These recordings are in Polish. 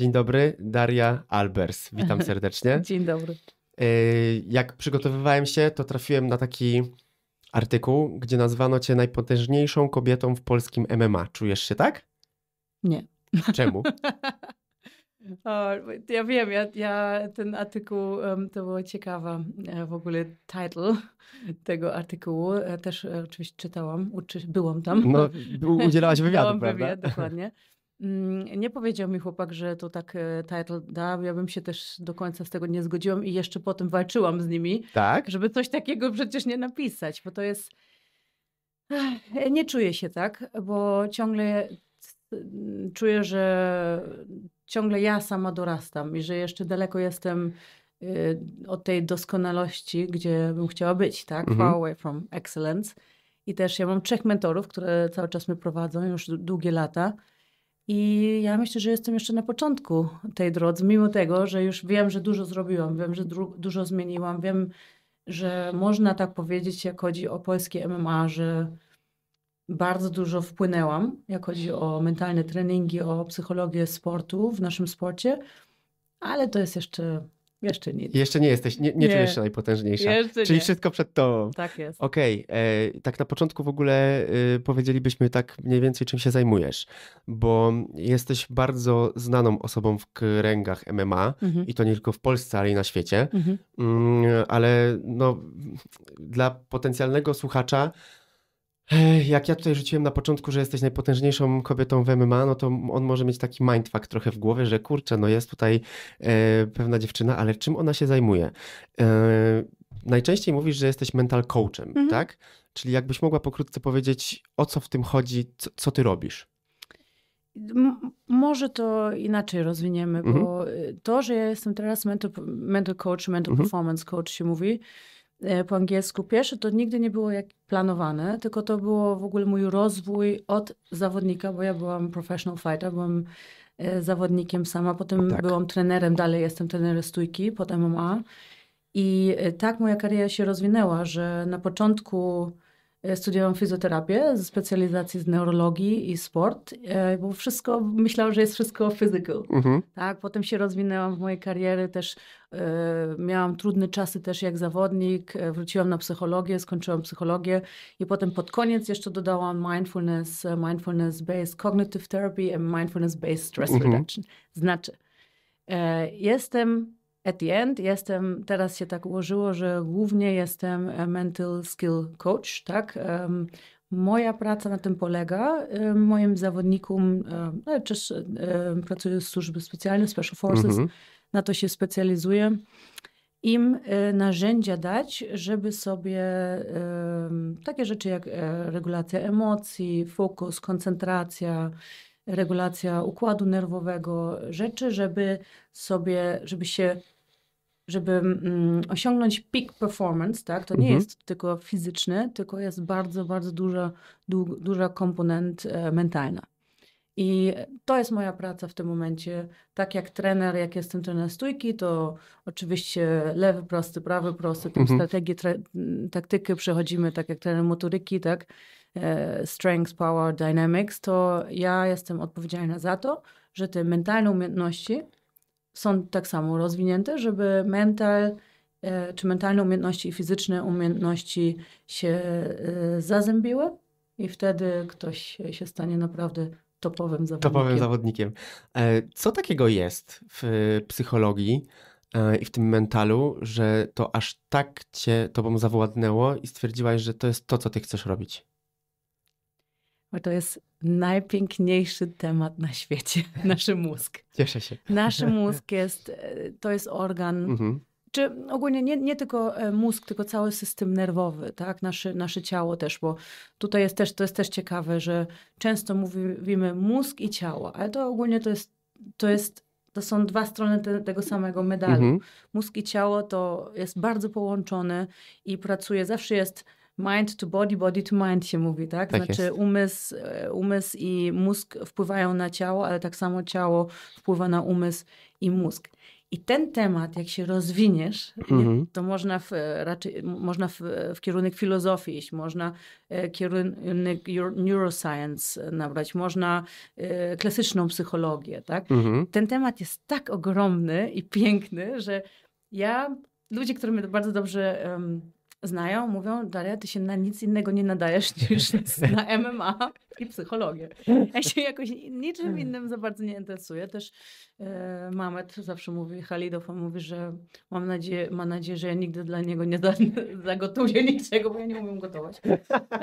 Dzień dobry, Daria Albers. Witam serdecznie. Dzień dobry. Y, jak przygotowywałem się, to trafiłem na taki artykuł, gdzie nazwano cię najpotężniejszą kobietą w polskim MMA. Czujesz się tak? Nie. Czemu? O, ja wiem, ja, ja ten artykuł, to było ciekawa e, w ogóle title tego artykułu, e, też e, oczywiście czytałam, uczy, byłam tam. No, udzielałaś wywiadu, prawda? Wywiad, dokładnie. Mm, nie powiedział mi chłopak, że to tak e, title da. Ja bym się też do końca z tego nie zgodziłam i jeszcze potem walczyłam z nimi, tak? żeby coś takiego przecież nie napisać, bo to jest. Nie czuję się tak, bo ciągle czuję, że ciągle ja sama dorastam i że jeszcze daleko jestem y, od tej doskonałości, gdzie bym chciała być, tak? Mhm. Far away from excellence. I też ja mam trzech mentorów, które cały czas mnie prowadzą już długie lata. I ja myślę, że jestem jeszcze na początku tej drodze, mimo tego, że już wiem, że dużo zrobiłam, wiem, że dużo zmieniłam, wiem, że można tak powiedzieć, jak chodzi o polskie MMA, że bardzo dużo wpłynęłam, jak chodzi o mentalne treningi, o psychologię sportu w naszym sporcie, ale to jest jeszcze jeszcze nie. Jeszcze nie jesteś, nie, nie, nie. czujesz się najpotężniejsza. Jeszcze Czyli nie. wszystko przed tobą. Tak jest. Okej, okay. E, tak na początku w ogóle y, powiedzielibyśmy tak mniej więcej czym się zajmujesz, bo jesteś bardzo znaną osobą w kręgach MMA mhm. i to nie tylko w Polsce, ale i na świecie. Mhm. Mm, ale no, dla potencjalnego słuchacza jak ja tutaj rzuciłem na początku, że jesteś najpotężniejszą kobietą w MMA, no to on może mieć taki mindfuck trochę w głowie, że kurczę, no jest tutaj e, pewna dziewczyna, ale czym ona się zajmuje? E, najczęściej mówisz, że jesteś mental coachem, mhm. tak? Czyli jakbyś mogła pokrótce powiedzieć, o co w tym chodzi, co, co ty robisz? Może to inaczej rozwiniemy, mhm. bo to, że ja jestem teraz mental, mental coach, mental mhm. performance coach się mówi, E, po angielsku pierwsze to nigdy nie było jak planowane, tylko to było w ogóle mój rozwój od zawodnika, bo ja byłam professional fighter, byłam e, zawodnikiem sama, potem tak. byłam trenerem, dalej jestem trenerem stójki, potem MMA. I e, tak moja kariera się rozwinęła, że na początku studiowałam fizjoterapię ze specjalizacji z neurologii i sport, e, bo wszystko, myślałam, że jest wszystko physical. Mhm. Tak? Potem się rozwinęłam w mojej karierze, też e, miałam trudne czasy też jak zawodnik, e, wróciłam na psychologię, skończyłam psychologię i potem pod koniec jeszcze dodałam mindfulness, mindfulness-based cognitive therapy and mindfulness-based stress mhm. reduction. Znaczy, jestem at the end jestem, teraz się tak ułożyło, że głównie jestem e, mental skill coach, tak? Um, moja praca na tym polega. Moim zawodnikom, e, no, też e, pracuję z służby specjalnej, Special Forces, mhm. na to się specjalizuję. Im narzędzia dać, żeby sobie takie rzeczy jak regulacja emocji, fokus, koncentracja, regulacja układu nerwowego, rzeczy, żeby sobie, żeby się żeby mm, osiągnąć peak performance, tak, to nie mhm. jest tylko fizyczny, tylko jest bardzo, bardzo duża, du, duża komponent e, mentalna. I to jest moja praca w tym momencie. Tak jak trener, jak jestem trener stójki, to oczywiście lewy, prosty, prawy, prosty, tą mhm. strategię, mm, taktykę przechodzimy tak jak trener motoryki, tak, e, power, dynamics, to ja jestem odpowiedzialna za to, że te mentalne umiejętności są tak samo rozwinięte, żeby mental e, czy mentalne umiejętności i fizyczne umiejętności się e, zazębiły i wtedy ktoś się stanie naprawdę topowym zawodnikiem. Topowym zawodnikiem. E, co takiego jest w psychologii i w tym mentalu, że to aż tak cię tobą zawładnęło i stwierdziłaś, że to jest to, co ty chcesz robić? bo to jest najpiękniejszy temat na świecie, nasz mózg. Cieszę się. Nasz mózg jest, e, to jest organ, mhm. czy ogólnie nie, nie tylko e, mózg, tylko cały system nerwowy, tak? Nasze, nasze ciało też, bo tutaj jest też, to jest też ciekawe, że często mówimy mózg i ciało, ale to ogólnie to jest, to jest to są dwa strony te, tego samego medalu. Mhm. Mózg i ciało to jest bardzo połączone i pracuje, zawsze jest mind to body, body to mind się mówi, tak? tak znaczy umysł, e, umysł i mózg wpływają na ciało, ale tak samo ciało wpływa na umysł i mózg. I ten temat, jak się rozwiniesz, mhm. to można w, e, raczej można w, w kierunek filozofii iść, można e, kierunek neuroscience nabrać, można klasyczną psychologię. Tak? Mhm. Ten temat jest tak ogromny i piękny, że ja, ludzie, którym bardzo dobrze um, znają, mówią, Daria, ty się na nic innego nie nadajesz niż na MMA i psychologię. Ja się jakoś niczym hmm. innym za bardzo nie interesuję. Też e, Mamet zawsze mówi, Halidow mówi, że mam nadzieję, ma nadzieję, że ja nigdy dla niego nie da, zagotuję niczego, bo ja nie umiem gotować.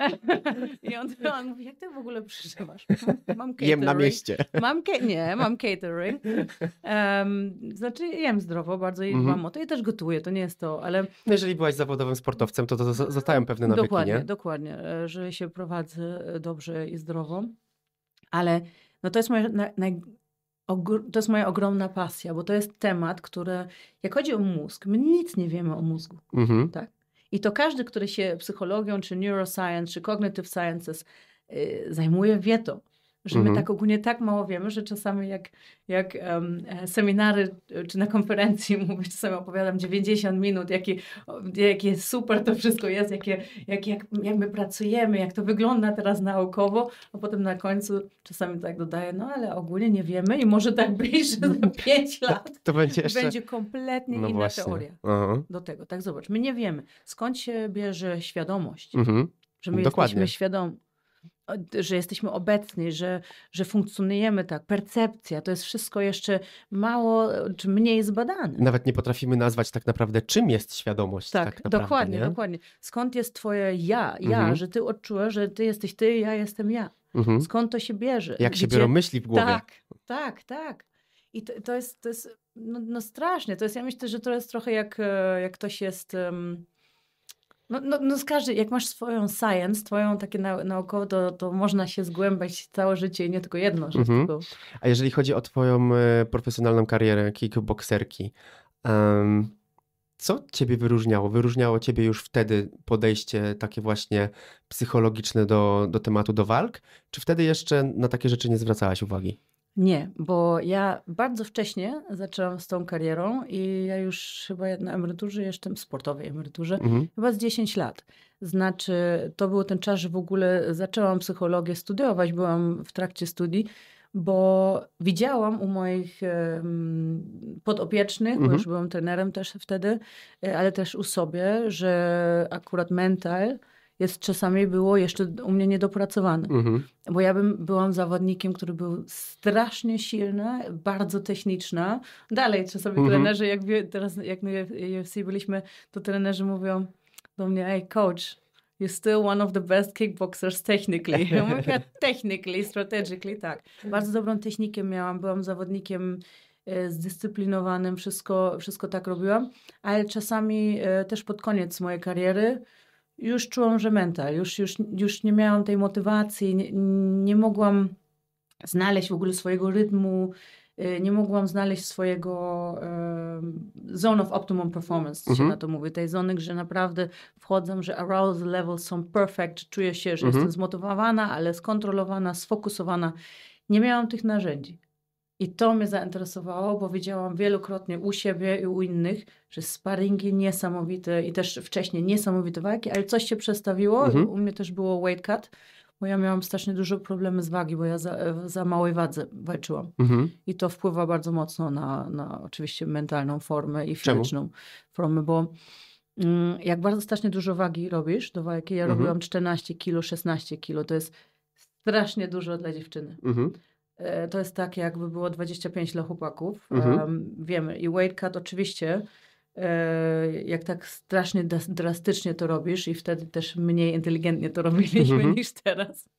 I on, on mówi, jak ty w ogóle przeżywasz? Mam, mam catering. Jem na mieście. Mam nie, mam catering. Um, znaczy jem zdrowo bardzo i mhm. mam o to i też gotuję, to nie jest to, ale... No, jeżeli byłaś zawodowym sportowcem, sportowcem, to, to zostają pewne nawyki, Dokładnie, nie? dokładnie, e, że się prowadzę e, dobrze i zdrowo, ale no to jest moja to jest moja ogromna pasja, bo to jest temat, który, jak chodzi o mózg, my nic nie wiemy o mózgu, mhm. tak? I to każdy, który się psychologią, czy neuroscience, czy cognitive sciences e, zajmuje, wie to że my mhm. tak ogólnie tak mało wiemy, że czasami jak, jak um, seminary e, czy na konferencji mówię, czasami opowiadam 90 minut, jakie, jakie super to wszystko jest, jakie, jak, jak, jak my pracujemy, jak to wygląda teraz naukowo, a potem na końcu czasami tak dodaję, no ale ogólnie nie wiemy i może tak być, że za 5 mhm. lat to będzie, jeszcze... będzie kompletnie no inna właśnie. teoria do tego. Tak zobacz, my nie wiemy, skąd się bierze świadomość, mhm. że my Dokładnie. jesteśmy świadomi że jesteśmy obecni, że, że funkcjonujemy tak, percepcja, to jest wszystko jeszcze mało czy mniej zbadane. Nawet nie potrafimy nazwać tak naprawdę, czym jest świadomość. Tak, tak naprawdę, dokładnie, nie? dokładnie. Skąd jest twoje ja, ja, mhm. że ty odczułeś, że ty jesteś ty, ja jestem ja. Mhm. Skąd to się bierze? Jak Gdzie... się biorą myśli w głowie. Tak, tak, tak. I to, to jest, to jest no, no strasznie, to jest, ja myślę, że to jest trochę jak, e, jak ktoś jest... Um no, no, no jak masz swoją science, twoją takie na, to, to można się zgłębiać całe życie i nie tylko jedno rzecz. Mhm. A jeżeli chodzi o twoją e, profesjonalną karierę kickboxerki, um, co ciebie wyróżniało? Wyróżniało ciebie już wtedy podejście takie właśnie psychologiczne do, do tematu, do walk? Czy wtedy jeszcze na takie rzeczy nie zwracałaś uwagi? Nie, bo ja bardzo wcześnie zaczęłam z tą karierą i ja już chyba na emeryturze, jeszcze sportowej emeryturze, mhm. chyba z 10 lat. Znaczy, to był ten czas, że w ogóle zaczęłam psychologię studiować, byłam w trakcie studii, bo widziałam u moich podopiecznych, mhm. bo już byłam trenerem też wtedy, e, ale też u sobie, że akurat mental jest czasami było jeszcze u mnie niedopracowane. Mhm. Bo ja bym, byłam zawodnikiem, który był strasznie silny, bardzo techniczna. Dalej czasami mhm. trenerzy, jak teraz jak na UFC byliśmy, to trenerzy mówią do mnie, ej coach, you're still one of the best kickboxers technically. Ja mówię, technically, strategically, tak. Bardzo dobrą technikę miałam, byłam zawodnikiem e, zdyscyplinowanym, wszystko, wszystko tak robiłam, ale czasami e, też pod koniec mojej kariery już czułam, że męta, już, już, już nie miałam tej motywacji, nie, nie mogłam znaleźć w ogóle swojego rytmu, y, nie mogłam znaleźć swojego um, zone of optimum performance, mhm. się na to mówi, tej zony, że naprawdę wchodzę, że arousal levels są perfect, czuję się, że mhm. jestem zmotywowana, ale skontrolowana, sfokusowana. Nie miałam tych narzędzi. I to mnie zainteresowało, bo widziałam wielokrotnie u siebie i u innych, że sparringi niesamowite i też wcześniej niesamowite walki, ale coś się przestawiło. Mhm. U mnie też było weight cut, bo ja miałam strasznie dużo problemy z wagi, bo ja za, e, za małej wadze walczyłam. Mhm. I to wpływa bardzo mocno na, na oczywiście mentalną formę i fizyczną formę, bo mm, jak bardzo strasznie dużo wagi robisz do walki, ja mhm. robiłam 14 kilo, 16 kilo, to jest strasznie dużo dla dziewczyny. Mhm. E, to jest tak, jakby było 25 dla chłopaków. Mhm. wiemy. I weight cut oczywiście, e, jak tak strasznie drastycznie to robisz i wtedy też mniej inteligentnie to robiliśmy mhm. niż teraz,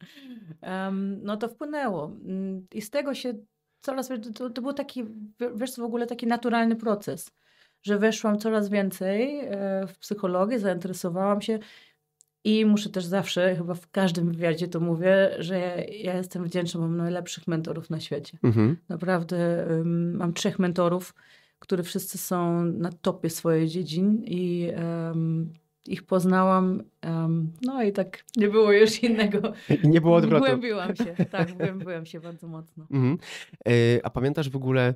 no to wpłynęło. Mm, I z tego się coraz, to, to był taki, wiesz w ogóle taki naturalny proces, że weszłam coraz więcej e, w psychologię, zainteresowałam się i muszę też zawsze, chyba w każdym wywiadzie to mówię, że ja, jestem wdzięczna, mam najlepszych mentorów na świecie. Mhm. Naprawdę um, mam trzech mentorów, które wszyscy są na topie swojej dziedzin i um, ich poznałam, um, no i tak nie było już innego. Nie było odwrotu. Głębiłam się, tak, głębiłam się bardzo mocno. Mhm. E, a pamiętasz w ogóle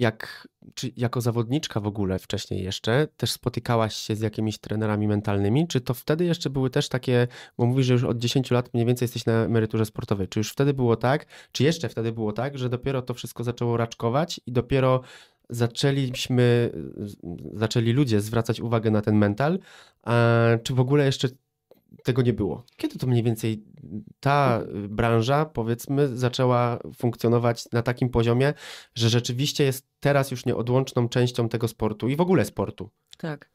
jak czy jako zawodniczka w ogóle wcześniej jeszcze też spotykałaś się z jakimiś trenerami mentalnymi? Czy to wtedy jeszcze były też takie, bo mówisz, że już od 10 lat mniej więcej jesteś na emeryturze sportowej. Czy już wtedy było tak, czy jeszcze wtedy było tak, że dopiero to wszystko zaczęło raczkować i dopiero zaczęliśmy, zaczęli ludzie zwracać uwagę na ten mental? A czy w ogóle jeszcze tego nie było. Kiedy to mniej więcej ta y, branża, powiedzmy, zaczęła funkcjonować na takim poziomie, że rzeczywiście jest teraz już nieodłączną częścią tego sportu i w ogóle sportu? Tak.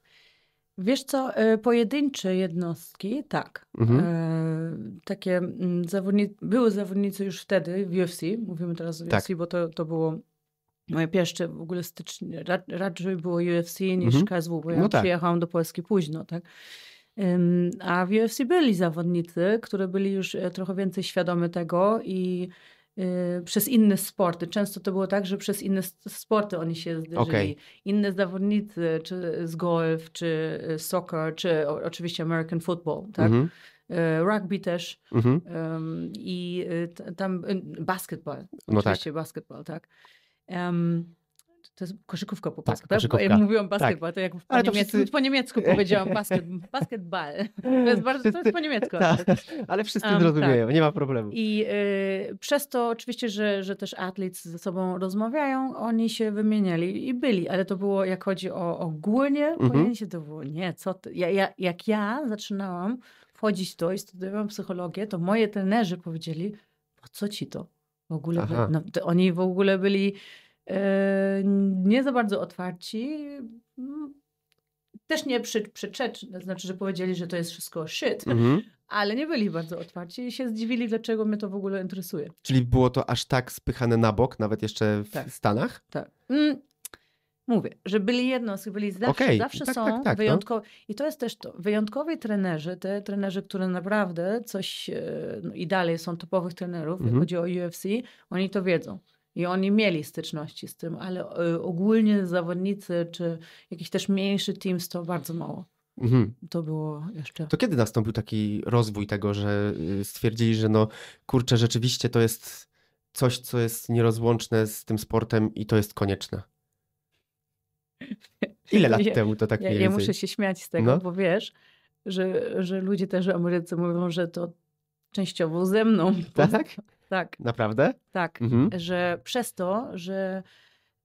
Wiesz co, y, pojedyncze jednostki, tak. Mhm. E, takie mm, zawodnicy, były zawodnicy już wtedy w UFC, mówimy teraz o tak. UFC, bo to, to było moje pierwsze w ogóle stycznie. raczej było UFC niż mhm. KSW, bo no ja no tak. przyjechałam do Polski późno, tak. A w UFC byli zawodnicy, którzy byli już e, trochę więcej świadomi tego i y, przez inne sporty. Często to było tak, że przez inne sporty oni się zderzyli. Okay. Inne zawodnicy, czy z golf, czy y, soccer, czy oczywiście American football, tak? Mm -hmm. Rugby też mm -hmm. i tam basketball. No tak. oczywiście tak. basketball, tak. Um, to jest koszykówka po tak, polsku, tak? tak? Jak mówiłam basketball, tak. to jak po, niemiecku, wszyscy... po niemiecku powiedziałam basket, basketball. To jest, bardzo, wszyscy... to jest po niemiecku. Ta, ale wszyscy um, tak. nie ma problemu. I y, przez to oczywiście, że, że też atlet ze sobą rozmawiają, oni się wymieniali i byli, ale to było, jak chodzi o ogólnie mhm. pojęcie, to było nie, co ty, ja, ja, jak ja zaczynałam wchodzić to i studiowałam psychologię, to moi trenerzy powiedzieli, po co ci to? W ogóle, no, oni w ogóle byli Yy, nie za bardzo otwarci. Też nie przy, znaczy, że powiedzieli, że to jest wszystko shit, mhm. ale nie byli bardzo otwarci i się zdziwili, dlaczego mnie to w ogóle interesuje. Czyli było to aż tak spychane na bok, nawet jeszcze w tak. Stanach? Tak. Mm, mówię, że byli jedno, byli zawsze, okay. Tak, zawsze tak, są tak, tak, wyjątkowi. No. I to jest też to. Wyjątkowi trenerzy, te trenerzy, które naprawdę coś e, no i dalej są topowych trenerów, mhm. jak chodzi o UFC, oni to wiedzą. I oni mieli styczności z tym, ale e, ogólnie zawodnicy czy jakiś też mniejszy teams to bardzo mało. Mhm. To było jeszcze. To kiedy nastąpił taki rozwój tego, że y, stwierdzili, że no kurczę, rzeczywiście to jest coś, co jest nierozłączne z tym sportem i to jest konieczne? Ile lat ja, temu to tak ja, mniej Ja muszę się śmiać z tego, no? bo wiesz, że, że ludzie też Amerycy mówią, że to częściowo ze mną. Tak? Tak. Naprawdę? Tak, mhm. że przez to, że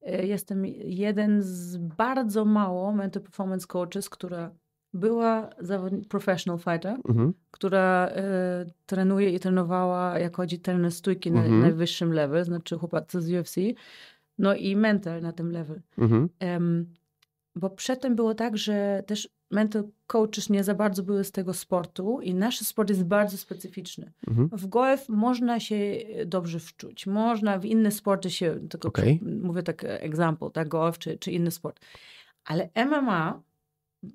e, jestem jeden z bardzo mało mental performance coaches, która była professional fighter, mhm. która y, trenuje i trenowała, jak chodzi o stójki mhm. na najwyższym level, znaczy chłopacy z UFC, no i mental na tym level. Um, bo przedtem było tak, że też mental coaches nie za bardzo były z tego sportu i nasz sport jest bardzo specyficzny. Mhm. W golf można się e, dobrze wczuć, można w inne sporty się, tylko okay. mówię tak e, example, tak, golf czy, czy inny sport. Ale MMA,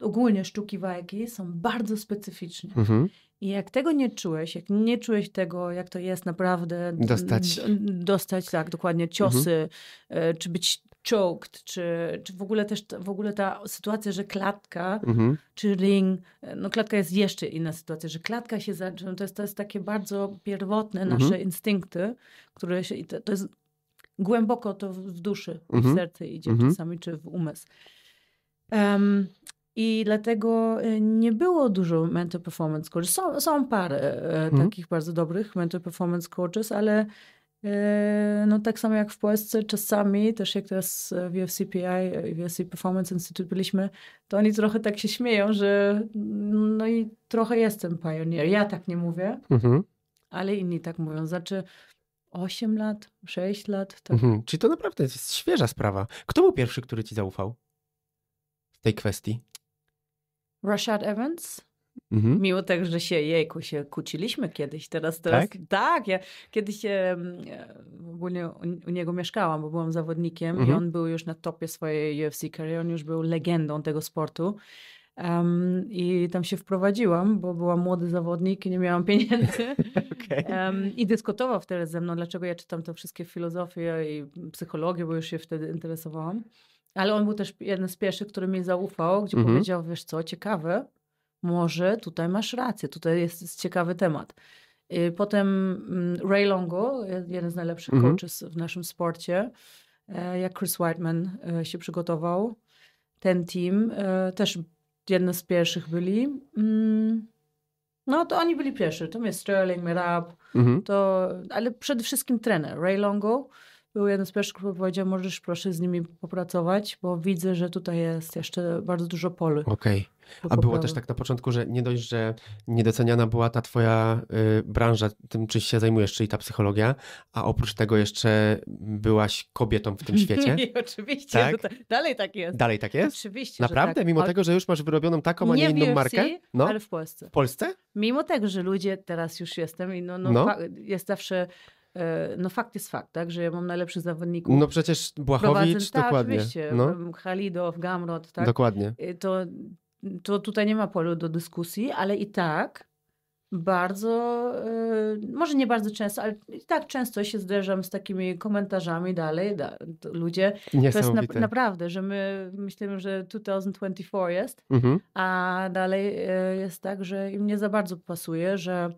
ogólnie sztuki walki są bardzo specyficzne. Mhm. I jak tego nie czułeś, jak nie czułeś tego, jak to jest naprawdę dostać, dostać tak, dokładnie mhm. ciosy, mhm. czy być choked, czy, czy w ogóle też w ogóle ta sytuacja, że klatka, mhm. czy ring, e, no klatka jest jeszcze inna sytuacja, że klatka się zaczyna, to jest, to jest takie bardzo pierwotne mhm. nasze mhm. instynkty, które się, to, to jest głęboko to w duszy, mhm. w serce idzie mhm. czasami, czy w umysł. Um, i dlatego e, nie było dużo mentor performance coaches. Są, są parę e, mhm. takich bardzo dobrych mentor performance coaches, ale Yy, no tak samo jak w Polsce czasami, też jak teraz w UFCPI UFC Performance Institute byliśmy, to oni trochę tak się śmieją, że no i trochę jestem pioneer. Ja tak nie mówię, mhm. ale inni tak mówią. Znaczy 8 lat, 6 lat. Tak. Mhm. Czyli to naprawdę jest świeża sprawa. Kto był pierwszy, który ci zaufał w tej kwestii? Rashad Evans. Mhm. Mimo tak, że się, jejku, się kłóciliśmy kiedyś, teraz, teraz, tak? tak ja kiedyś e, w ogóle u, u, niego mieszkałam, bo byłam zawodnikiem mhm. i on był już na topie swojej UFC kariery, on już był legendą tego sportu. Um, I tam się wprowadziłam, bo byłam młody zawodnik i nie miałam pieniędzy. okay. um, I dyskutował wtedy ze mną, dlaczego ja czytam te wszystkie filozofie i psychologię, bo już się wtedy interesowałam. Ale on był też jeden z pierwszych, który mi zaufał, gdzie mhm. powiedział, wiesz co, ciekawe, może tutaj masz rację, tutaj jest, jest ciekawy temat. Y, potem mm, Ray Longo, y, jeden z najlepszych mhm. coaches w naszym sporcie, y, jak Chris Whiteman się przygotował, ten team, też jedne z pierwszych byli. Mm, no to oni byli pierwsi, to jest Sterling, Mirab mhm. to, ale przede wszystkim trener Ray Longo, był jeden z pierwszych, który powiedział, możesz proszę z nimi popracować, bo widzę, że tutaj jest jeszcze bardzo dużo pol. Okej. Okay. A było też tak na początku, że nie dość, że niedoceniana była ta twoja y, branża, tym czym się zajmujesz, czyli ta psychologia, a oprócz tego jeszcze byłaś kobietą w tym świecie. I oczywiście, tak? dalej tak jest. Dalej tak jest? Oczywiście, Naprawdę? Tak. Mimo tego, że już masz wyrobioną taką, a nie, nie inną markę? No, ale w Polsce. W Polsce? Mimo tego, że ludzie, teraz już jestem i no, no, no. jest zawsze E, no fakt jest fakt, tak, że ja mam najlepszych zawodników. No przecież Błachowicz, tak, dokładnie. Oczywiście, no. Halidow, Gamrot, tak. Dokładnie. E, to, to tutaj nie ma polu do dyskusji, ale i tak bardzo, e, może nie bardzo często, ale i tak często się zderzam z takimi komentarzami dalej. Da, ludzie, to jest na, naprawdę, że my myślimy, że 2024 jest, mhm. a dalej jest tak, że im nie za bardzo pasuje, że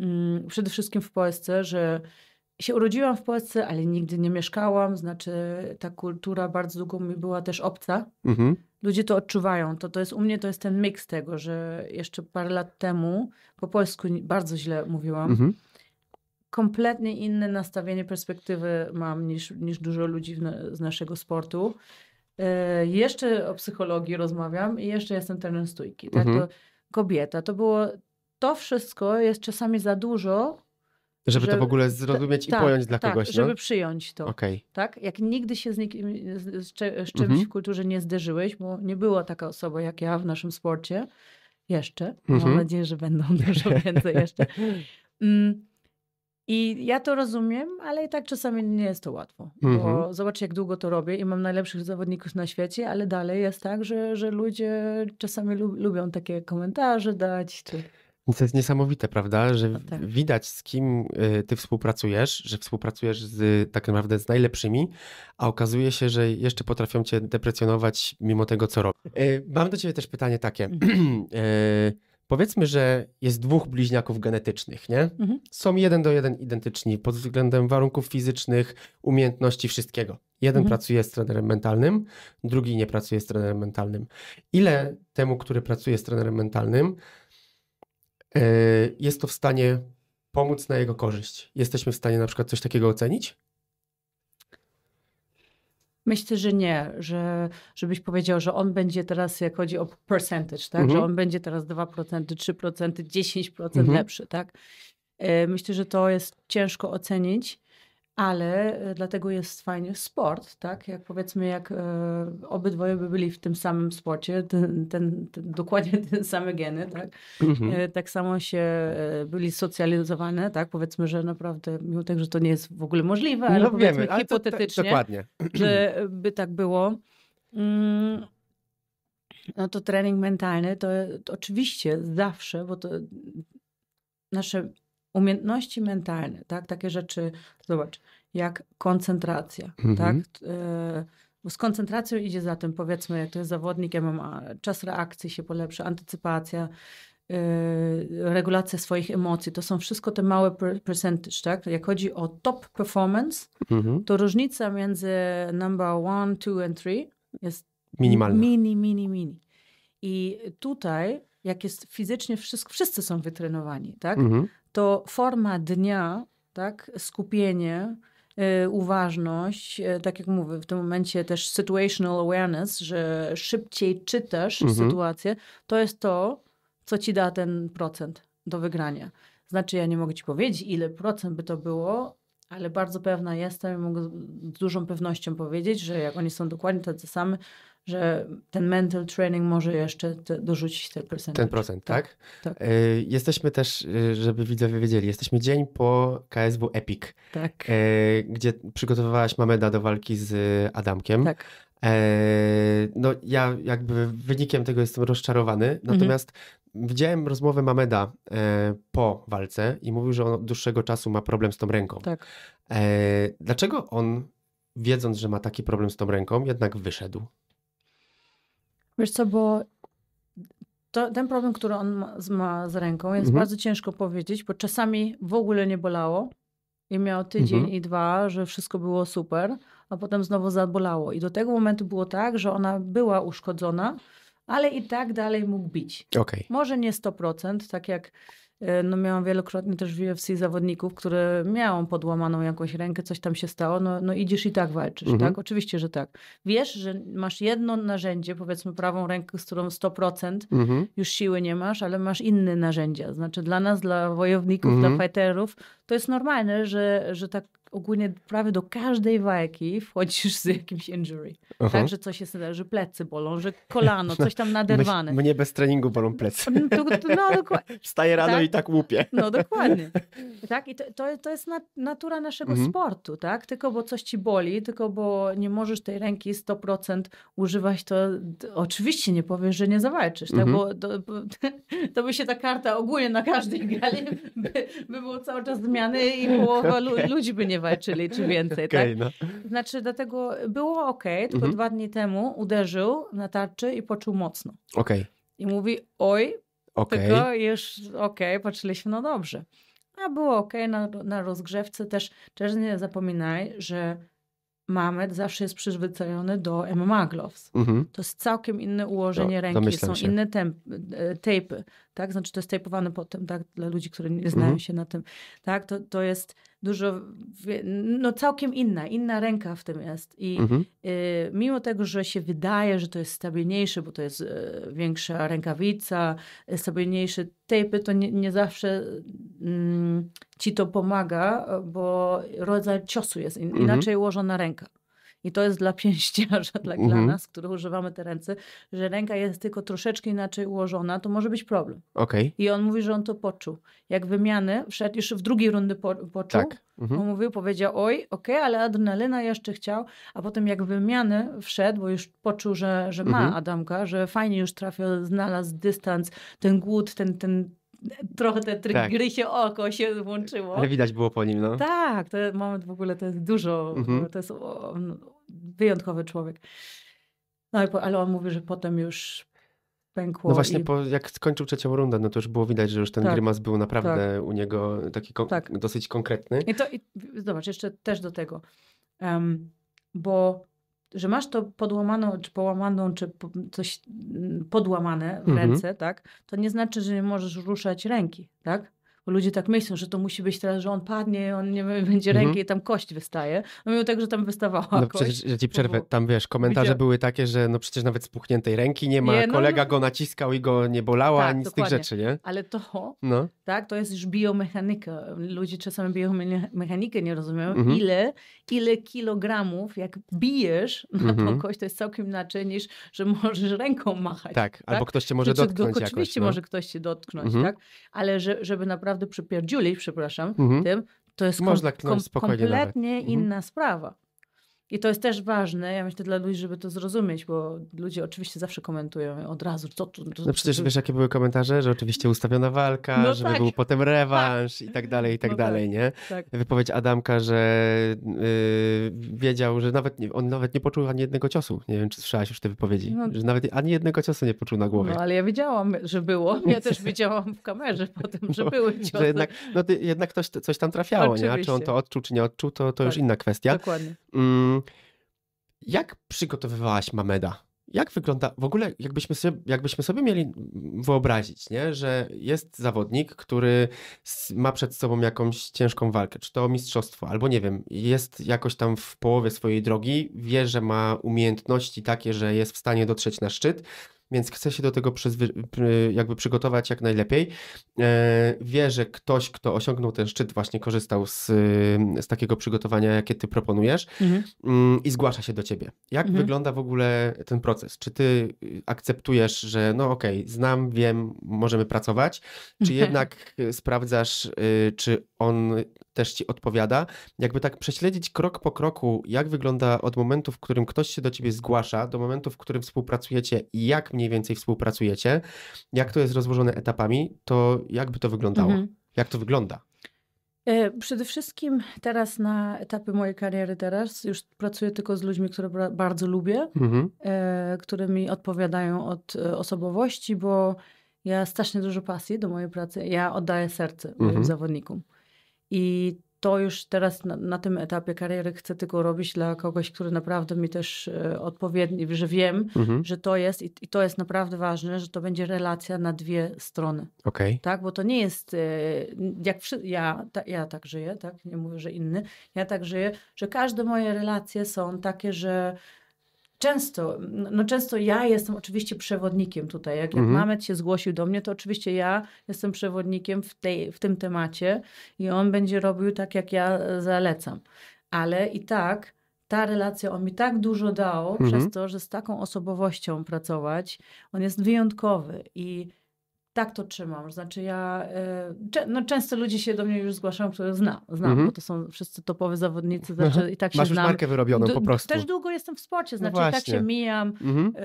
Mm, przede wszystkim w Polsce, że się urodziłam w Polsce, ale nigdy nie mieszkałam, znaczy ta kultura bardzo długo mi była też obca. Mhm. Ludzie to odczuwają. To, to jest u mnie to jest ten miks tego, że jeszcze parę lat temu po polsku bardzo źle mówiłam. Mhm. Kompletnie inne nastawienie perspektywy mam niż, niż dużo ludzi na, z naszego sportu. E, jeszcze o psychologii rozmawiam i jeszcze jestem trenerem stójki. Tak? Mhm. To kobieta to było to wszystko jest czasami za dużo. Żeby, to w ogóle zrozumieć ta, i tak, pojąć dla tak, kogoś. Żeby no? żeby przyjąć to. Okay. Tak? Jak nigdy się z, nikim, z, z, z czymś mhm. w kulturze nie zderzyłeś, bo nie była taka osoba jak ja w naszym sporcie jeszcze. Mam mhm. nadzieję, że będą dużo więcej jeszcze. Mm. I ja to rozumiem, ale i tak czasami nie jest to łatwo. Mm -hmm. Bo mhm. zobaczcie, jak długo to robię i mam najlepszych zawodników na świecie, ale dalej jest tak, że, że ludzie czasami lubią takie komentarze dać. Czy... To jest niesamowite, prawda? Że no tak. widać z kim y, ty współpracujesz, że współpracujesz z, tak naprawdę z najlepszymi, a okazuje się, że jeszcze potrafią cię deprecjonować mimo tego, co robią. Y, mam do ciebie też pytanie takie. Mhm. Y, powiedzmy, że jest dwóch bliźniaków genetycznych, nie? Mhm. Są jeden do jeden identyczni pod względem warunków fizycznych, umiejętności, wszystkiego. Jeden mhm. pracuje z trenerem mentalnym, drugi nie pracuje z trenerem mentalnym. Ile temu, który pracuje z trenerem mentalnym, E, jest to w stanie pomóc na jego korzyść? Jesteśmy w stanie na przykład coś takiego ocenić? Myślę, że nie, że żebyś powiedział, że on będzie teraz, jak chodzi o percentage, tak? Mhm. że on będzie teraz 2%, 3%, 10% mhm. lepszy. Tak? E, myślę, że to jest ciężko ocenić ale e, dlatego jest fajnie sport, tak? Jak powiedzmy, jak e, obydwoje by byli w tym samym sporcie, ten, ten, ten dokładnie ten same geny, tak? Mhm. E, tak samo się e, byli socjalizowane, tak? Powiedzmy, że naprawdę, mimo tego, że to nie jest w ogóle możliwe, ale no, powiedzmy wiemy, ale hipotetycznie, to, to, dokładnie. że by tak było. Mm, no to trening mentalny to, to oczywiście zawsze, bo to nasze umiejętności mentalne, tak? Takie rzeczy, zobacz, jak koncentracja, mhm. tak? E, z koncentracją idzie za tym, powiedzmy, jak to jest zawodnik, ja mam czas reakcji się polepszy, antycypacja, e, regulacja swoich emocji. To są wszystko te małe percentage, tak? Jak chodzi o top performance, mhm. to różnica między number one, two and three jest minimalna. Mini, mini, mini. I tutaj, jak jest fizycznie, wszystko, wszyscy są wytrenowani, tak? Mhm to forma dnia, tak, skupienie, y, uważność, y, tak jak mówię, w tym momencie też situational awareness, że szybciej czytasz mhm. sytuację, to jest to, co ci da ten procent do wygrania. Znaczy, ja nie mogę ci powiedzieć, ile procent by to było, ale bardzo pewna jestem i mogę z dużą pewnością powiedzieć, że jak oni są dokładnie tacy sami, że ten mental training może jeszcze te, dorzucić te procenty. Ten procent, tak? tak? tak. Y jesteśmy też, e, żeby widzowie wiedzieli, jesteśmy dzień po KSW Epic, tak. y gdzie przygotowywałaś Mameda do walki z Adamkiem. Tak. no ja jakby wynikiem tego jestem rozczarowany, mhm. natomiast mhm. widziałem rozmowę Mameda po walce i mówił, że on od dłuższego czasu ma problem z tą ręką. Tak. dlaczego on, wiedząc, że ma taki problem z tą ręką, jednak wyszedł? Wiesz co, bo to, ten problem, który on ma, ma z ręką, jest mhm. bardzo ciężko powiedzieć, bo czasami w ogóle nie bolało i miał tydzień mhm. i dwa, że wszystko było super, a potem znowu zabolało. I do tego momentu było tak, że ona była uszkodzona, ale i tak dalej mógł bić. Okay. Może nie 100%, tak jak E, no miałam wielokrotnie też w UFC zawodników, które miałam podłamaną jakąś rękę, coś tam się stało, no, no idziesz i tak walczysz, mhm. tak? Oczywiście, że tak. Wiesz, że masz jedno narzędzie, powiedzmy prawą rękę, z którą 100% mhm. już siły nie masz, ale masz inne narzędzia. Znaczy dla nas, dla wojowników, mhm. dla fighterów, to jest normalne, że, że tak ogólnie prawie do każdej walki wchodzisz z jakimś injury. Uh -huh. Tak, że coś się że plecy bolą, że kolano, no, coś tam naderwane. Mnie bez treningu bolą plecy. No, to, no Wstaję rano tak? i tak łupie. No dokładnie. Tak? I to, to, jest natura naszego mhm. sportu, tak? Tylko bo coś ci boli, tylko bo nie możesz tej ręki 100% używać, to oczywiście nie powiesz, że nie zawalczysz, tak? Mhm. Bo to, to, by się ta karta ogólnie na każdej gali by, by było cały czas zmiany i połowa okay. ludzi by nie nie walczyli, czy więcej, okay, tak? No. Znaczy, dlatego było ok, tylko mhm. dwa dni temu uderzył na tarczy i poczuł mocno. Okay. I mówi, oj, okay. tylko już ok, poczuliśmy, patrzyliśmy, no dobrze. A było ok na, na rozgrzewce też. Też nie zapominaj, że mamy zawsze jest przyzwyczajony do MMA gloves. Mm -hmm. To jest całkiem inne ułożenie no, ręki, są się. inne tempy, e, tapy, tak? Znaczy to jest typowane potem, tak? Dla ludzi, którzy nie znają mhm. się na tym, tak? To, to jest dużo, no całkiem inna, inna ręka w tym jest. I mhm. y, mimo tego, że się wydaje, że to jest stabilniejsze, bo to jest y, większa rękawica, y, stabilniejsze tejpy, to nie, nie zawsze y, ci to pomaga, bo rodzaj ciosu jest in, mhm. inaczej ułożona ręka. I to jest dla pięściarza, dla, mhm. dla nas, których używamy te ręce, że ręka jest tylko troszeczkę inaczej ułożona, to może być problem. Okay. I on mówi, że on to poczuł. Jak wymiany wszedł, już w drugiej rundy po, poczuł, tak. mhm. on mówił, powiedział, oj, okej, okay, ale adrenalina jeszcze chciał, a potem jak wymiany wszedł, bo już poczuł, że, że ma mhm. Adamka, że fajnie już trafił, znalazł dystans, ten głód, ten, ten trochę te tryk tak. gry się oko się włączyło. Ale widać było po nim, no. Tak, ten moment w ogóle to jest dużo, mhm. to jest o, wyjątkowy człowiek. No ale on mówi, że potem już pękło. No właśnie, i... po, jak skończył trzecią rundę, no to już było widać, że już ten tak, grymas był naprawdę tak. u niego taki kon tak. dosyć konkretny. I to, i, zobacz, jeszcze też do tego, um, bo że masz to podłamaną, czy połamaną, czy coś mm, podłamane w mhm. ręce, tak, to nie znaczy, że nie możesz ruszać ręki, tak? bo ludzie tak myślą, że to musi być teraz, że on padnie, on nie będzie mhm. ręki i tam kość wystaje. No mimo tego, że tam wystawała no, kość. Przecież, ja ci przerwę, tam wiesz, komentarze Widział... były takie, że no przecież nawet spuchniętej ręki nie ma, nie, no, kolega no. go naciskał i go nie bolała, tak, nic z tych rzeczy, nie? Ale to, no. tak, to jest już biomechanika. Ludzie czasami biomechanikę nie rozumieją, mhm. ile, ile kilogramów, jak bijesz na mhm. tą kość, to jest całkiem inaczej niż, że możesz ręką machać. Tak, tak? albo ktoś cię może znaczy, dotknąć do, jakoś. Oczywiście może no. ktoś cię dotknąć, mhm. tak? Ale że, żeby naprawdę naprawdę przypierdziulić, przepraszam, mhm. tym, to jest kom- kompletnie nawet. Mhm. inna mhm. sprawa. I to jest też ważne, ja myślę, dla ludzi, żeby to zrozumieć, bo ludzie oczywiście zawsze komentują od razu, co tu. No przecież wiesz, jakie były komentarze, że oczywiście ustawiona walka, no żeby tak. był potem rewanż tak. i tak dalej, i tak no tak. dalej, tak. nie? Tak. Wypowiedź Adamka, że yy, wiedział, że nawet on nawet nie poczuł ani jednego ciosu. Nie wiem, czy słyszałaś już te wypowiedzi, no. że nawet ani jednego ciosu nie poczuł na głowie. No ale ja wiedziałam, że było. Ja też wiedziałam w kamerze potem, że no, były ciosy. Że jednak, no, jednak coś tam trafiało, oczywiście. nie? A czy on to odczuł, czy nie odczuł, to, to już tak, inna kwestia. Dokładnie. Mm jak przygotowywałaś Mameda? Jak wygląda, w ogóle jakbyśmy sobie, jakbyśmy sobie mieli wyobrazić, nie? że jest zawodnik, który ma przed sobą jakąś ciężką walkę, czy to mistrzostwo, albo nie wiem, jest jakoś tam w połowie swojej drogi, wie, że ma umiejętności takie, że jest w stanie dotrzeć na szczyt, więc chce się do tego jakby przygotować jak najlepiej. E, wie, że ktoś, kto osiągnął ten szczyt, właśnie korzystał z, y, z takiego przygotowania, jakie ty proponujesz mhm. Mm, i zgłasza się do ciebie. Jak mhm. wygląda w ogóle ten proces? Czy ty y, akceptujesz, że no okej, okay, znam, wiem, możemy pracować, czy jednak y, sprawdzasz, czy on też ci odpowiada. Jakby tak prześledzić krok po kroku, jak wygląda od momentu, w którym ktoś się do ciebie zgłasza, do momentu, w którym współpracujecie i jak mniej więcej współpracujecie, jak to jest rozłożone etapami, to jakby to wyglądało? Mhm. Jak to wygląda? E, przede wszystkim teraz na etapie mojej kariery teraz już pracuję tylko z ludźmi, które bardzo lubię, mhm. E, które mi odpowiadają od e, osobowości, bo ja strasznie dużo pasji do mojej pracy, ja oddaję serce moim mhm. zawodnikom. I to już teraz na, na, tym etapie kariery chcę tylko robić dla kogoś, który naprawdę mi też e, odpowiedni, że wiem, mhm. że to jest i, i, to jest naprawdę ważne, że to będzie relacja na dwie strony. Okay. Tak, bo to nie jest, e, jak przy, ja, ta, ja tak żyję, tak, nie mówię, że inny, ja tak żyję, że każde moje relacje są takie, że Często, no często ja jestem oczywiście przewodnikiem tutaj. Jak, jak mhm. Mamet się zgłosił do mnie, to oczywiście ja jestem przewodnikiem w, tej, w tym temacie i on będzie robił tak, jak ja e, zalecam. Ale i tak ta relacja, on mi tak dużo dał mhm. przez to, że z taką osobowością pracować, on jest wyjątkowy i tak to trzymam. Znaczy ja, y, no często ludzie się do mnie już zgłaszają, które znam, znam mhm. mm bo to są wszyscy topowe zawodnicy, znaczy i tak się Masz znam. Masz markę wyrobioną po prostu. Też długo jestem w sporcie, no znaczy no i tak się mijam. Mhm.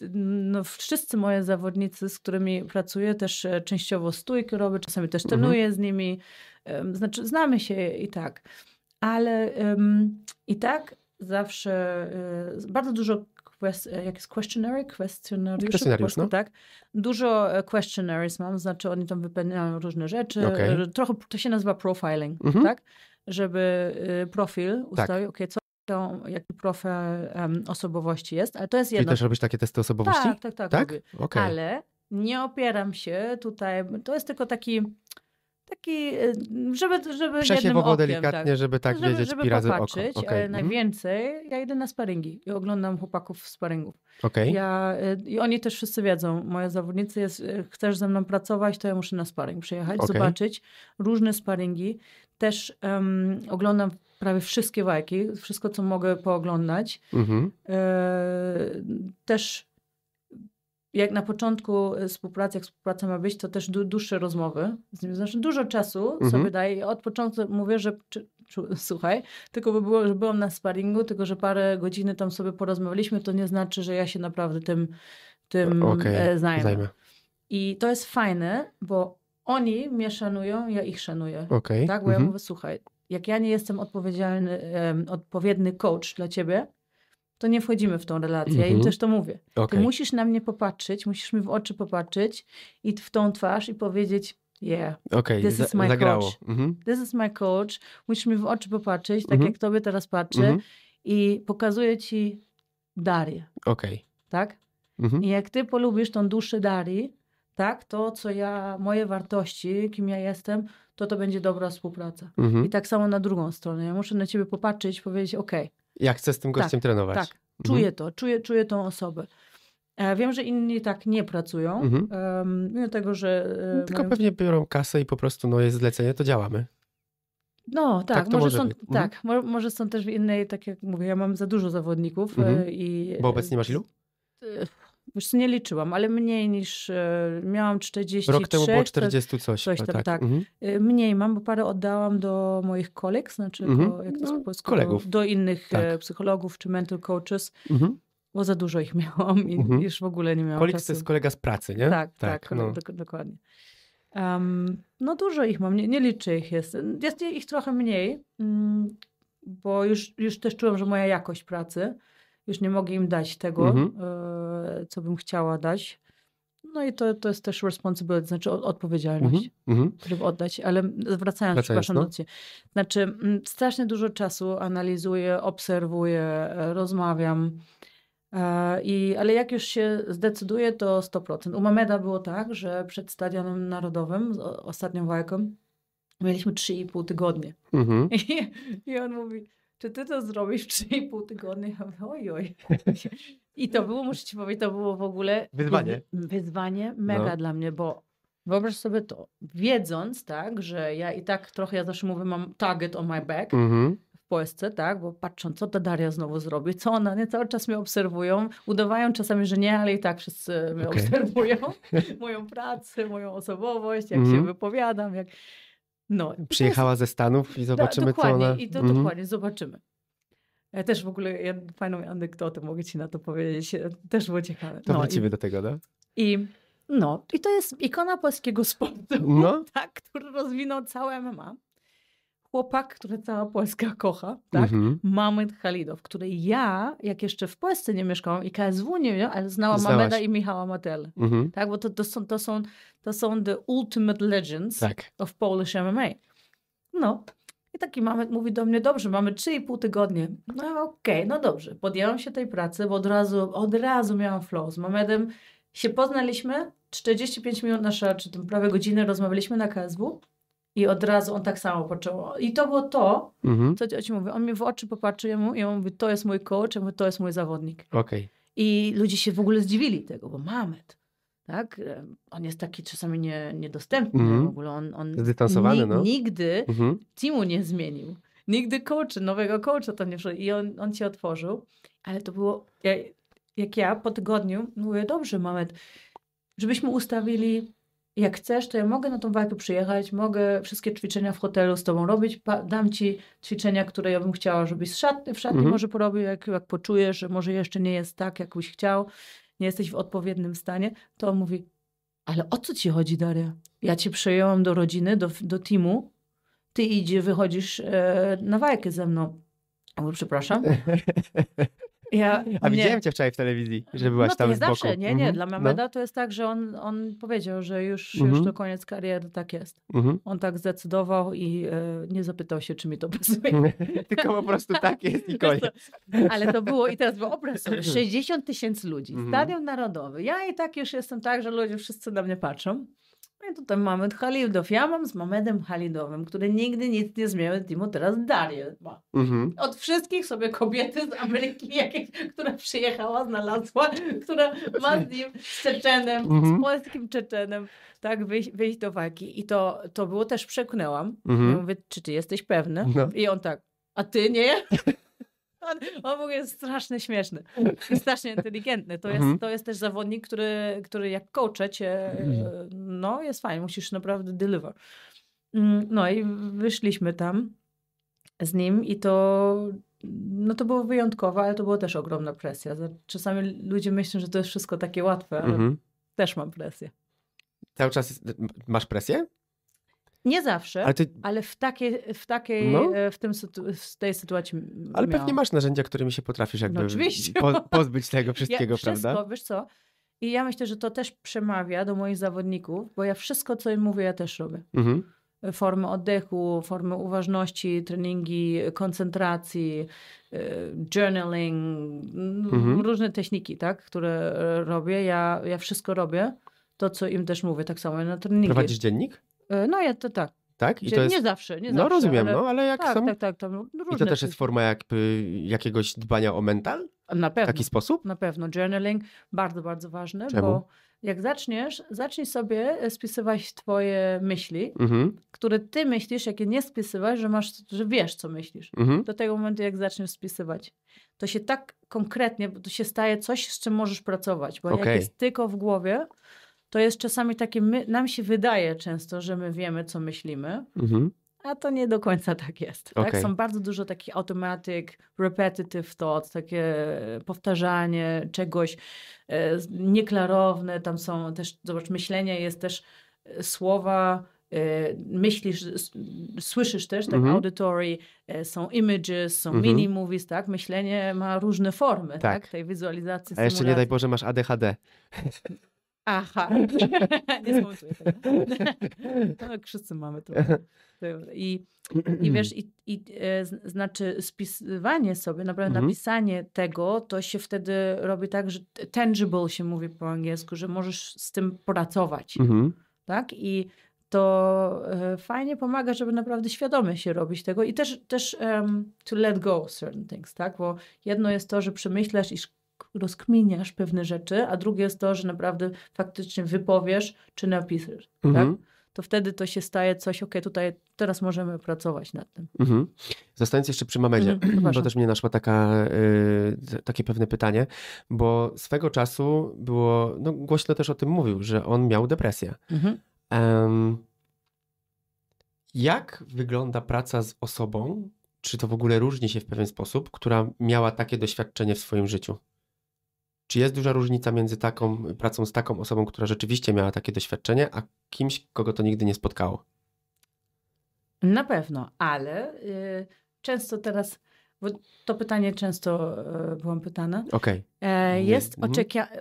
Y, no, wszyscy moje zawodnicy, z którymi pracuję, też e, częściowo stójki robię, czasami też mhm. trenuję z nimi. Znaczy znamy się i tak. Ale um, i tak zawsze y, bardzo dużo jak jest e, questionary, kwestionariusze, no? tak. Dużo e, questionaries mam, znaczy oni tam wypełniają różne rzeczy. Okay. E, trochę to się nazywa profiling, mm -hmm. tak? Żeby profil tak. ustawił, tak. ok, co to, jaki profil um, osobowości jest, ale to jest jedno. Czyli też robisz takie testy osobowości? Tak, tak, tak. tak? Okay. Ale nie opieram się tutaj, to jest tylko taki taki, e, żeby, żeby Przesiew jednym okiem, delikatnie, tak. żeby tak żeby, wiedzieć żeby pirazy popatrzeć oko. E, okay. Mhm. najwięcej. Ja idę na sparingi i oglądam chłopaków w sparingów. Okay. Ja, e, I oni też wszyscy wiedzą, moja zawodnicy jest, chcesz ze mną pracować, to ja muszę na sparing przyjechać, okay. zobaczyć różne sparingi. Też um, oglądam prawie wszystkie walki, wszystko co mogę pooglądać. Mhm. E, też jak na początku e, współpracy, jak współpraca ma być, to też dłuższe rozmowy. Znaczy dużo czasu mhm. sobie daję. od początku mówię, że czy, czy, słuchaj, tylko by było, że byłam na sparringu, tylko że parę godziny tam sobie porozmawialiśmy, to nie znaczy, że ja się naprawdę tym, tym okay, e, zajmę. zajmę. I to jest fajne, bo oni mnie szanują, ja ich szanuję. Okay. Tak, bo mhm. ja mówię, słuchaj, jak ja nie jestem odpowiedzialny, um, odpowiedni coach dla ciebie, to nie wchodzimy w tą relację. Mm -hmm. też to mówię. Okay. Ty musisz na mnie popatrzeć, musisz mi w oczy popatrzeć i w tą twarz i powiedzieć yeah, okay. this is my Zagrało. coach. Mm -hmm. This is my coach. Musisz mi w oczy popatrzeć, tak mm -hmm. jak tobie teraz patrzę mhm. i pokazuję ci Darię. Okej. Okay. Tak? Mhm. I jak ty polubisz tą duszę Darii, tak, to co ja, moje wartości, kim ja jestem, to to będzie dobra współpraca. Mhm. I tak samo na drugą stronę. Ja muszę na ciebie popatrzeć, powiedzieć, okej, okay, jak chcę z tym gościem tak, trenować. Tak, mhm. czuję mhm. to, czuję, czuję tą osobę. E, wiem, że inni tak nie pracują, mhm. mimo tego, że... E, no, tylko mają... pewnie biorą kasę i po prostu no, jest zlecenie, to działamy. No tak, tak może, może, są, mhm. tak mhm. może są też w innej, tak jak mówię, ja mam za dużo zawodników. E, mhm. i Bo obecnie masz ilu? Już nie liczyłam, ale mniej niż e, miałam 40, Rok temu było 40 coś. coś tam, tak. tak. Mhm. E, mniej mam, bo parę oddałam do moich kolegów, znaczy mhm. do, jak to jest no, po kolegów. Do, do innych e, tak. psychologów czy mental coaches. Mhm bo za dużo ich miałam i mhm. już w ogóle nie miałam Kolik to jest kolega z pracy, nie? Tak, tak, tak no. do, dokładnie. Um, no dużo ich mam, nie, nie, liczę ich jest. Jest ich trochę mniej, mm, bo już, już też czułam, że moja jakość pracy już nie mogę im dać tego, mhm. E, co bym chciała dać. No i to, to jest też responsibility, znaczy odpowiedzialność, mm -hmm. oddać, ale wracając, Wracając przepraszam, no. do ciebie. Znaczy mm, strasznie dużo czasu analizuję, obserwuję, e, rozmawiam, e, i, ale jak już się zdecyduję, to 100%. U Mameda było tak, że przed Stadionem Narodowym, ostatnią walką, mieliśmy 3,5 tygodnie. Mm -hmm. I, I on mówi, czy ty to zrobisz w 3,5 tygodnia? Ja mówię, oj, oj. I to było, muszę ci powiedzieć, to było w ogóle... Wyzwanie. Wyzwanie mega no. dla mnie, bo wyobraź sobie to, wiedząc, tak, że ja i tak trochę, ja zawsze mówię, mam target on my back, mm-hmm. Polsce, tak, bo patrzą, co ta Daria znowu zrobi, co ona, nie, cały czas mnie obserwują, udawają czasami, że nie, ale i tak wszyscy mnie okay. obserwują, moją pracę, moją osobowość, jak mm-hmm. się mhm. wypowiadam, jak... No, Przyjechała ze Stanów i tak, zobaczymy, da, co ona... I to mhm. dokładnie, zobaczymy. Ja też w ogóle ja fajną anegdotę mogę ci na to powiedzieć. Też było ciekawe. To no, wrócimy i, do tego, no? I, no, i to jest ikona polskiego sportu, no. tak, który rozwinął całe MMA chłopak, który cała Polska kocha, tak? Mhm. Mamet Halidow, który ja, jak jeszcze w Polsce nie mieszkałam i KSW nie miałam, ale znałam Znałaś. Mameda i Michała Matele. Mhm. Tak, bo to, to, są, to, są, to są the ultimate legends tak. of Polish MMA. No. I taki Mamet mówi do mnie, dobrze, mamy 3,5 tygodnie. No okej, okay, no dobrze. Podjęłam się tej pracy, bo od razu, od razu miałam flow. Z Mamedem się poznaliśmy, 45 minut nasza, czy tam prawie godzinę rozmawialiśmy na KSW. I od razu on tak samo poczęło I to było to, mhm. co ci mówię. On mi w oczy popatrzył i on mówi, to jest mój coach, ja mówię, to jest mój zawodnik. Okay. I ludzie się w ogóle zdziwili tego, bo Mamet, tak? E, on jest taki czasami nie, niedostępny mm w ogóle. On, on Zdystansowany, no. nigdy mm teamu nie zmienił. Nigdy coacha, nowego coacha to nie wszedł. I on, on cię otworzył. Ale to było, jak ja po tygodniu mówię, dobrze Mamet, żebyśmy ustawili jak chcesz, to ja mogę na tą walkę przyjechać, mogę wszystkie ćwiczenia w hotelu z tobą robić, dam ci ćwiczenia, które ja bym chciała, żebyś szat w szatni mhm. może porobił, jak, jak poczujesz, że może jeszcze nie jest tak, jak byś chciał, nie jesteś w odpowiednim stanie, to on mówi, ale o co ci chodzi, Daria? Ja cię przejęłam do rodziny, do, do teamu, ty idzie, wychodzisz e, na walkę ze mną. Mówię, przepraszam. Ja, A nie. widziałem cię wczoraj w telewizji, że no byłaś no, tam nie z boku. Zawsze, nie, nie. Mm Dla Mameda no. to jest tak, że on, on powiedział, że już, mm już mhm. to koniec kariery, tak jest. Mm On tak zdecydował i e, nie zapytał się, czy mi to pasuje. Tylko po prostu tak jest i koniec. Ale to było i teraz był obraz 60 tysięcy ludzi, mhm. Stadion Narodowy. Ja i tak już jestem tak, że ludzie wszyscy na mnie patrzą. No i tutaj mamy Halidów. Ja mam z Mamedem Halidowym, który nigdy nic nie zmienił, Timo teraz Darię ma. Mhm. Od wszystkich sobie kobiety z Ameryki, jakieś, która przyjechała, znalazła, która ma z nim, z Czeczenem, mhm. z polskim Czeczenem, tak, wyjść, wyjść, do walki. I to, to było też przeknęłam. Mhm. Ja mówię, czy ty jesteś pewny? No. I on tak, a ty nie? On, on w ogóle jest strasznie śmieszny, strasznie inteligentny. To jest, mhm. to jest też zawodnik, który, który jak coacha cię, mhm. no jest fajny, musisz naprawdę deliver. Mm, no i wyszliśmy tam z nim i to no to było wyjątkowe, ale to była też ogromna presja. Czasami ludzie myślą, że to jest wszystko takie łatwe, ale mhm. też mam presję. Cały czas jest, masz presję? Nie zawsze, ty... ale w, takiej w takiej, no. E, w, tym, w tej sytuacji. Ale miałam. pewnie masz narzędzia, którymi się potrafisz no, jakby no oczywiście. Po, pozbyć tego wszystkiego, ja, wszystko, prawda? Wiesz co? I ja myślę, że to też przemawia do moich zawodników, bo ja wszystko, co im mówię, ja też robię. Mhm. Formy oddechu, formy uważności, treningi, koncentracji, e, journaling, mhm. różne techniki, tak, które e, robię. Ja, ja wszystko robię, to co im też mówię, tak samo na treningi. Prowadzisz dziennik? E, no ja to tak. Tak? I to jest... Nie zawsze, nie no, zawsze. No rozumiem, ale... no ale jak tak, są... Tak, tak, to I to też jest forma jakby jakiegoś dbania o mental? Na pewno. W taki sposób? Na pewno. Journaling bardzo, bardzo ważne, Czemu? bo jak zaczniesz, zacznij sobie spisywać twoje myśli, mhm. które ty myślisz, jakie nie spisywasz, że, masz, że wiesz, co myślisz. Mhm. Do tego momentu, jak zaczniesz spisywać, to się tak konkretnie, bo to się staje coś, z czym możesz pracować, bo okay. jak jest tylko w głowie, to jest czasami takie, my, nam się wydaje często, że my wiemy, co myślimy, mhm. a to nie do końca tak jest. Okay. Tak? Są bardzo dużo takich automatic, repetitive thought, takie powtarzanie czegoś e, nieklarowne, tam są też, zobacz, myślenie jest też e, słowa, e, myślisz, słyszysz też, tak, mhm. auditory, e, są images, są mhm. mini movies, tak, myślenie ma różne formy, tak, tak tej wizualizacji. A jeszcze nie daj Boże masz ADHD. Aha, nie zmontuję tego. no wszyscy mamy to. I, i wiesz, i, i e, znaczy spisywanie sobie, naprawdę mhm. napisanie tego, to się wtedy robi tak, że tangible się mówi po angielsku, że możesz z tym pracować. Mhm. Tak? I to e, fajnie pomaga, żeby naprawdę świadomie się robić tego i też, też um, to let go certain things, tak? Bo jedno jest to, że przemyślasz i rozkminiasz pewne rzeczy, a drugie jest to, że naprawdę faktycznie wypowiesz czy napiszesz, tak? mhm. tak? To wtedy to się staje coś, ok, tutaj teraz możemy pracować nad tym. Mhm. Zostając jeszcze przy Mamedzie, mhm, bo też mnie naszło taka, y, takie pewne pytanie, bo swego czasu było, no głośno też o tym mówił, że on miał depresję. Mhm. Um, jak wygląda praca z osobą, czy to w ogóle różni się w pewien sposób, która miała takie doświadczenie w swoim życiu? Czy jest duża różnica między taką pracą z taką osobą, która rzeczywiście miała takie doświadczenie, a kimś, kogo to nigdy nie spotkało? Na pewno, ale y, często teraz, bo to pytanie często y, byłam pytana. Okay. Y, e, jest mm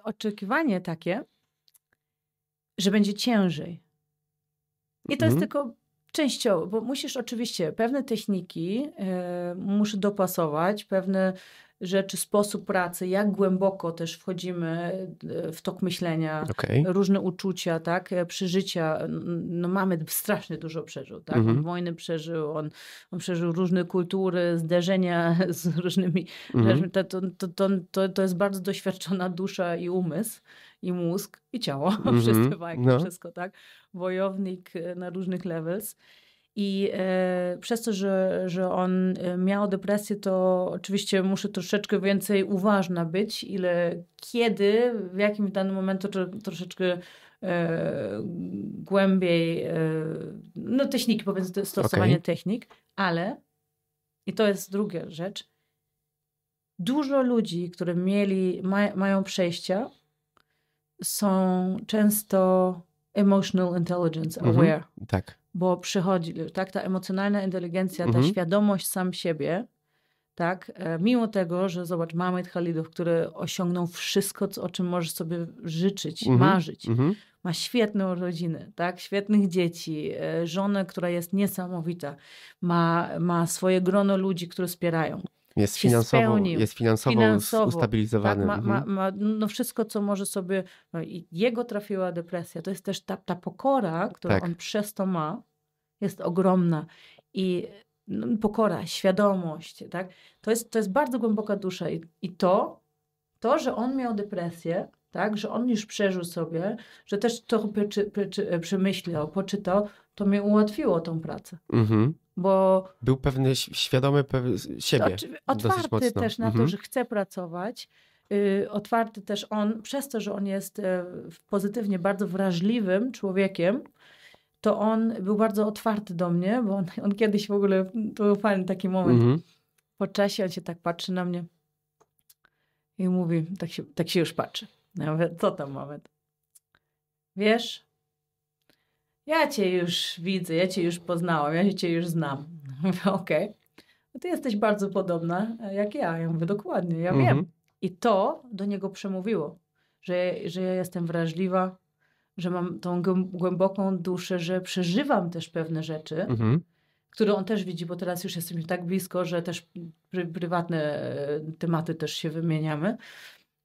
oczekiwanie takie, że będzie ciężej. I to mm jest mhm. tylko Częściowo, bo musisz oczywiście pewne techniki e, muszę dopasować, pewne rzeczy, sposób pracy, jak głęboko też wchodzimy e, w tok myślenia, okay. różne uczucia, tak, e, przeżycia. No mamy strasznie dużo przeżył, tak? Mm -hmm. Wojny przeżył, on, on przeżył różne kultury, zderzenia z różnymi mm -hmm. to, to, to, to, to jest bardzo doświadczona dusza i umysł i mózg, i ciało, mm-hmm. wszystko, no. wszystko, tak? Wojownik e, na różnych levels. I e, przez to, że, że on e, miał depresję, to oczywiście muszę troszeczkę więcej uważna być, ile kiedy, w jakim danym momencie troszeczkę e, głębiej, e, no techniki, powiedzmy, stosowanie okay. technik, ale, i to jest druga rzecz, dużo ludzi, które mieli, ma, mają przejścia, są często emotional intelligence mhm, aware. Mhm, tak. Bo przychodzi, tak, ta emocjonalna inteligencja, ta mhm. świadomość sam siebie, tak, e, mimo tego, że zobacz, mamy Halidów, który osiągnął wszystko, co, o czym możesz sobie życzyć, mhm. marzyć. Mhm. Ma świetną rodzinę, tak, świetnych dzieci, e, żonę, która jest niesamowita, ma, ma swoje grono ludzi, które wspierają jest finansowo, spełnił. Jest finansowo, finansowo tak, ustabilizowany. Tak, ma, ma, mhm. ma, no wszystko, co może sobie... No, jego trafiła depresja. To jest też ta, ta pokora, którą tak. on przez to ma, jest ogromna. I no, pokora, świadomość, tak? To jest, to jest bardzo głęboka dusza. I, i to, to, że on miał depresję, tak, że on już przeżył sobie, że też to przemyślał, poczytał, to mi ułatwiło tą pracę. Mhm bo... Był pewny, świadomy pewny siebie. Otwarty też na mhm. to, że chce pracować. Yy, otwarty też on, przez to, że on jest e, pozytywnie bardzo wrażliwym człowiekiem, to on był bardzo otwarty do mnie, bo on, on kiedyś w ogóle, to był fajny taki moment, mhm. po czasie on się tak patrzy na mnie i mówi, tak się, tak się już patrzy. Ja mówię, co tam moment? Wiesz, ja cię już widzę, ja cię już poznałam, ja cię już znam. okej. Okay. No ty jesteś bardzo podobna e, jak ja. Ja mówię, dokładnie, ja mhm. wiem. I to do niego przemówiło, że, że ja jestem wrażliwa, że mam tą głęboką duszę, że przeżywam też pewne rzeczy, mhm. które on też widzi, bo teraz już jesteśmy tak blisko, że też prywatne e, tematy też się wymieniamy.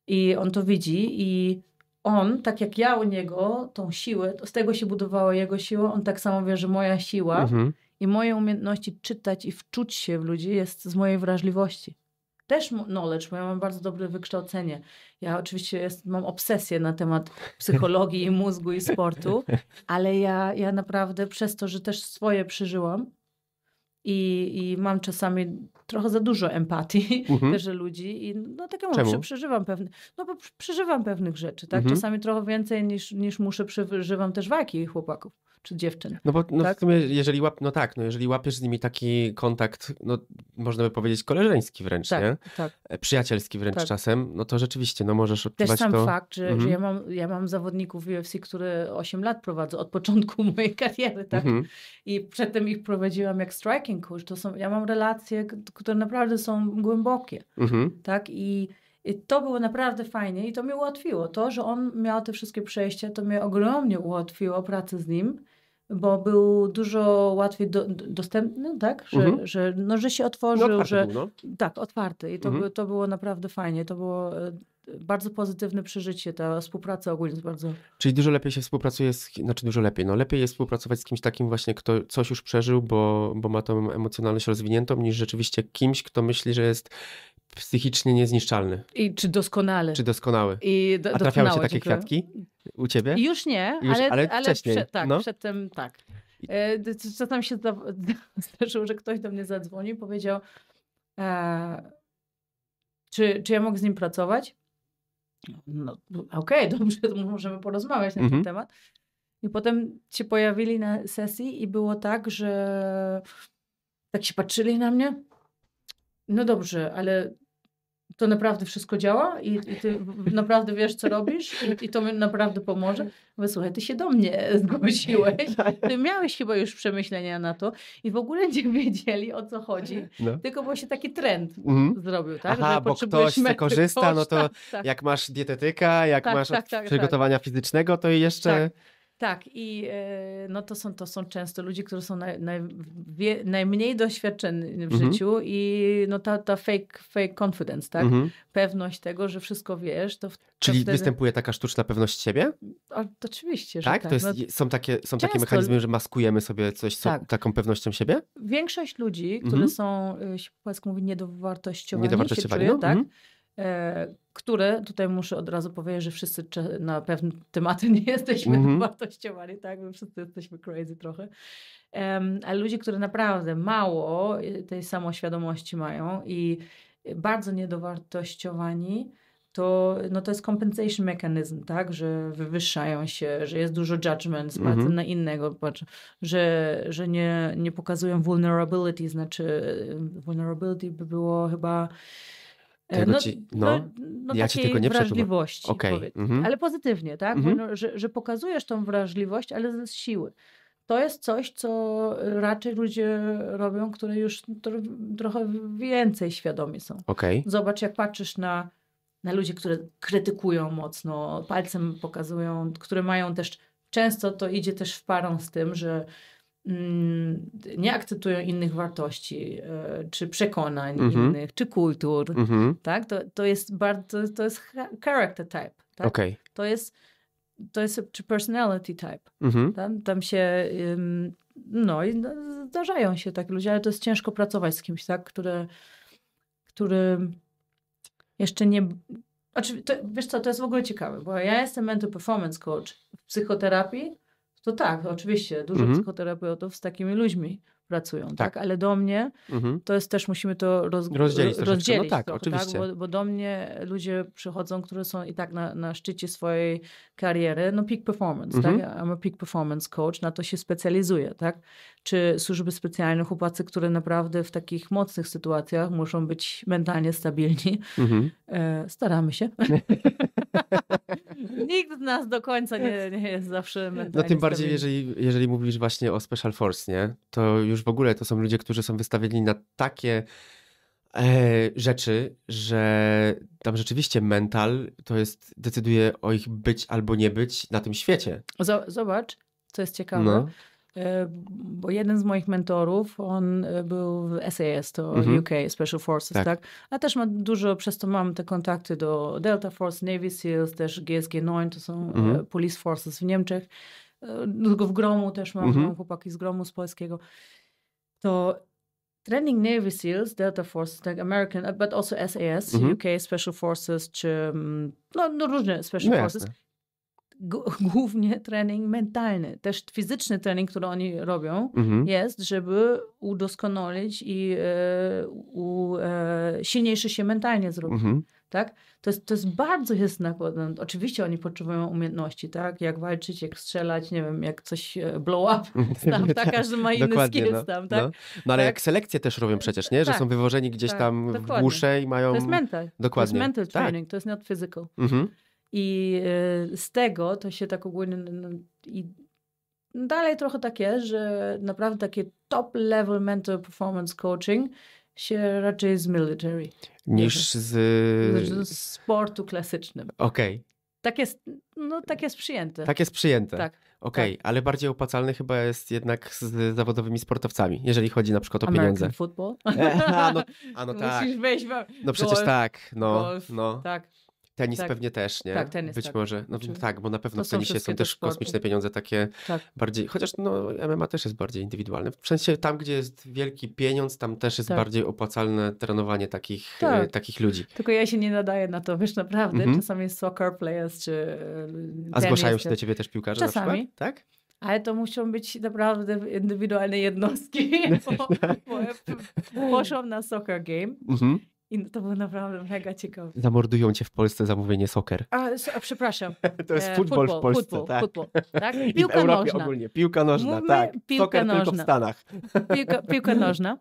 I on to widzi i on, tak jak ja u niego, tą siłę, z tego się budowała jego siła, on tak samo wie, że moja siła mhm. i moje umiejętności czytać i wczuć się w ludzi jest z mojej wrażliwości. Też knowledge, bo ja mam bardzo dobre wykształcenie. Ja oczywiście jest, mam obsesję na temat psychologii i mózgu i sportu, ale ja, ja naprawdę przez to, że też swoje przeżyłam, i, i mam czasami trochę za dużo empatii mhm. też ludzi i no tak jak mówię, przeżywam pewne, no bo przeżywam pewnych rzeczy, tak? Mhm. Czasami trochę więcej niż, niż muszę, przeżywam też walki chłopaków czy dziewczyn. No bo no tak? w sumie, jeżeli łap, no tak, no jeżeli łapiesz z nimi taki kontakt, no można by powiedzieć koleżeński wręcz, tak, nie? Tak. E, przyjacielski wręcz tak. czasem, no to rzeczywiście, no możesz odczuwać Też sam to... fakt, że, mhm. że ja, mam, ja mam zawodników UFC, które 8 lat prowadzę od początku mojej kariery, tak? Mhm. I przedtem ich prowadziłam jak striking coach, to są, ja mam relacje, które naprawdę są głębokie, mhm. tak? I i to było naprawdę fajnie i to mi ułatwiło. To, że on miał te wszystkie przejścia, to mnie ogromnie ułatwiło pracę z nim bo był dużo łatwiej do, dostępny, tak? Że, mhm. że, no, że się no, otworzył, no, że był, no. tak, otwarty. I to, mhm. to było naprawdę fajnie. To było e, bardzo pozytywne przeżycie, ta współpraca ogólnie bardzo. Czyli dużo lepiej się współpracuje, z, znaczy dużo lepiej, no lepiej jest współpracować z kimś takim właśnie, kto coś już przeżył, bo, bo ma tą emocjonalność rozwiniętą, niż rzeczywiście kimś, kto myśli, że jest psychicznie niezniszczalny. I czy doskonały. Czy doskonały. I do, A trafiały się takie dziękuję. kwiatki u ciebie? Już nie, Już, ale, ale, ale wcześniej. Prze, tak, no? przedtem tak. E, co tam się zdarzyło, że ktoś do mnie zadzwonił i powiedział, e, czy, czy ja mogę z nim pracować? No, okej, okay, dobrze, to możemy porozmawiać na ten mhm. temat. I potem się pojawili na sesji i było tak, że tak się patrzyli na mnie. No dobrze, ale to naprawdę wszystko działa i, i ty naprawdę wiesz, co robisz i, i, to mi naprawdę pomoże. Bo słuchaj, ty się do mnie zgłosiłeś. Tak. Ty miałeś chyba już przemyślenia na to i w ogóle nie wiedzieli, o co chodzi. No. Tylko właśnie taki trend mhm. zrobił, tak? Aha, Że bo ktoś metry, korzysta, no to tak, tak. jak masz dietetyka, jak tak, masz tak, tak, przygotowania fizycznego, to jeszcze... Tak, i e, no to są, to są często ludzie, którzy są naj, naj, wie, najmniej doświadczeni w mhm. życiu i no ta, ta fake, fake confidence, tak? Mhm. Pewność tego, że wszystko wiesz, to, to Czyli wtedy... występuje taka sztuczna pewność siebie? O, to oczywiście, tak? tak. To tak. jest, no, są takie, są takie mechanizmy, że maskujemy sobie coś tak. co, taką pewnością siebie? Większość ludzi, które mhm. są, e, się po polsku mówi, niedowartościowani, niedowartościowani się czuje, no? tak? Mhm. E, które tutaj muszę od razu powiedzieć, że wszyscy na pewne tematy nie jesteśmy mm -hmm. wartościowani, tak? My wszyscy jesteśmy crazy trochę. Um, ale ludzie, którzy naprawdę mało e, tej samoświadomości mają i bardzo niedowartościowani, to, no to jest compensation mechanism, tak? Że wywyższają się, że jest dużo judgment z mm -hmm. na innego, że, że nie, nie pokazują vulnerability, znaczy vulnerability by było chyba E, tego no, ci, no, no, no ja ci tego nie wrażliwości, okay. mhm. ale pozytywnie, tak? Mhm. No, że, że pokazujesz tą wrażliwość, ale z siły. To jest coś, co raczej ludzie robią, które już tro, trochę więcej świadomi są. Okay. Zobacz, jak patrzysz na, na ludzi, które krytykują mocno, palcem pokazują, które mają też, często to idzie też w parą z tym, że Mm, nie akceptują innych wartości, e, czy przekonań mm -hmm. innych, czy kultur, mm -hmm. tak? To, to jest bardzo, to jest character type, tak? Okay. To jest, to jest, czy personality type, mm -hmm. tam, tam się, no i no, zdarzają się tak ludzie, ale to jest ciężko pracować z kimś, tak? Który, który jeszcze nie, to, wiesz co, to jest w ogóle ciekawe, bo ja jestem mental performance coach w psychoterapii, to tak, oczywiście, dużo mhm. psychoterapeutów z takimi ludźmi pracują, tak. tak? Ale do mnie mhm. to jest też, musimy to roz, rozdzielić. No rozdzielić no tak, trochę, tak? oczywiście. Tak? Bo, bo, do mnie ludzie przychodzą, którzy są i tak na, na szczycie swojej kariery, no peak performance, tak? mhm. tak? I'm a peak performance coach, na to się specjalizuję, tak? Czy służby specjalne, chłopacy, które naprawdę w takich mocnych sytuacjach muszą być mentalnie stabilni. Mhm. E, staramy się. Nikt z nas do końca nie, nie jest zawsze no, mentalnie No tym bardziej, jeżeli, jeżeli mówisz właśnie o Special Force, nie? To już już w ogóle to są ludzie, którzy są wystawieni na takie e, rzeczy, że tam rzeczywiście mental to jest, decyduje o ich być albo nie być na tym świecie. Zobacz, co jest ciekawe. No. E, bo jeden z moich mentorów, on e, był w SAS, to mhm. UK, Special Forces, tak. tak? A też ma dużo, przez to mam te kontakty do Delta Force, Navy SEALs, też GSG-9, to są mhm. Police Forces w Niemczech. W Gromu też mam, mhm. mam chłopaki z Gromu, z polskiego to training Navy SEALs, Delta Force, tak American, but also SAS, mhm. UK Special Forces, czy mm, no, no różne Special no Forces. Głównie trening mentalny, też fizyczny trening, który oni robią, mhm. jest, żeby udoskonalić i e, u, e, silniejszy się mentalnie zrobić. Mhm tak? To jest, to jest bardzo jest nakład. Oczywiście oni potrzebują umiejętności, tak? Jak walczyć, jak strzelać, nie wiem, jak coś e, blow up. Tam, tak? Każdy ma inny dokładnie, skills no, tam, no. tak? No. no ale tak? jak selekcję też robią przecież, nie? Że tak, są wywożeni gdzieś tak, tam w głusze i mają... To jest mental. Dokładnie. To jest mental tak. training, to jest not physical. Mhm. I y, z tego to się tak ogólnie... No, i, Dalej trochę takie, że naprawdę takie top level mental performance coaching się raczej z military. Niż z... Znaczy z sportu klasycznym. Okej. Okay. Tak jest, no, tak jest przyjęte. Tak jest przyjęte. Tak. Okej, okay, tak. ale bardziej opłacalny chyba jest jednak z zawodowymi sportowcami, jeżeli chodzi na przykład o American pieniądze. Football? a, no, a no tak. Musisz wejść w... No przecież golf, tak, no, golf, no. Tak. Tenis tak. pewnie też, nie? Tak, tenis. Być tak. może. No, Czyli... tak, bo na pewno to w tenisie są, są też sporty. kosmiczne pieniądze takie tak. bardziej. Chociaż no, MMA też jest bardziej indywidualne. W sensie tam, gdzie jest wielki pieniądz, tam też jest bardziej opłacalne trenowanie takich, e, takich ludzi. Tylko ja się nie nadaję na to, wiesz, naprawdę. Mhm. Czasami soccer players czy. A zgłaszają się do ciebie też piłkarze Czasami. na przykład? Tak? ale to muszą być naprawdę indywidualne jednostki, bo, bo poszłam na soccer game mm -hmm. I no, to było naprawdę mega ciekawe. Zamordują cię w Polsce zamówienie soker. A, a przepraszam. to jest futbol, e, futbol w Polsce, futbol, tak. Futbol, tak? Piłka I w Europie nożna. ogólnie. Piłka nożna, Mówmy tak. Piłka soker nożna. tylko w Stanach. piłka, piłka nożna.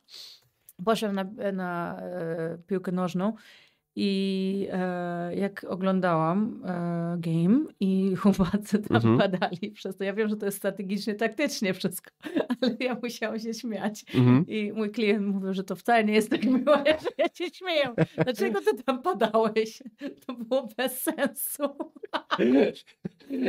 Poszłam na, na e, piłkę nożną i e, jak oglądałam e, game i chłopacy tam mhm. padali przez to. Ja wiem, że to jest strategicznie, taktycznie wszystko, ale ja musiałam się śmiać. Mhm. I mój klient mówił, że to wcale nie jest tak miłe, że ja się śmieję. Dlaczego ty tam padałeś? To było bez sensu.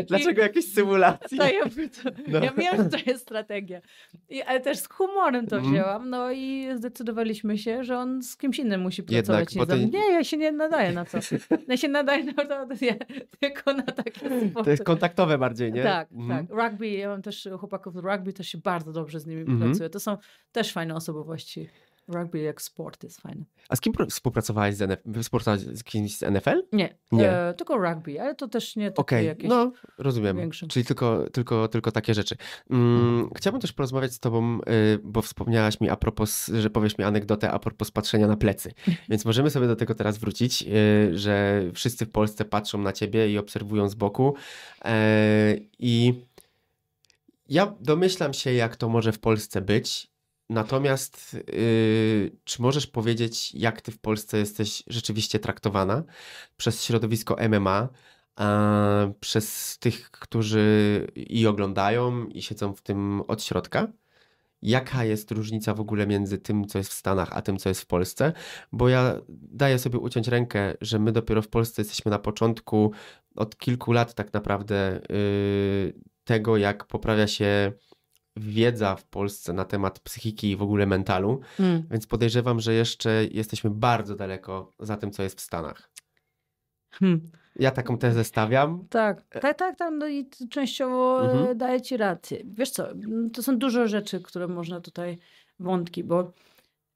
Dlaczego I, jakieś symulacje? To ja, to, no. ja wiem, że to jest strategia. I, ale też z humorem to mhm. wzięłam. No i zdecydowaliśmy się, że on z kimś innym musi pracować. Jednak, nie, ja się się nie nadaje na co. No się nadaje no to, nie, tylko na takie sporty. Hmm, to jest kontaktowe bardziej, nie? Tak, tak. mhm. tak. Rugby, ja mam też chłopaków z rugby, też się bardzo dobrze z nimi mhm. pracuje. To są też fajne osobowości. Rugby sport jest fajny. A z kim współpracowałeś z NFL? z kimś z NFL? Nie, nie. E, tylko rugby, ale to też nie takie okay. jakieś no, rozumiem. Większe. Czyli tylko, tylko, tylko takie rzeczy. Mm, mhm. chciałbym też porozmawiać z tobą, y, bo wspomniałaś mi a propos, że powiesz mi anegdotę a propos patrzenia na plecy. Więc możemy sobie do tego teraz wrócić, y, że wszyscy w Polsce patrzą na ciebie i obserwują z boku. Y, I ja domyślam się, jak to może w Polsce być Natomiast y, czy możesz powiedzieć, jak ty w Polsce jesteś rzeczywiście traktowana przez środowisko MMA, przez tych, którzy i oglądają, i siedzą w tym od środka? Jaka jest różnica w ogóle między tym, co jest w Stanach, a tym, co jest w Polsce? Bo ja daję sobie uciąć rękę, że my dopiero w Polsce jesteśmy na początku od kilku lat tak naprawdę y, tego, jak poprawia się wiedza w Polsce na temat psychiki i w ogóle mentalu, mm. więc podejrzewam, że jeszcze jesteśmy bardzo daleko za tym, co jest w Stanach. Hmm. Ja taką tezę stawiam. Tak, tak, tak, tak no i częściowo e, mhm. daję ci rację. Wiesz co, to są dużo rzeczy, które można tutaj wątki, bo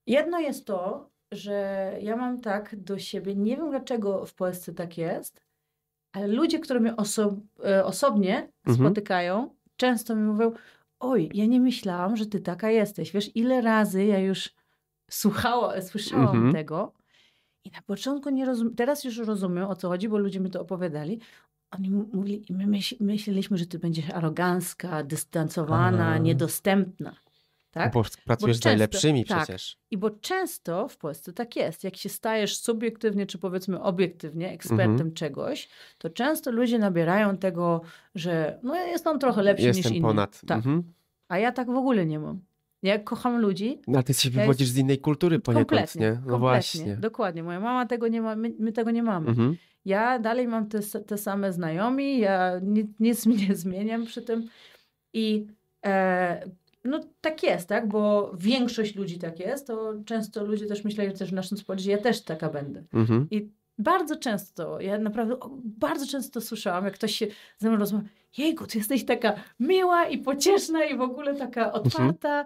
jedno jest to, że ja mam tak do siebie, nie wiem dlaczego w Polsce tak jest, ale ludzie, którzy mnie oso e, osobnie mhm. spotykają, często mi mówią, oj, ja nie myślałam, że ty taka jesteś. Wiesz, ile razy ja już słuchała, e, słyszałam mhm. tego i na początku nie rozumiem, teraz już rozumiem o co chodzi, bo ludzie mi to opowiadali. Oni mówili, my myśl, myśleliśmy, że ty będziesz arogancka, dystansowana, niedostępna. No tak? Bo pracujesz bo często, z najlepszymi tak. przecież. I bo często w Polsce tak jest. Jak się stajesz subiektywnie, czy powiedzmy obiektywnie ekspertem mhm. czegoś, to często ludzie nabierają tego, że no jest on trochę lepszy Jestem niż inni. ponad. Tak. Mhm. A ja tak w ogóle nie mam. Ja kocham ludzi. No, ale ty się wywodzisz jest... z innej kultury poniekąd, kompletnie, nie? No kompletnie, właśnie. Dokładnie. Moja mama tego nie ma, my, my tego nie mamy. Mhm. Ja dalej mam te, te same znajomi, ja nic, nic nie zmieniam przy tym. I e, no tak jest, tak? Bo większość ludzi tak jest, to często ludzie też myśleli też w naszym społeczeństwie ja też taka będę. Mhm. I bardzo często, ja naprawdę bardzo często słyszałam, jak ktoś się ze mną rozmawia, jejku, ty jesteś taka miła i pocieszna i w ogóle taka mhm. otwarta.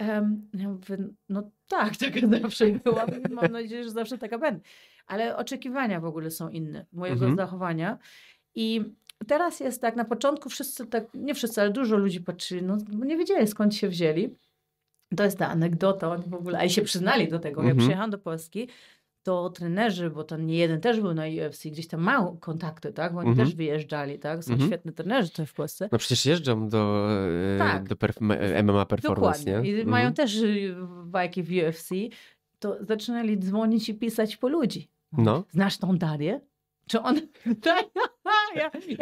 Um, ja mówię, no tak, taka zawsze byłam. Mam nadzieję, że zawsze taka będę. Ale oczekiwania w ogóle są inne mojego mhm. zachowania. I teraz jest tak, na początku wszyscy tak, nie wszyscy, ale dużo ludzi patrzyli, no nie wiedzieli skąd się wzięli. To jest ta anegdota, oni w ogóle, a i się przyznali do tego. Mhm. Jak przyjechałam do Polski, to trenerzy, bo ten nie jeden też był na UFC, gdzieś tam mają kontakty, tak? Bo oni mm -hmm. też wyjeżdżali, tak? Są mm -hmm. świetni trenerzy tutaj w Polsce. No przecież jeżdżą do, e, tak. do perf MMA e, Performance, Dokładnie. nie? I mm -hmm. mają też y, bajki w UFC, to zaczynali dzwonić i pisać po ludzi. No. Znasz tą Darię? Czy on.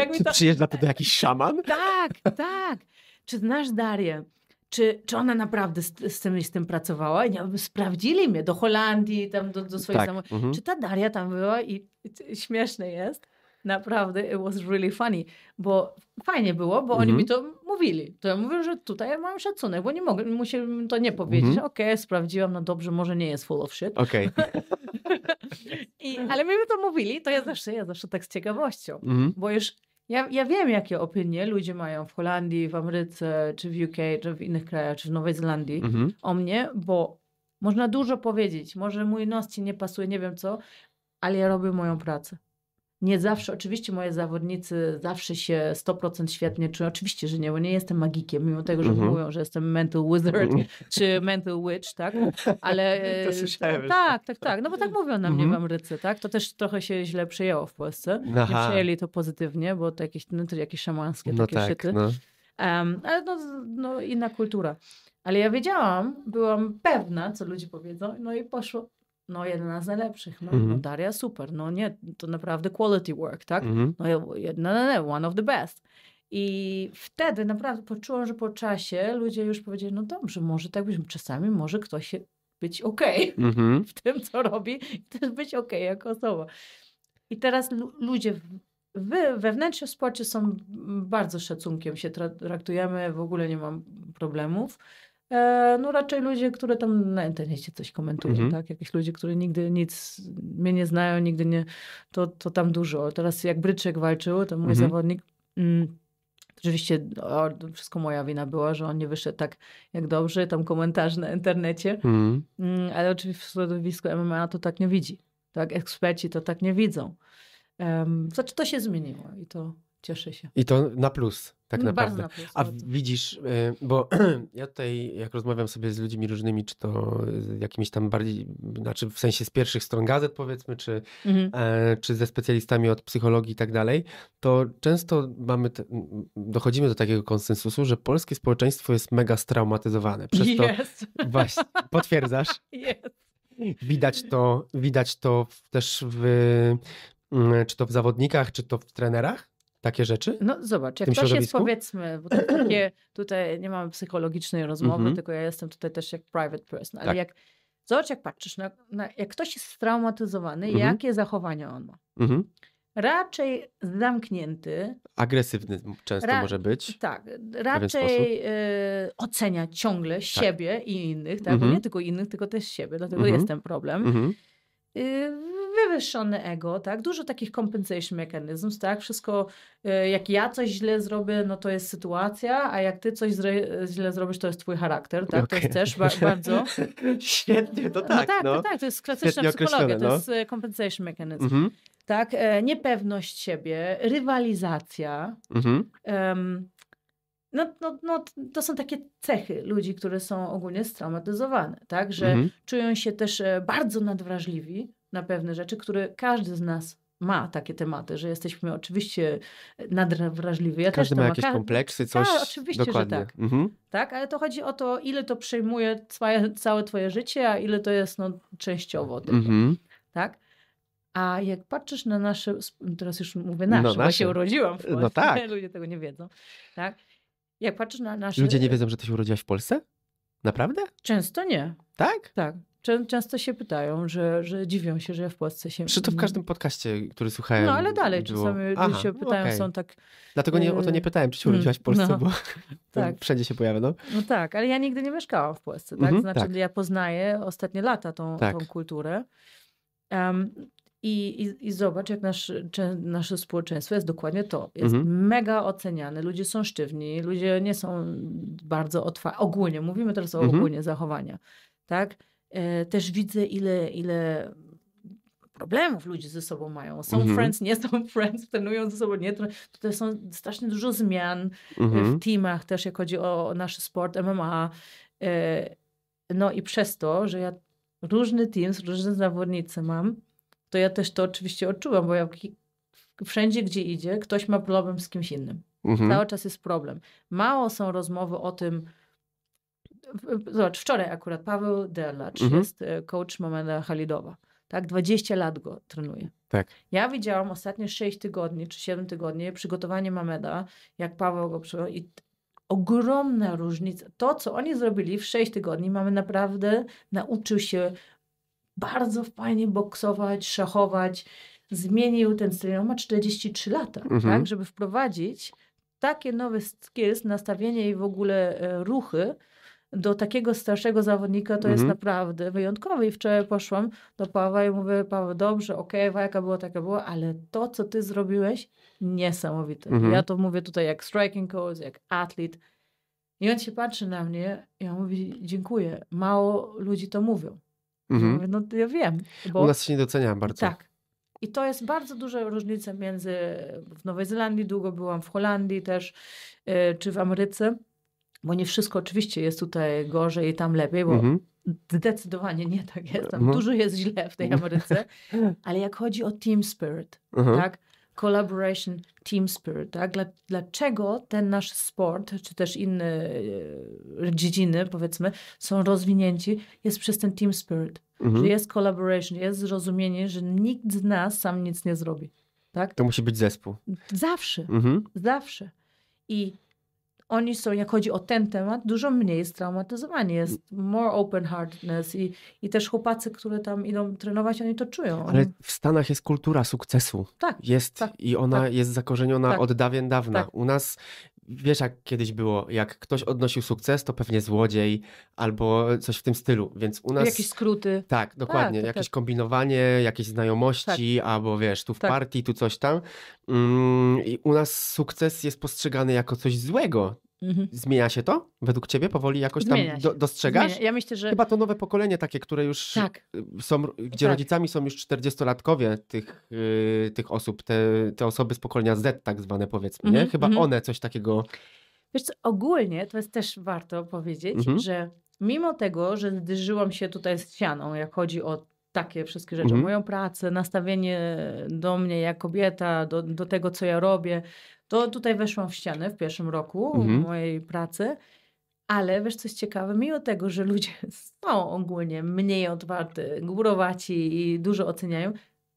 Czy to... przyjeżdża tutaj jakiś szaman? Tak, tak. Czy znasz Darię? Czy, czy ona naprawdę z, z, tym listem pracowała? Nie, sprawdzili mnie do Holandii, tam do, do swojej tak. Mhm. Czy ta Daria tam była i śmieszne jest? Naprawdę, it was really funny, bo fajnie było, bo mhm. oni mi mhm. to mówili. To ja mówię, że tutaj mam szacunek, bo nie mogę, muszę to nie powiedzieć. Mhm. Okej, okay, sprawdziłam, no dobrze, może nie jest full of shit. Okej. Okay. I, ale my by to mówili, to ja zawsze, ja zawsze tak z ciekawością, mhm. bo już ja, ja wiem, jakie opinie ludzie mają w Holandii, w Ameryce, czy w UK, czy w innych krajach, czy w Nowej Zelandii mhm. o mnie, bo można dużo powiedzieć, może mój nos ci nie pasuje, nie wiem co, ale ja robię moją pracę. Nie zawsze, oczywiście moi zawodnicy zawsze się 100% świetnie czują. Oczywiście, że nie, bo nie jestem magikiem, mimo tego, że mm -hmm. mówią, że jestem mental wizard mhm. czy mental witch, tak? Ale to Tak, tak, tak. No bo tak mówią na mnie mm -hmm. w Ameryce, tak? To też trochę się źle przejęło w Polsce. Aha. Nie przyjęli to pozytywnie, bo to jakieś, no, to jakieś szamanskie no takie tak, szyty. No. Um, ale no, no inna kultura. Ale ja wiedziałam, byłam pewna, co ludzie powiedzą, no i poszło no jedna z najlepszych, no, mm -hmm. no, Daria super, no nie, to naprawdę quality work, tak? Mm -hmm. No jedna, no, no, one of the best. I wtedy naprawdę poczułam, że po czasie ludzie już powiedzieli, no dobrze, może tak być, czasami może ktoś się być okej okay mm -hmm. w tym, co robi i też być okej okay jako osoba. I teraz ludzie w wewnętrznie w sporcie są bardzo szacunkiem się traktujemy, w ogóle nie mam problemów E, no raczej ludzie, które tam na internecie coś komentują, mhm. tak? Jakieś ludzie, którzy nigdy nic, mnie nie znają, nigdy nie, to, to tam dużo. Teraz jak Bryczek walczył, to mój mhm. zawodnik, mm, oczywiście o, wszystko moja wina była, że on nie wyszedł tak jak dobrze, tam komentarz na internecie, mhm. mm, ale oczywiście w środowisku MMA to tak nie widzi, tak? Eksperci to tak nie widzą. Um, znaczy to się zmieniło i to, Cieszę się. I to na plus, tak no, naprawdę. Na plus, A bardzo. widzisz, y, bo ja tutaj, jak rozmawiam sobie z ludźmi różnymi, czy to jakimiś tam bardziej, znaczy w sensie z pierwszych stron gazet, powiedzmy, czy, mhm. E, czy ze specjalistami od psychologii i tak dalej, to często mamy, te, dochodzimy do takiego konsensusu, że polskie społeczeństwo jest mega straumatyzowane. Przez to Jest. właśnie, potwierdzasz? Jest. Widać to, widać to też w, mm, czy to w zawodnikach, czy to w trenerach? takie rzeczy? No zobacz, jak to środowisku? jest powiedzmy, bo takie, tutaj nie mamy psychologicznej rozmowy, mm -hmm. tylko ja jestem tutaj też jak private person, ale tak. jak zobacz jak patrzysz, na, na, jak ktoś jest straumatyzowany, mm -hmm. jakie zachowania on ma? Mm -hmm. Raczej zamknięty. Agresywny często ra, może być. Tak, raczej e, ocenia ciągle tak. siebie i innych, tak? Mhm. nie tylko innych, tylko też siebie, dlatego mhm. jest ten problem. Mhm. Y, wywyższone ego, tak? Dużo takich compensation mechanisms, tak? Wszystko, e, jak ja coś źle zrobię, no to jest sytuacja, a jak ty coś źle zrobisz, to jest twój charakter, tak? Okay. To jest też ba bardzo... Świetnie, to tak, no tak, tak no. To tak, to jest klasyczna psychologia, no. to jest no. E, compensation mechanism. Mhm. Tak, e, niepewność siebie, rywalizacja, mhm. um, no, no, no, to są takie cechy ludzi, które są ogólnie straumatyzowane, tak? Że mhm. czują się też bardzo nadwrażliwi, na pewne rzeczy, które każdy z nas ma takie tematy, że jesteśmy oczywiście nadwrażliwi. Ja Każdy ma jakieś kompleksy, coś. Tak, oczywiście, dokładnie. że tak. Mhm. tak. Ale to chodzi o to, ile to przejmuje twoje, całe twoje życie, a ile to jest no, częściowo. Tylko. Mhm. Tak? A jak patrzysz na nasze, teraz już mówię no nasze, no, bo nasze. się urodziłam w no Polsce. No tak. Ludzie tego nie wiedzą. Tak? Jak patrzysz na nasze... Ludzie nie wiedzą, że ty się urodziłaś w Polsce? Naprawdę? Często nie. Tak? Tak często się pytają, że, że dziwią się, że ja w Polsce się... Czy to w każdym podcaście, który słuchałem No ale dalej, było... czasami Aha, się no pytają, okay. są tak... Dlatego nie, o to nie e, pytałem, czy się hmm, urodziłaś w Polsce, no, bo tak. wszędzie się pojawia, no. No tak, ale ja nigdy nie mieszkałam w Polsce, tak? Mhm, znaczy tak. ja poznaję ostatnie lata tą, tak. tą kulturę. Um, i, i, I zobacz, jak nasz, nasze społeczeństwo jest dokładnie to. Jest mhm. mega oceniane, ludzie są sztywni, ludzie nie są bardzo otwarci. Ogólnie, mówimy teraz o mhm. ogólnie zachowania, tak? E, też widzę, ile, ile problemów ludzie ze sobą mają. Są mhm. friends, nie są friends, trenują ze sobą, nie trenują. Tutaj są strasznie dużo zmian e, mhm. w teamach też, jak chodzi o, nasz sport MMA. E, no i przez to, że ja różny teams, różne zawodnicy mam, to ja też to oczywiście odczułam, bo ja wszędzie, gdzie idzie, ktoś ma problem z kimś innym. Mhm. Cały czas jest problem. Mało są rozmowy o tym, zobacz, wczoraj akurat Paweł Delacz mhm. jest e, coach Mameda Halidowa. Tak, 20 lat go trenuje. Tak. Ja widziałam ostatnie 6 tygodni czy 7 tygodni przygotowanie Mameda, jak Paweł go przygotował i ogromna różnica. To, co oni zrobili w 6 tygodni, mamy naprawdę nauczył się bardzo fajnie boksować, szachować. Zmienił ten styl. On ma 43 lata, tak? mhm. tak, żeby wprowadzić takie nowe skills, nastawienie i w ogóle e, ruchy, do takiego starszego zawodnika to jest mhm. naprawdę wyjątkowe. I wczoraj poszłam do Pawła i mówię, Paweł, dobrze, okej, okay, walka była, taka była, ale to, co ty zrobiłeś, niesamowite. Mhm. Ja to mówię tutaj jak striking coach, jak atlet. I on się patrzy na mnie i on mówi, dziękuję, mało ludzi to mówią. Ja mhm. mówię, no ja wiem. Bo... U nas się nie docenia bardzo. Tak. I to jest bardzo duża różnica między w Nowej Zelandii, długo byłam w Holandii też, y, czy w Ameryce bo nie wszystko oczywiście jest tutaj gorzej i tam lepiej, bo mhm. zdecydowanie nie tak jest. Tam mhm. dużo jest źle w tej mhm. Ameryce, ale jak chodzi o team spirit, mhm. tak? Collaboration, team spirit, tak? Dla, dlaczego ten nasz sport, czy też inne e, dziedziny, powiedzmy, są rozwinięci, jest przez ten team spirit. Mhm. Że jest collaboration, jest zrozumienie, że nikt z nas sam nic nie zrobi. Tak? To musi być zespół. Zawsze. Mhm. Zawsze. I oni są, jak chodzi o ten temat, dużo mniej straumatyzowani. Jest more open heartedness i, i też chłopacy, które tam idą trenować, oni to czują. Ale w Stanach jest kultura sukcesu. Tak. Jest tak, i ona tak, jest zakorzeniona tak, od dawien dawna. Tak. U nas Wiesz, jak kiedyś było, jak ktoś odnosił sukces, to pewnie złodziej albo coś w tym stylu, więc u nas... Jakieś skróty. Tak, dokładnie, tak, jakieś tak. kombinowanie, jakieś znajomości, tak. albo wiesz, tu w tak. partii, tu coś tam. Mm, I u nas sukces jest postrzegany jako coś złego, Mhm. Zmienia się to według ciebie? Powoli jakoś tam do, dostrzegasz? Ja myślę, że... Chyba to nowe pokolenie takie, które już tak. Y, są, gdzie tak. rodzicami są już 40-latkowie tych, yy, tych osób, te, te osoby z pokolenia Z tak zwane powiedzmy, mhm. nie? Chyba mhm. one coś takiego... Wiesz co, ogólnie to jest też warto powiedzieć, mhm. że mimo tego, że zderzyłam się tutaj z ścianą, jak chodzi o takie wszystkie rzeczy, moją pracę, nastawienie do mnie jak kobieta, do, do tego, co ja robię, to tutaj weszłam w ścianę w pierwszym roku mhm. mojej pracy. Ale wiesz, coś ciekawe, mimo tego, że ludzie są ogólnie mniej otwarty, górowaci i dużo oceniają,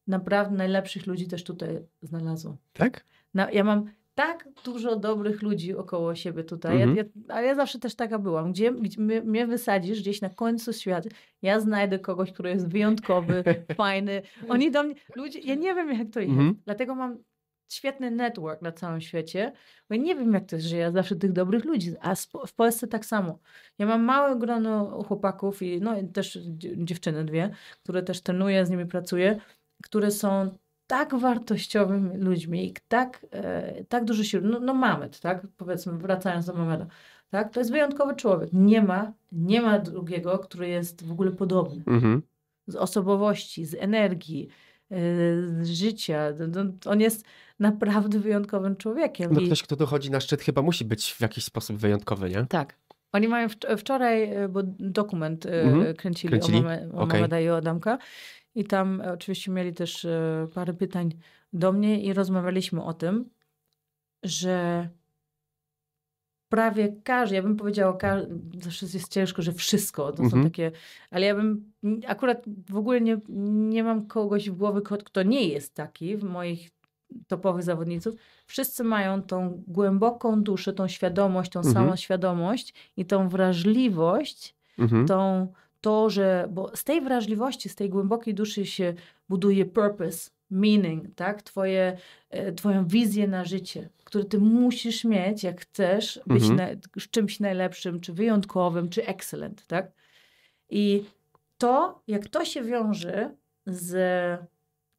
naprawdę najlepszych ludzi też tutaj znalazło. Tak? ja mam tak dużo dobrych ludzi około siebie tutaj, mhm. ja, ja, ale ja zawsze też taka byłam. Gdzie, gdzie mnie, mnie wysadzisz gdzieś na końcu świata, ja znajdę kogoś, który jest wyjątkowy, fajny. Oni do mnie, ludzie, ja nie wiem jak to jest, mhm. dlatego mam świetny network na całym świecie. Bo ja nie wiem, jak to jest, że ja zawsze tych dobrych ludzi, a w Polsce tak samo. Ja mam małe grono chłopaków i no, też dziewczyny dwie, które też trenuję, z nimi pracuję, które są tak wartościowymi ludźmi i tak, e, tak dużo sił, no, no tak, powiedzmy, wracając do Mameda, tak, to jest wyjątkowy człowiek. Nie ma, nie ma drugiego, który jest w ogóle podobny. Mhm. Z osobowości, z energii, Y, życia. No, no, on jest naprawdę wyjątkowym człowiekiem. No ktoś, kto dochodzi na szczyt chyba musi być w jakiś sposób wyjątkowy, nie? Tak. Oni mają wczoraj, y, bo dokument kręcili, y, mhm. kręcili o, Mame, okay. i o Adamka i tam e, oczywiście mieli też e, parę pytań do mnie i rozmawialiśmy o tym, że prawie każdy, ja bym powiedziała, każdy, zawsze jest ciężko, że wszystko, to mhm. są takie, ale ja bym akurat w ogóle nie, nie mam kogoś w głowie, kto nie jest taki w moich topowych zawodników, wszyscy mają tą głęboką duszę, tą świadomość, tą mhm. samą świadomość i tą wrażliwość, mhm. tą, to, że, bo z tej wrażliwości, z tej głębokiej duszy się buduje purpose, meaning, tak? Twoje, e, twoją wizję na życie, który ty musisz mieć, jak chcesz być mhm. na, czymś najlepszym, czy wyjątkowym, czy excellent, tak? I to, jak to się wiąże z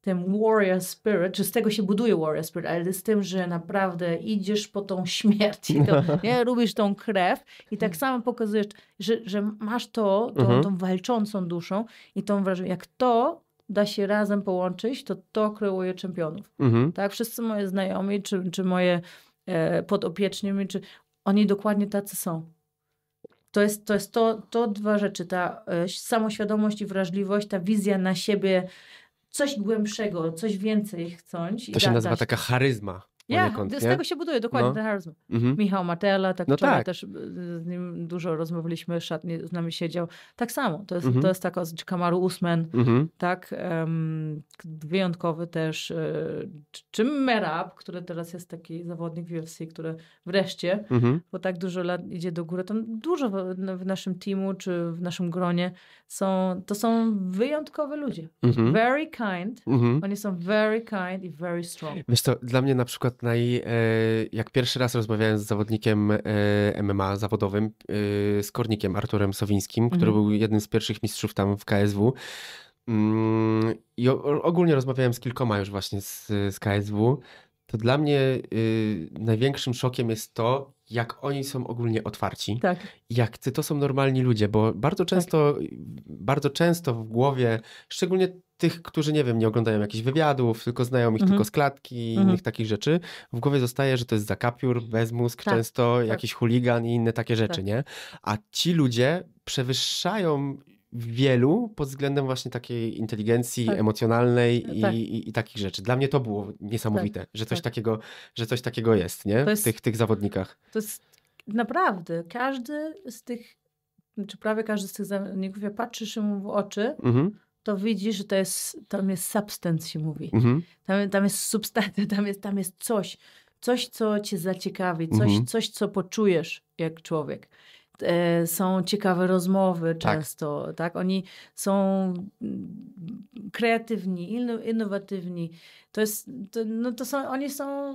tym warrior spirit, czy z tego się buduje warrior spirit, ale z tym, że naprawdę idziesz po tą śmierć, i to, nie, tą krew i tak mhm. samo pokazujesz, że, że masz to, tą, mhm. tą walczącą duszą i tą wrażenie, jak to da się razem połączyć, to to kreuje czempionów. Mhm. Tak, wszyscy moje znajomi, czy, czy moje e, podopieczni, czy oni dokładnie tacy są. To jest, to, jest to, to dwa rzeczy, ta e, samoświadomość i wrażliwość, ta wizja na siebie, coś głębszego, coś więcej chcąć. To się nazywa taka charyzma. Ja, z nie? tego się buduje dokładnie no. ten charyzm. Mhm. Michał Matela, tak no wczoraj tak. też y, z nim dużo rozmawialiśmy, szatnie z nami siedział. Tak samo, to jest, mhm. to jest taka z Kamaru Usman, mhm. tak, um, wyjątkowy też, y, czy Merab, który teraz jest taki zawodnik w UFC, który wreszcie, mhm. bo tak dużo lat idzie do góry, tam dużo w, w naszym teamu, czy w naszym gronie są, to są wyjątkowe ludzie. Mhm. Very kind, mhm. oni są very kind i very strong. Wiesz to, dla mnie na przykład naj, e, jak pierwszy raz rozmawiałem z zawodnikiem e, MMA zawodowym, e, z Kornikiem Arturem Sowińskim, który mhm. był jednym z pierwszych mistrzów tam w KSW. Mm, I ogólnie rozmawiałem z kilkoma już właśnie z, z KSW. To dla mnie y, największym szokiem jest to, jak oni są ogólnie otwarci, tak. jak to są normalni ludzie, bo bardzo tak. często, tak. bardzo często w głowie, szczególnie tych, którzy nie wiem, nie oglądają jakichś wywiadów, tylko znają ich mhm. tylko z klatki i mhm. innych takich rzeczy, w głowie zostaje, że to jest zakapiór, bezmózg, tak. często tak. jakiś chuligan i inne takie rzeczy, tak. nie? A ci ludzie przewyższają wielu pod względem właśnie takiej inteligencji tak. emocjonalnej e, tak. I, i, I, takich rzeczy. Dla mnie to było niesamowite, tak. że, coś tak. takiego, że coś takiego jest, nie? Jest, w tych, tych zawodnikach. To jest naprawdę, każdy z tych, czy prawie każdy z tych zawodników, jak patrzysz mu w oczy, mhm. to widzisz, że to jest, tam jest substance się mówi. Mhm. Tam, tam jest substancja, tam jest, tam jest coś. Coś, co cię zaciekawi, coś, mhm. coś co poczujesz jak człowiek. E, są ciekawe rozmowy tak. często, tak. tak? Oni są mm, kreatywni, innowatywni. To jest, to, no to są, oni są,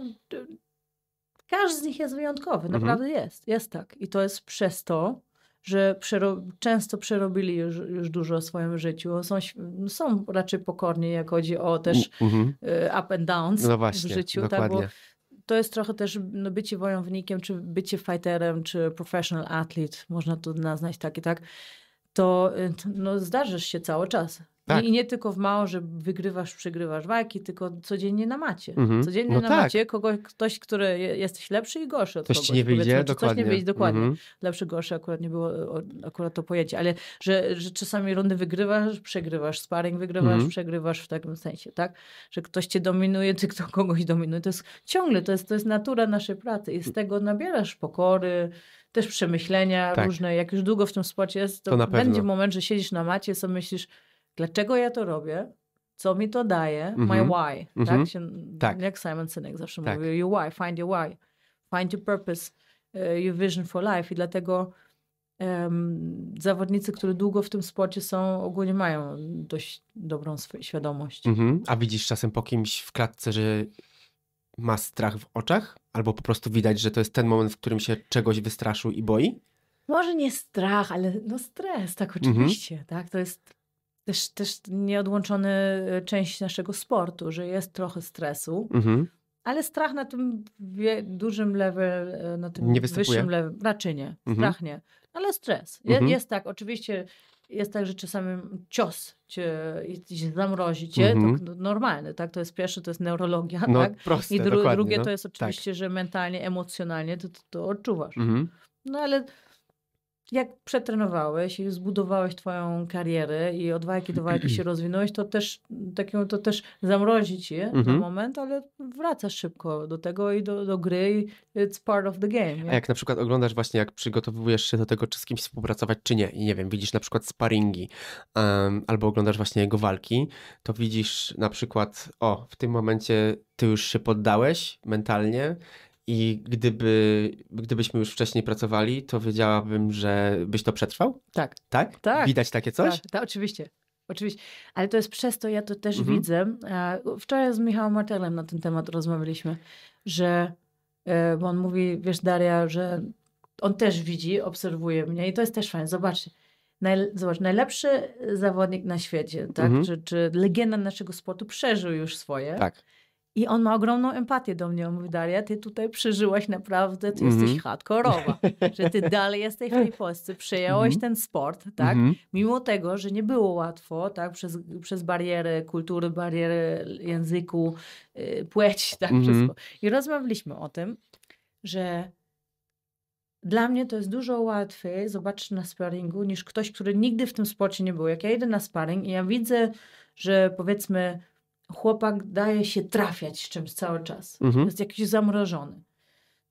każdy z nich jest wyjątkowy, mhm. naprawdę mhm. jest, jest tak. I to jest przez to, że przero często przerobili już, już dużo w swoim życiu. Są, no są raczej pokorni, jak chodzi o też mhm. e, up and downs no właśnie, w życiu. Tak? Dokładnie. Tak, to jest trochę też no, bycie wojownikiem, czy bycie fighterem, czy professional athlete, można to naznać tak i tak, to y, no, zdarzysz się cały czas. Tak. I nie tylko w mało, że wygrywasz, przegrywasz walki, tylko codziennie na macie. Mhm. Codziennie no na tak. macie kogoś, ktoś, który jesteś lepszy i gorszy od ktoś kogoś. nie wyjdzie, dokładnie. Coś nie wyjdzie, dokładnie. Mhm. Lepszy, gorszy, akurat nie było akurat to pojęcie, ale że, że czasami rundy wygrywasz, przegrywasz, sparring wygrywasz, mhm. przegrywasz w takim sensie, tak? Że ktoś cię dominuje, ty kto kogoś dominuje. To jest ciągle, to jest, to jest natura naszej pracy i z mm. tego nabierasz pokory, też przemyślenia tak. różne. Jak już długo w tym spocie jest, to, to będzie moment, że siedzisz na macie, co myślisz dlaczego ja to robię, co mi to daje, mm -hmm. my mhm. why, mm -hmm. tak? Mhm. Się, tak? Jak Simon Sinek zawsze tak. mówił, your why, find your why, find your purpose, e, your vision for life i dlatego um, zawodnicy, którzy długo w tym sporcie są, ogólnie mają dość dobrą świadomość. Mm -hmm. A widzisz czasem po kimś w klatce, że ma strach w oczach? Albo po prostu widać, że to jest ten moment, w którym się czegoś wystraszył i boi? Może nie strach, ale no stres, tak mhm. oczywiście, tak? To jest też, też nieodłączony e, część naszego sportu, że jest trochę stresu, mhm. ale strach na tym wie, dużym level, e, na tym wyższym level, raczej nie, mhm. strach nie, ale stres. Je, mhm. Jest tak, oczywiście jest tak, że czasami cios cię, zamrozić zamrozi cię, mhm. to tak, no, normalne, tak? To jest pierwsze, to jest neurologia, no, tak? Proste, I dru drugie no. to jest tak. oczywiście, tak. że mentalnie, emocjonalnie to, to, to odczuwasz. Mhm. No ale jak przetrenowałeś i zbudowałeś twoją karierę i od walki do walki się rozwinąłeś, to też, takiego, to też zamrozi cię mm -hmm. moment, ale wracasz szybko do tego i do, do gry it's part of the game. A jak na przykład oglądasz właśnie, jak przygotowujesz się do tego, czy z kimś współpracować, czy nie i nie wiem, widzisz na przykład sparingi um, albo oglądasz właśnie jego walki, to widzisz na przykład, o, w tym momencie ty już się poddałeś mentalnie i gdyby, gdybyśmy już wcześniej pracowali, to wiedziałabym, że byś to przetrwał? Tak. Tak? tak. Widać takie tak, coś? Tak, tak oczywiście. Oczywiście, ale to jest przez to, ja to też mhm. widzę. Wczoraj z Michałem Martelem na ten temat rozmawialiśmy, że e, bo on mówi, wiesz Daria, że on też widzi, obserwuje mnie i to jest też fajne. Zobaczcie, zobacz, najlepszy zawodnik na świecie, tak? Mhm. Czy, czy legenda naszego sportu przeżył już swoje. Tak. I on ma ogromną empatię do mnie. On mówi, Daria, ty tutaj przeżyłaś naprawdę, ty mm -hmm. jesteś mhm. hardkorowa, że ty dalej jesteś w tej Polsce, przejęłaś mm -hmm. ten sport, tak? Mm -hmm. Mimo tego, że nie było łatwo, tak? Przez, przez barierę kultury, barierę języku, yy, płeć, tak? Mhm. Wszystko. I rozmawialiśmy o tym, że dla mnie to jest dużo łatwiej zobaczyć na sparingu niż ktoś, który nigdy w tym sporcie nie był. Jak ja idę na sparing i ja widzę, że powiedzmy chłopak daje się trafiać z czymś cały czas. Mhm. Jest jakiś zamrożony.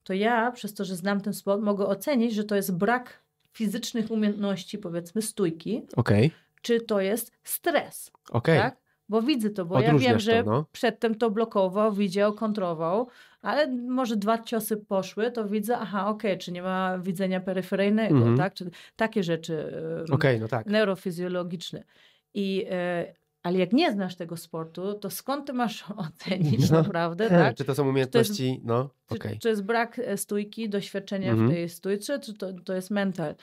To ja, przez to, że znam ten sport, mogę ocenić, że to jest brak fizycznych umiejętności, powiedzmy, stójki. Okay. Czy to jest stres. Okay. Tak? Bo widzę to, bo Odróżniasz ja wiem, że no. przedtem to blokował, widział, kontrował, ale może dwa ciosy poszły, to widzę, aha, okej, okay, czy nie ma widzenia peryferyjnego, mm -hmm. tak? Czy takie rzeczy okay, no tak. neurofizjologiczne. I e, ale jak nie znasz tego sportu, to skąd ty masz ocenić no. naprawdę? Tak? Czy to są umiejętności? Czy to jest, no, okay. czy, czy jest brak e, stójki, doświadczenia mm -hmm. w mhm. tej stójce, czy to, to jest mental?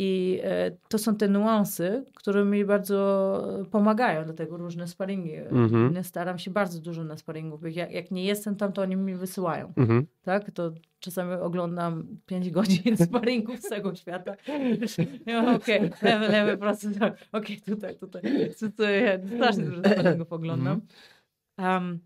I e, to są te nuanse, które mi bardzo pomagają, dlatego różne sparingi. Mhm. Ja staram się bardzo dużo na sparingów. Jak, jak nie jestem tam, to oni mi wysyłają. Mhm. Tak? To czasami oglądam 5 godzin sparingów z całego świata. Okej, lewy, lewy, prosty. Okej, okay, tutaj, tutaj. Strasznie dużo sparingów oglądam. Um,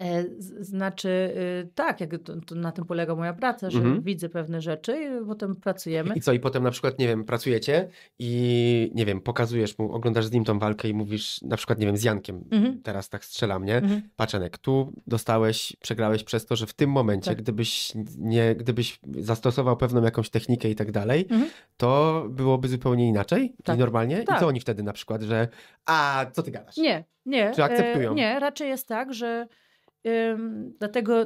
E, znaczy, y, tak, jak to, to na tym polega moja praca, że mhm. widzę pewne rzeczy i potem pracujemy. I co, i potem na przykład, nie wiem, pracujecie i nie wiem, pokazujesz mu, oglądasz z nim tą walkę i mówisz, na przykład, nie wiem, z Jankiem, mhm. teraz tak strzela mnie, mhm. Paczenek, tu dostałeś, przegrałeś przez to, że w tym momencie, tak. gdybyś, nie, gdybyś zastosował pewną jakąś technikę i tak dalej, mhm. to byłoby zupełnie inaczej tak. i normalnie. Tak. I co tak. oni wtedy na przykład, że a, co ty gadasz? Nie, nie. Czy akceptują? E, nie, raczej jest tak, że Ym, dlatego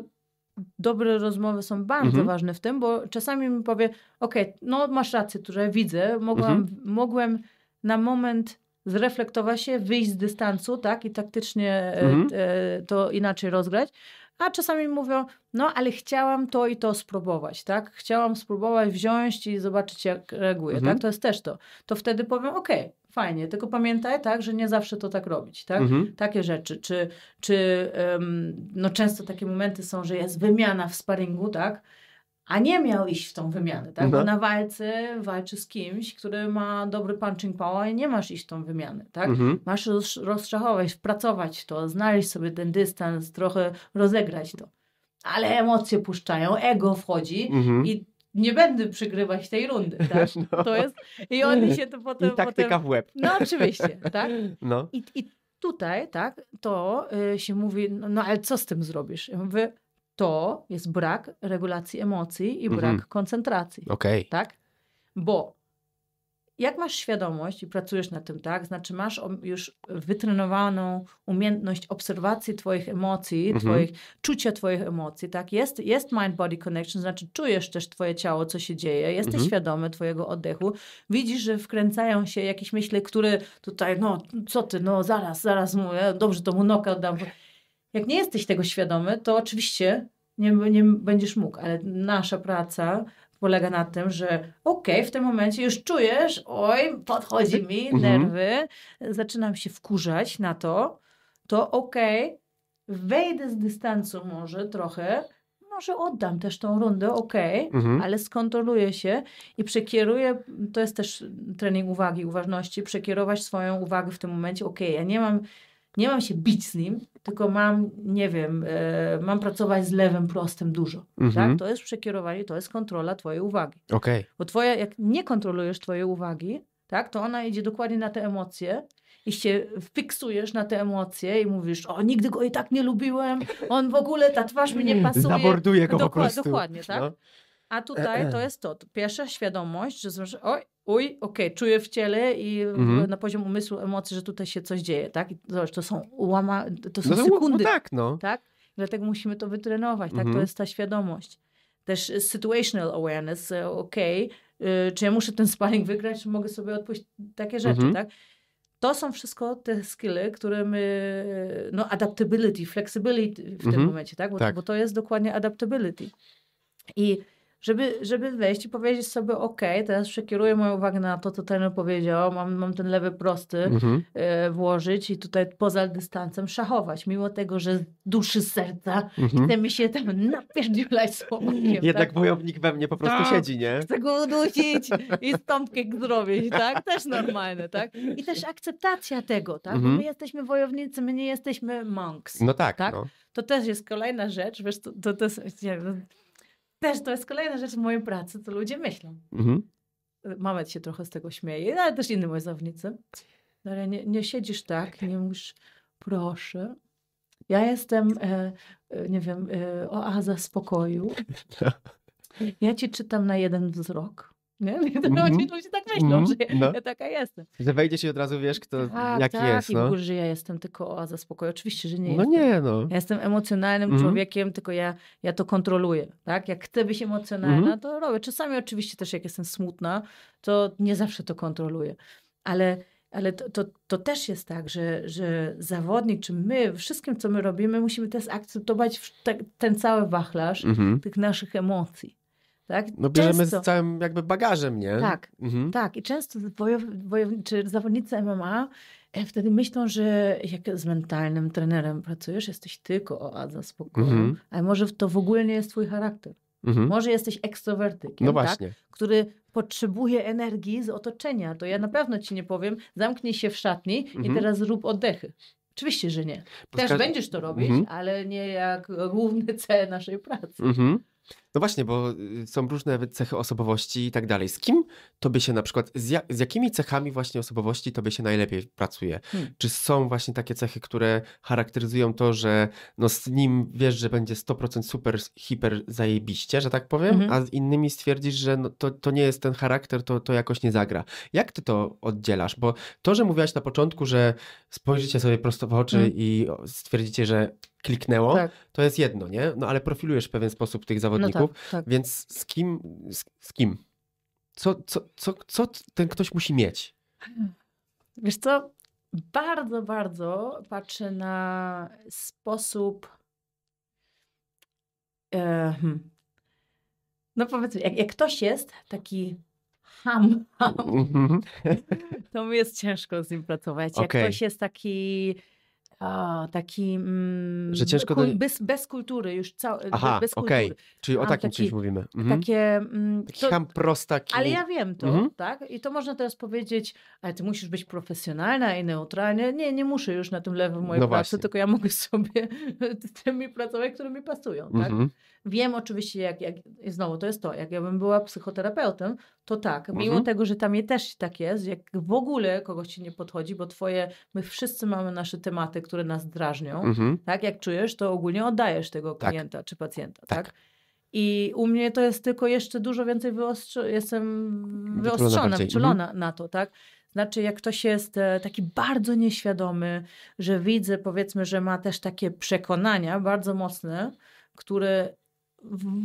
dobre rozmowy są bardzo mhm. ważne w tym, bo czasami mi powie, ok, no masz rację, że widzę, mogłam, mhm. mogłem na moment zreflektować się, wyjść z dystansu, tak, i taktycznie e, mhm. E, to inaczej rozgrać, a czasami mówią, no ale chciałam to i to spróbować, tak? Chciałam spróbować wziąć i zobaczyć, jak reaguje, tak? mhm. tak? To jest też to. To wtedy powiem, okej, okay, fajnie, tylko pamiętaj, tak, że nie zawsze to tak robić, tak? Mhm. Takie rzeczy, czy, czy um, no często takie momenty są, że jest wymiana w sparingu, tak? a nie miał iść w tą wymianę, tak? No. Bo na walce walczy z kimś, który ma dobry punching power i nie masz iść w tą wymianę, tak? Mhm. Masz rozszachować, rozczachować, pracować to, znaleźć sobie ten dystans, trochę rozegrać to. Ale emocje puszczają, ego wchodzi mhm. i nie będę przygrywać tej rundy, tak? No. To jest... I oni się to potem... I taktyka potem... w łeb. No oczywiście, tak? No. I, i tutaj, tak, to y, się mówi, no, no ale co z tym zrobisz? Ja mówię, to jest brak regulacji emocji i mhm. brak mhm. koncentracji. Okay. Tak? Bo jak masz świadomość i pracujesz na tym, tak? Znaczy masz już wytrenowaną umiejętność obserwacji twoich emocji, mhm. twoich, czucia twoich emocji, tak? Jest, jest mind-body connection, znaczy czujesz też twoje ciało, co się dzieje, jesteś mhm. świadomy twojego oddechu, widzisz, że wkręcają się jakieś myśli, które tutaj, no co ty, no zaraz, zaraz, mówię, dobrze, to mu knockout dam. Jak nie jesteś tego świadomy, to oczywiście nie, nie będziesz mógł, ale nasza praca polega na tym, że okej, okay, w tym momencie już czujesz, oj, podchodzi mi mhm. nerwy, zaczynam się wkurzać na to, to okej, okay, wejdę z dystansu może trochę, może oddam też tą rundę, okej, mhm. ale skontroluję się i przekieruję, to jest też trening uwagi, uważności, przekierować swoją uwagę w tym momencie, okej, ja nie mam nie mam się bić z nim, tylko mam, nie wiem, e, mam pracować z lewym prostym dużo. Tak? Mhm. To jest przekierowanie, to jest kontrola twojej uwagi. Okay. Bo twoja, jak nie kontrolujesz twojej uwagi, tak, to ona idzie dokładnie na te emocje i się fiksujesz na te emocje i mówisz, o nigdy go i tak nie lubiłem, on w ogóle, ta twarz mi nie pasuje. Zaborduje go Dokła po prostu. Dokładnie, tak? No. A tutaj e, e. to jest to. Pierwsza świadomość, że zresztą, oj, uj, okej, okay, czuję w ciele i mhm. na poziom umysłu, emocji, że tutaj się coś dzieje, tak? I zobacz, to są łama, to są no, no, sekundy. No tak, no. Tak? Dlatego musimy to wytrenować, tak? Mhm. To jest ta świadomość. Też situational awareness, e, okej, okay, e, czy ja muszę ten sparring wygrać, czy mogę sobie odpuścić takie rzeczy, mhm. tak? To są wszystko te skille, które my, no adaptability, flexibility w tym mhm. momencie, tak? Bo, tak. bo to jest dokładnie adaptability. I żeby, żeby wejść i powiedzieć sobie, ok, teraz przekieruję moją uwagę na to, co ten powiedział, mam, mam ten lewy prosty mhm. E, włożyć i tutaj poza dystansem szachować, mimo tego, że z duszy serca mhm. chce mi się tam napierdzielać słomakiem. Jednak tak? wojownik we mnie po prostu tak. siedzi, nie? Chcę go udusić i stąpkę zrobić, tak? Też normalne, tak? I też akceptacja tego, tak? Mhm. My jesteśmy wojownicy, my nie jesteśmy monks. No tak, tak? No. To też jest kolejna rzecz, wiesz, to, to, to jest... Nie, też to jest kolejna rzecz w mojej pracy, co ludzie myślą. Mhm. Mama się trochę z tego śmieje, no, ale też inni moje zawodnicy. No ale nie, nie siedzisz tak, nie mówisz proszę. Ja jestem, e, e nie wiem, e, oaza spokoju. No. Ja ci czytam na jeden wzrok. Nie? mm -hmm. ludzie tak myślą, mm -hmm. że no. ja taka jestem. Że wejdzie się od razu wiesz, kto tak, jaki tak, jest. No. I że ja jestem tylko oaza spokoju. Oczywiście, że nie No jestem. nie, no. Ja jestem emocjonalnym mm -hmm. człowiekiem, tylko ja, ja to kontroluję. Tak? Jak chcę być emocjonalna, mhm. to robię. Czasami oczywiście też jak jestem smutna, to nie zawsze to kontroluję. Ale ale to, to, to, też jest tak, że, że zawodnik, czy my, wszystkim, co my robimy, musimy też akceptować ten cały wachlarz mm -hmm. tych naszych emocji. Tak? No bierzemy często, z całym jakby bagażem, nie? Tak, mhm. tak. I często wojow, czy zawodnicy MMA e, wtedy myślą, że jak z mentalnym trenerem pracujesz, jesteś tylko oaza spokoju, mhm. ale może to w ogóle nie jest twój charakter. Mhm. Może jesteś ekstrowertykiem, no Tak? który potrzebuje energii z otoczenia. To ja na pewno ci nie powiem, zamknij się w szatni mhm. i teraz rób oddechy. Oczywiście, że nie. Też Poska... będziesz to robić, mhm. ale nie jak główny cel naszej pracy. Mhm. No właśnie, bo y, są różne cechy osobowości i tak dalej. Z kim to by się na przykład, z, jak, z jakimi cechami właśnie osobowości to by się najlepiej pracuje? Hmm. Czy są właśnie takie cechy, które charakteryzują to, że no z nim wiesz, że będzie 100% super, hiper zajebiście, że tak powiem, -hmm. a z innymi stwierdzisz, że no to, to nie jest ten charakter, to, to jakoś nie zagra. Jak ty to oddzielasz? Bo to, że mówiłaś na początku, że spojrzycie sobie prosto w oczy hmm. i stwierdzicie, że kliknęło, tak. to jest jedno, nie? No ale profilujesz w pewien sposób tych no zawodników, tak, tak, więc z kim, z, z kim? Co, co, co, co ten ktoś musi mieć? Wiesz co, bardzo, bardzo patrzę na sposób. E, hmm. no powiedzmy, jak, jak ktoś jest taki ham, ham mhm. to mi jest ciężko z nim pracować. Jak okay. ktoś jest taki taki. Mm, że ciężko. Kul, bez, bez kultury, już cały. E, Aha, bez kultury. Okay. Czyli o takim taki, czymś mówimy. Mhm. Takie. Mm, to, ham prostaki. Ale ja wiem to, mhm. tak? I to można teraz powiedzieć, ale ty musisz być profesjonalna i neutralna. Nie, nie muszę już na tym lewym mojej no pracy, właśnie. tylko ja mogę sobie tymi pracować, które mi pasują, tak? Mhm. Wiem oczywiście, jak, jak. I znowu to jest to, jak ja bym była psychoterapeutem, to tak, mimo mhm. tego, że tam je też tak jest, jak w ogóle kogoś ci nie podchodzi, bo twoje, my wszyscy mamy nasze tematy, które nas drażnią, mhm. tak, jak czujesz, to ogólnie oddajesz tego tak. klienta czy pacjenta, tak? tak? I u mnie to jest tylko jeszcze dużo więcej wyostrzy- jestem wyostrzona, wyczulona mhm. na to, tak? Znaczy, jak ktoś jest e, taki bardzo nieświadomy, że widzę, powiedzmy, że ma też takie przekonania bardzo mocne, które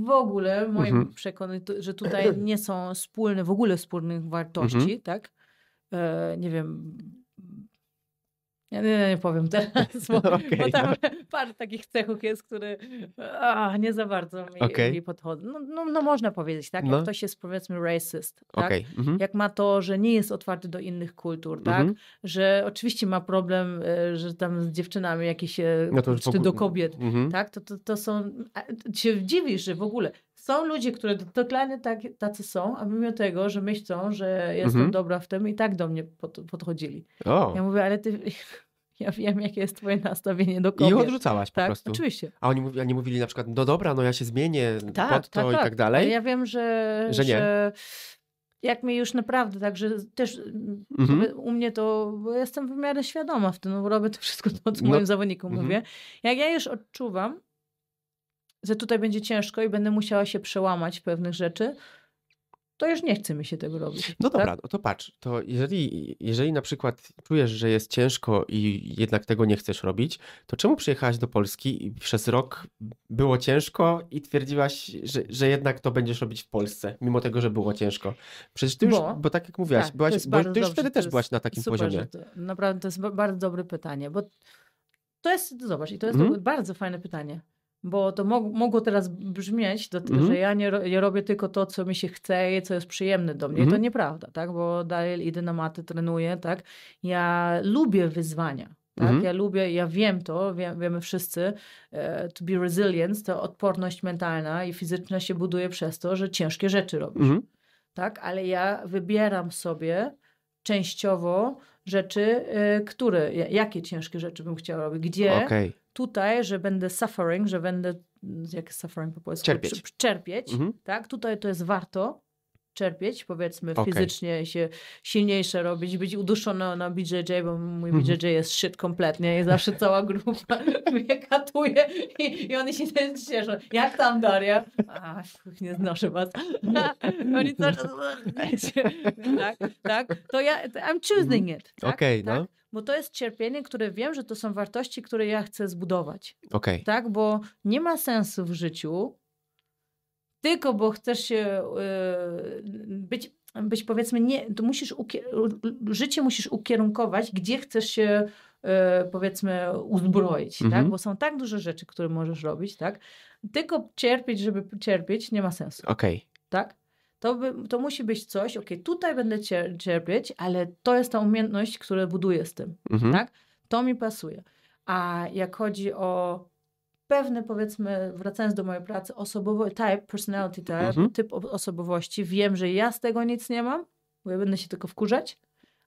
w ogóle w moim mhm. przekonaniu, że tutaj nie są wspólne, w ogóle wspólnych wartości, mhm. tak? E, nie wiem, ja nie, nie, powiem teraz, bo, okay, bo tam no. parę takich cechów jest, które a, nie za bardzo mi, okay. mi podchodzą. No, no, no, można powiedzieć, tak? Jak no. ktoś jest powiedzmy racist, tak? Okay. Mm -hmm. Jak ma to, że nie jest otwarty do innych kultur, tak? Mm -hmm. Że oczywiście ma problem, e, że tam z dziewczynami jakieś, e, no czy ogóle... do kobiet, mm -hmm. tak? To, to, to są... Się dziwisz, że w ogóle są ludzie, które dokładnie tak, tacy są, a mimo tego, że myślą, że jestem mhm. dobra w tym i tak do mnie pod, podchodzili. O. Ja mówię, ale ty... Ja wiem, jakie jest twoje nastawienie do kobiet. I odrzucałaś po tak, prostu. oczywiście. A oni, oni mówili na przykład, no dobra, no ja się zmienię tak, pod to tak, i tak, tak dalej? Ale ja wiem, że... Że nie. Że jak mi już naprawdę, także też mm, mhm. u mnie to jestem w miarę świadoma w tym, bo robię to wszystko to, co no. moim zawodnikom mhm. mówię. Jak ja już odczuwam, że tutaj będzie ciężko i będę musiała się przełamać pewnych rzeczy, to już nie chce mi się tego robić. No tak? dobra, no to patrz, to jeżeli, jeżeli na przykład czujesz, że jest ciężko i jednak tego nie chcesz robić, to czemu przyjechałaś do Polski i przez rok było ciężko i twierdziłaś, że, że jednak to będziesz robić w Polsce, mimo tego, że było ciężko? Przecież ty już, bo, bo tak jak mówiłaś, tak, byłaś, bo ty już dobrze, wtedy też byłaś na takim super, poziomie. To, naprawdę to jest bardzo dobre pytanie, bo to jest, zobacz, i to jest mhm. bardzo fajne pytanie. Bo to mog mogło teraz brzmieć, do, mm że ja nie, ro ja robię tylko to, co mi się chce i co jest przyjemne do mnie. to mhm. nieprawda, tak? Bo dalej idę na maty, trenuję, tak? Ja lubię wyzwania. Tak? Mhm. Ja lubię, ja wiem to, wie, wiemy wszyscy, e, to be resilient, to odporność mentalna i fizyczna się buduje przez to, że ciężkie rzeczy robisz. Mhm. Tak? Ale ja wybieram sobie częściowo rzeczy, y, które, jakie ciężkie rzeczy bym chciała robić, gdzie okay. tutaj, że będę suffering, że będę, jak suffering po polsku? Czerpieć. czerpieć, mhm. tak? Tutaj to jest warto, czerpieć, powiedzmy okay. fizycznie się silniejsze robić, być uduszona na BJJ, bo mój mm. BJJ jest shit kompletnie i zawsze cała grupa mnie katuje i, i oni się też cieszą. Jak tam Daria? Ach, nie znoszę was. oni cały czas tak, tak, to ja, I'm choosing mhm. it. Tak? Okej, okay, no. tak? no bo to jest cierpienie, które wiem, że to są wartości, które ja chcę zbudować. Okay. Tak, bo nie ma sensu w życiu tylko bo chcesz się y, być, być powiedzmy, nie, to musisz, życie musisz ukierunkować, gdzie chcesz się y, powiedzmy uzbroić, tak? Mhm. Bo są tak duże rzeczy, które możesz robić, tak? Tylko cierpieć, żeby cierpieć, nie ma sensu. Okay. Tak? To, by, to musi być coś, ok, tutaj będę cierpieć, ale to jest ta umiejętność, którą buduję z tym, mhm. tak? To mi pasuje. A jak chodzi o pewny, powiedzmy, wracając do mojej pracy, osobowy type, personality type, mhm. typ osobowości. Wiem, że ja z tego nic nie mam, bo ja będę się tylko wkurzać,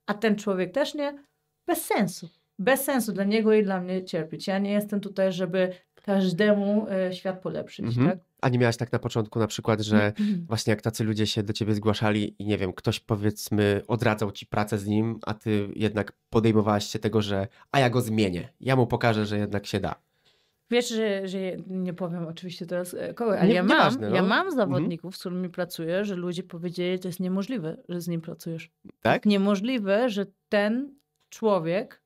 a ten człowiek też nie. Bez sensu. Bez sensu dla niego i dla mnie cierpieć. Ja nie jestem tutaj, żeby każdemu e, świat polepszyć, mhm. tak? A nie miałaś tak na początku na przykład, że właśnie jak tacy ludzie się do ciebie zgłaszali i nie wiem, ktoś powiedzmy odradzał ci pracę z nim, a ty jednak podejmowałaś się tego, że a ja go zmienię, ja mu pokażę, że jednak się da. Wiesz, że, że nie powiem oczywiście teraz e, kogo, ale nie, ja, mam, ważne, no. ja mam mhm. zawodników, mhm. z którymi pracuję, że ludzie powiedzieli, to jest niemożliwe, że z nim pracujesz. Tak? Niemożliwe, że ten człowiek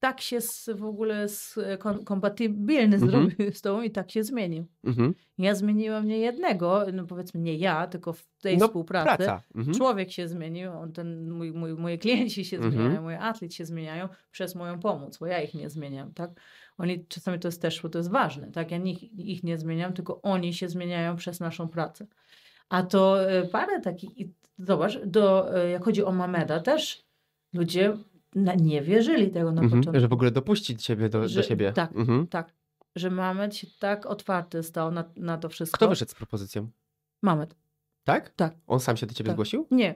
tak się z, w ogóle z, e, kom, kompatybilny mhm. zrobił z tobą i tak się zmienił. Mhm. Ja zmieniłam nie jednego, no powiedzmy nie ja, tylko w tej no, współpracy. Mhm. Człowiek się zmienił, on ten, mój, mój, moi klienci się mhm. zmieniają, moi atlet się zmieniają przez moją pomoc, bo ja ich nie zmieniam, tak? Oni czasami to jest też, bo to jest ważne, tak? Ja ich ich nie zmieniam, tylko oni się zmieniają przez naszą pracę. A to e, parę takich, i zobacz, do, e, jak chodzi o Mameda, też ludzie na, nie wierzyli tego na mhm, początku. Że w ogóle dopuścić siebie do, że, do siebie. Tak, mhm. tak. Że Mamed się tak otwarty stał na, na to wszystko. Kto wyszedł z propozycją? Mamed. Tak? Tak. On sam się do ciebie tak. zgłosił? Nie.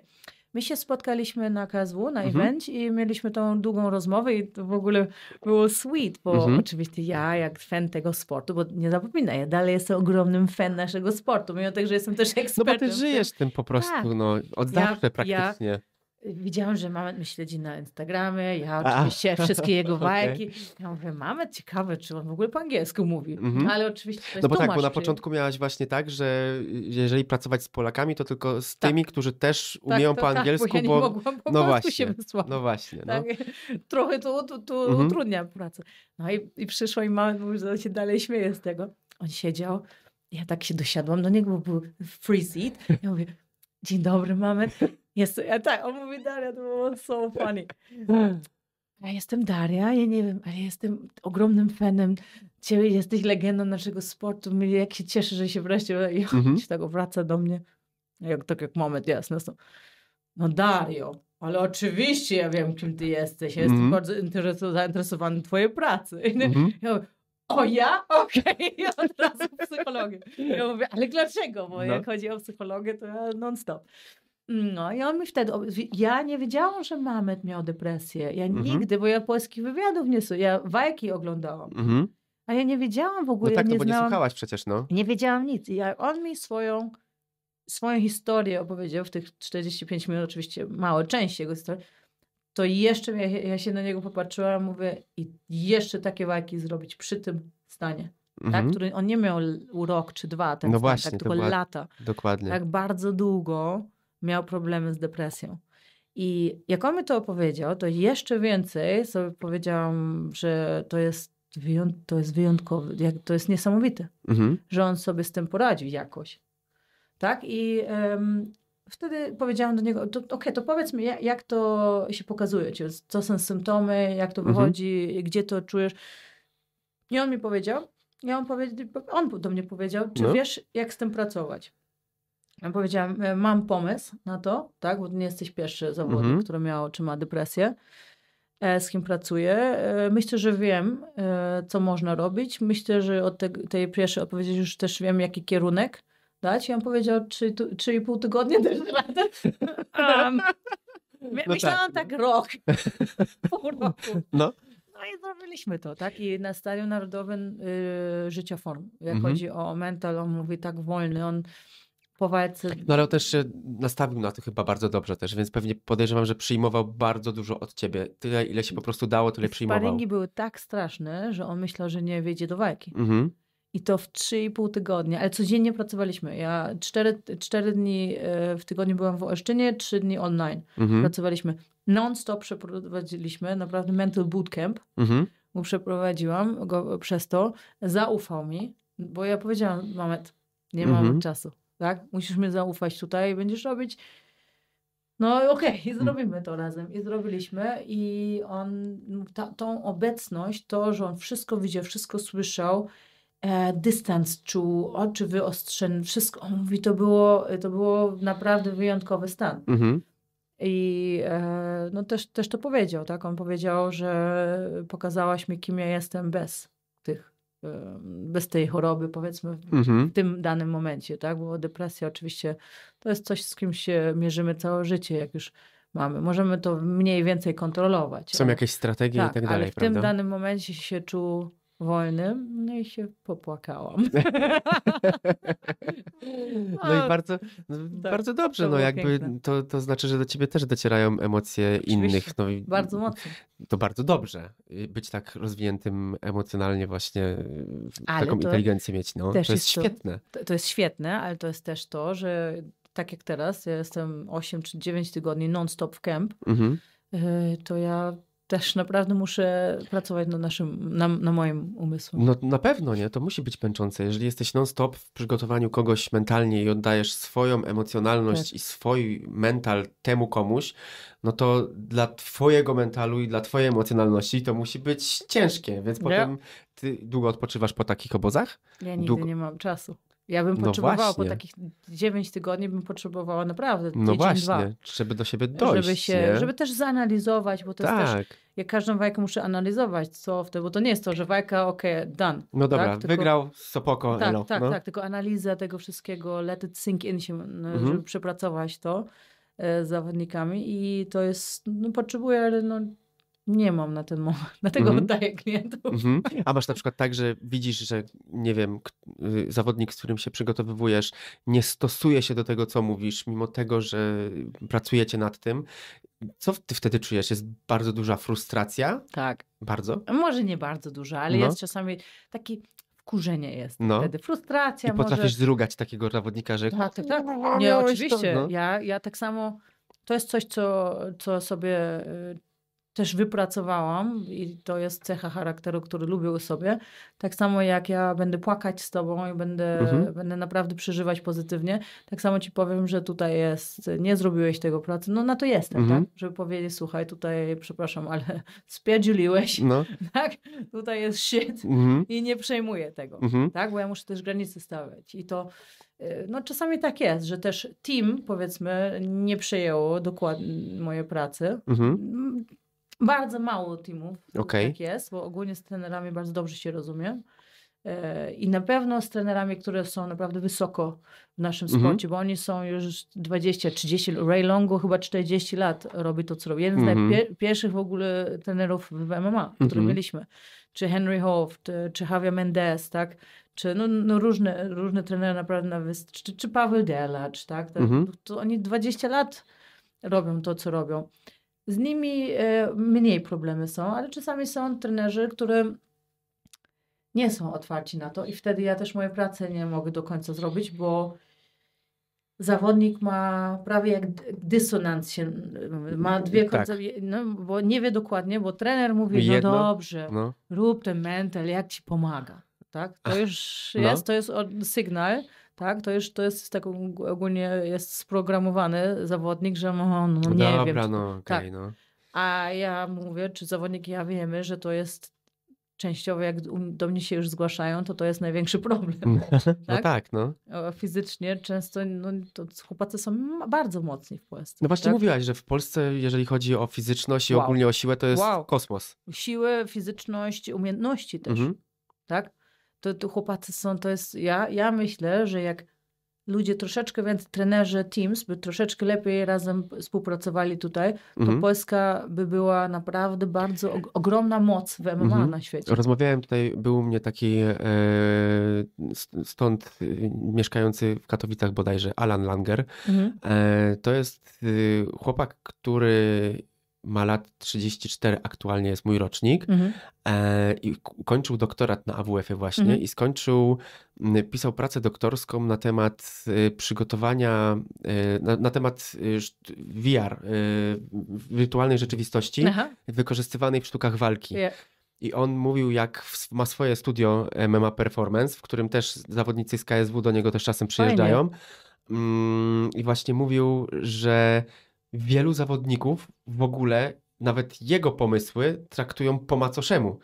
My się spotkaliśmy na KSW, na mhm. event i mieliśmy tą długą rozmowę i to w ogóle było sweet, bo mhm. oczywiście ja jak fan tego sportu, bo nie zapominaj, ja dalej jestem ogromnym fan naszego sportu, mimo tego, że jestem też ekspertem. No bo ty żyjesz tym, tym po prostu, tak. no, od ja, zawsze praktycznie. Ja Widziałam, że Mamet śledzi na Instagramie, ja oczywiście A, wszystkie jego bajki. Okay. Ja mówię, Mamet, ciekawe, czy on w ogóle po angielsku mówi. Mm-hmm. Ale oczywiście No bo tak, bo na początku miałaś właśnie tak, że jeżeli pracować z Polakami, to tylko z tak. tymi, którzy też tak, umieją po angielsku, bo... Ja nie bo... mogłam po no właśnie, się wysłać. No właśnie. No. Tak, trochę to, to, to mm-hmm. utrudnia pracę. No i, i przyszło i Mamet mówi, że się dalej śmieje z tego. On siedział, ja tak się dosiadłam do niego, bo był free seat. Ja mówię, dzień dobry, Mamet. Jest, ja e, tak, on mówi Daria, to było so funny. Ja jestem Daria, ja nie wiem, ale jestem ogromnym fanem ciebie, jesteś legendą naszego sportu. Jak się cieszę, że się wreszcie mm -hmm. tak wraca do mnie. Jak, tak jak moment, jasne. Są. No Dario, ale oczywiście ja wiem, kim ty jesteś. Ja jestem mhm. bardzo zainteresowany twojej pracy. Mm ja mhm. mówię, o ja? Okej, okay. ja od razu psychologię. Ja mówię, ale dlaczego? Bo no. jak chodzi o psychologię, to ja non-stop. No i on mi wtedy, ja nie wiedziałam, że Mamet miał depresję. Ja mhm. nigdy, bo ja polskich wywiadów nie słuchałam, ja bajki oglądałam. Mhm. A ja nie wiedziałam w ogóle. No tak, no nie bo znałam, nie słuchałaś przecież, no. Nie wiedziałam nic. I on mi swoją, swoją historię opowiedział w tych 45 minut, oczywiście małe część jego historii. To jeszcze ja, ja się na niego popatrzyłam, mówię, i jeszcze takie walki zrobić przy tym stanie. Tak? Mhm. Tak, który on nie miał rok czy dwa, ten no stan, tak, właśnie, tak, tylko lata. Dokładnie. Tak bardzo długo miał problemy z depresją. I jak on mi to opowiedział, to jeszcze więcej sobie powiedziałam, że to jest, wyjąt, to jest wyjątkowe, to jest niesamowite, mhm. że on sobie z tym poradził jakoś. Tak? I um, wtedy powiedziałam do niego, to, ok, to powiedz mi, jak to się pokazuje, co są symptomy, jak to mhm. wychodzi, mhm. gdzie to czujesz. I on mi powiedział, ja on, powie, on do mnie powiedział, czy no. wiesz, jak z tym pracować. Ja powiedziałam, e, mam pomysł na to, tak, bo nie jesteś pierwszy zawodnik, mhm. który miał czy ma depresję, e, z kim pracuję. E, myślę, że wiem, co można robić. Myślę, że od te, tej pierwszej odpowiedzi już też wiem, jaki kierunek dać. Ja on powiedział, czy, czy i pół tygodnia też radę. Um, no tak, myślałam tak, tak rok, roku. No. No i zrobiliśmy to, tak? I na stadium Narodowym y, Życia Form, jak mhm. chodzi o mental, on mówi tak wolny, on Y, tak, no ale on też się nastawił na to chyba bardzo dobrze też, więc pewnie podejrzewam, że przyjmował bardzo dużo od ciebie. Tyle, ile się po prostu dało, tyle Sparingi przyjmował. Sparingi były tak straszne, że on myślał, że nie wyjdzie do walki. Mhm. I to w 3,5 tygodnia, ale codziennie pracowaliśmy. Ja 4, 4 dni y, w tygodniu byłam w Olsztynie, 3 dni online mhm. pracowaliśmy. Non-stop przeprowadziliśmy, naprawdę mental bootcamp. Mhm. Mu przeprowadziłam go przez to, zaufał mi, bo ja powiedziałam, Mamet, nie mam mhm. czasu tak? Musisz mi zaufać tutaj, będziesz robić. No okej, okay, hmm. zrobimy to razem. I zrobiliśmy. I on, ta, tą obecność, to, że on wszystko widział, wszystko słyszał, e, dystans czuł, oczy wyostrzone, wszystko. On mówi, to było, to było naprawdę wyjątkowy stan. Mhm. I e, no też, też to powiedział, tak? On powiedział, że pokazałaś mi, kim ja jestem bez tych bez tej choroby, powiedzmy, mhm. w tym danym momencie, tak? Bo depresja oczywiście to jest coś, z kim się mierzymy całe życie, jak już mamy. Możemy to mniej więcej kontrolować. Są ale, jakieś strategie tak, i tak, tak dalej, ale w prawda? tym danym momencie się czuł wolnym, no i się popłakałam. no i bardzo, no, tak, bardzo dobrze, no jakby to, to znaczy, że do ciebie też docierają emocje Oczywiście, innych. No, bardzo mocno. To bardzo dobrze y, być tak rozwiniętym emocjonalnie właśnie, ale taką inteligencję mieć, no. To jest, jest świetne. To, to jest świetne, ale to jest też to, że tak jak teraz, ja jestem 8 czy 9 tygodni non-stop w camp, mhm. Y, to ja też naprawdę muszę pracować na, naszym, na, na moim umysłu. No na pewno nie, to musi być męczące. Jeżeli jesteś non-stop w przygotowaniu kogoś mentalnie i oddajesz swoją emocjonalność tak. i swój mental temu komuś, no to dla twojego mentalu i dla twojej emocjonalności to musi być ciężkie, więc potem ty długo odpoczywasz po takich obozach? Ja nigdy nie mam czasu. Ja bym no potrzebowała po takich 9 tygodni, bym potrzebowała naprawdę no właśnie, dwa. żeby do siebie dojść. Żeby, się, nie? żeby też zanalizować, bo to tak. jest też, jak każdą wajkę muszę analizować, co w tym, bo to nie jest to, że wajka, okej, done. No dobra, tak? tylko, wygrał, sopoko, Tak, elo, tak, no. tak, tylko analiza tego wszystkiego, let it sink in się, no, mhm. żeby przepracować to e, z zawodnikami i to jest, no, potrzebuję no, nie mam na ten moment, dlatego mm -hmm. oddaję klientów. Mm -hmm. A masz na przykład tak, że widzisz, że nie wiem, y, zawodnik, z którym się przygotowywujesz, nie stosuje się do tego, co mówisz, mimo tego, że pracujecie nad tym. Co ty wtedy czujesz? Jest bardzo duża frustracja? Tak. Bardzo? Może nie bardzo duża, ale no. jest czasami taki wkurzenie jest no. wtedy, frustracja. I potrafisz może... zrugać takiego zawodnika, że... Tak, tak, tak. Nie, no oczywiście. no. ja, ja tak samo... To jest coś, co, co sobie y, też wypracowałam i to jest cecha charakteru, który lubię sobie. Tak samo jak ja będę płakać z tobą i będę, mhm. będę naprawdę przeżywać pozytywnie, tak samo ci powiem, że tutaj jest, nie zrobiłeś tego pracy, no na to jestem, tak? mhm. tak? Żeby powiedzieć, słuchaj, tutaj, przepraszam, ale spierdzieliłeś, no. tak? Tutaj jest shit mhm. i nie przejmuję tego, mhm. tak? Bo ja muszę też granice stawiać i to y, no czasami tak jest, że też team powiedzmy nie przejęło dokładnie moje pracy. Mhm. Mm, bardzo mało teamów okay. tak jest, bo ogólnie z trenerami bardzo dobrze się rozumiem. E, I na pewno z trenerami, które są naprawdę wysoko w naszym mhm. sporcie, mm -hmm. bo oni są już 20, 30, Ray Longo chyba 40 lat robi to, co robi. Jeden mm -hmm. z mhm. pierwszych w ogóle trenerów w MMA, mm -hmm. który mhm. mieliśmy. Czy Henry Hoft, e, czy Javier Mendez, tak? Czy no, no różne, różne trenery naprawdę, na czy, czy Paweł Delacz, tak? To, to oni 20 lat robią to, co robią. Z nimi e, mniej problemy są, ale czasami są trenerzy, którzy nie są otwarci na to i wtedy ja też moje prace nie mogę do końca zrobić, bo zawodnik ma prawie jak dysonancję, ma dwie tak. końce, tak. no, bo nie wie dokładnie, bo trener mówi, no Jedno, no dobrze, no. rób ten mental, jak ci pomaga, tak? To już Ach, no. jest, no. to jest sygnał, tak? To już to jest tak ogólnie jest sprogramowany zawodnik, że no, no nie Dobra, wiem. no okej, okay, tak. no. A ja mówię, czy zawodnik ja wiemy, że to jest częściowo jak do mnie się już zgłaszają, to to jest największy problem. No tak, tak no. Fizycznie często no, to chłopacy są bardzo mocni w Polsce. No właśnie tak? mówiłaś, że w Polsce, jeżeli chodzi o fizyczność i wow. ogólnie o siłę, to jest wow. kosmos. Siłę, fizyczność, umiejętności też. Mhm. Tak? to, to chłopacy są, to jest, ja, ja myślę, że jak ludzie troszeczkę więcej, trenerzy Teams by troszeczkę lepiej razem współpracowali tutaj, to mhm. Polska by była naprawdę bardzo og ogromna moc w MMA mhm. na świecie. Rozmawiałem tutaj, był u mnie taki e, stąd e, mieszkający w Katowicach bodajże Alan Langer. Mhm. E, to jest y, chłopak, który ma lat 34, aktualnie jest mój rocznik mhm. e, i kończył doktorat na AWF-ie właśnie mhm. i skończył, pisał pracę doktorską na temat y, przygotowania, y, na, na temat y, VR, wirtualnej rzeczywistości Aha. wykorzystywanej w sztukach walki. Yeah. I on mówił, jak ma swoje studio e, MMA Performance, w którym też zawodnicy z KSW do niego też czasem przyjeżdżają. Mm, I właśnie mówił, że wielu zawodników w ogóle nawet jego pomysły traktują po macoszemu,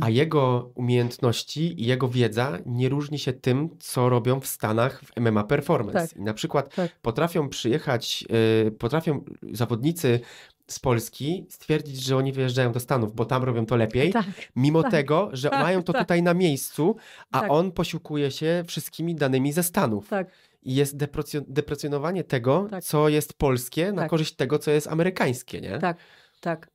a mm. jego umiejętności i jego wiedza nie różni się tym, co robią w Stanach w MMA Performance. Tak. I na przykład tak. potrafią przyjechać, yy, potrafią zawodnicy z Polski stwierdzić, że oni wyjeżdżają do Stanów, bo tam robią to lepiej, tak, mimo tak, tego, że tak, mają to tak. tutaj na miejscu, a tak. on posiłkuje się wszystkimi danymi ze Stanów. Tak jest deprecjonowanie tego, tak. co jest polskie, na tak. korzyść tego, co jest amerykańskie, nie? Tak, tak.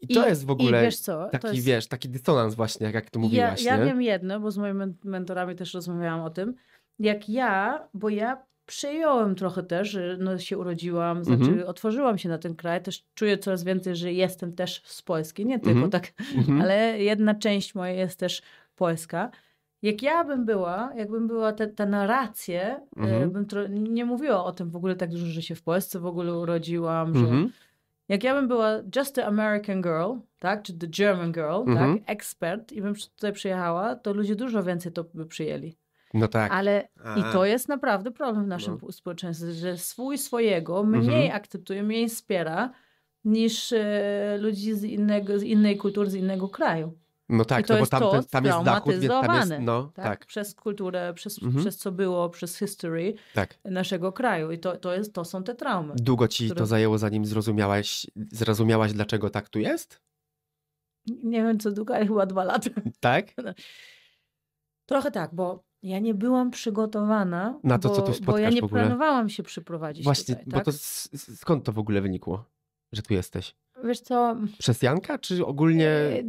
I to jest w ogóle wiesz taki, jest... wiesz, taki dysonans właśnie, jak, jak tu mówiłaś. Ja, ja wiem jedno, bo z moimi mentorami też rozmawiałam o tym, jak ja, bo ja przyjąłem trochę też, że no się urodziłam, mhm. znaczy mm -hmm. otworzyłam się na ten kraj, też czuję coraz więcej, że jestem też z Polski, nie tylko mm -hmm. tak, mm -hmm. ale jedna część moja jest też Polska. Jak ja bym była, jakbym była ta narrację, narracje, mhm. bym tro, nie mówiła o tym w ogóle tak dużo, że się w Polsce w ogóle urodziłam, mhm. że jak ja bym była just the American girl, tak, czy the German girl, tak, mhm. tak, ekspert i bym tutaj przyjechała, to ludzie dużo więcej to by przyjęli. No tak. Ale i to jest naprawdę problem w naszym no. społeczeństwie, że swój swojego mniej mhm. akceptuje, mniej wspiera niż e, ludzi z, innego, z innej kultury, z innego kraju. No tak, no bo tam, to, tam jest zachód, więc tam jest, no, tak? tak. Przez kulturę, przez, mhm. przez co było, przez history tak. naszego kraju i to, to, jest, to są te traumy. Długo ci które... to zajęło, zanim zrozumiałaś, zrozumiałaś, dlaczego tak tu jest? Nie wiem, co długo, ale chyba dwa lata. Tak? No. Trochę tak, bo ja nie byłam przygotowana. Na to, bo, co tu spotkasz Bo ja nie planowałam się przyprowadzić Właśnie, tutaj, bo tak? to skąd to w ogóle wynikło, że tu jesteś? Wiesz co... Przez Janka, czy ogólnie... E,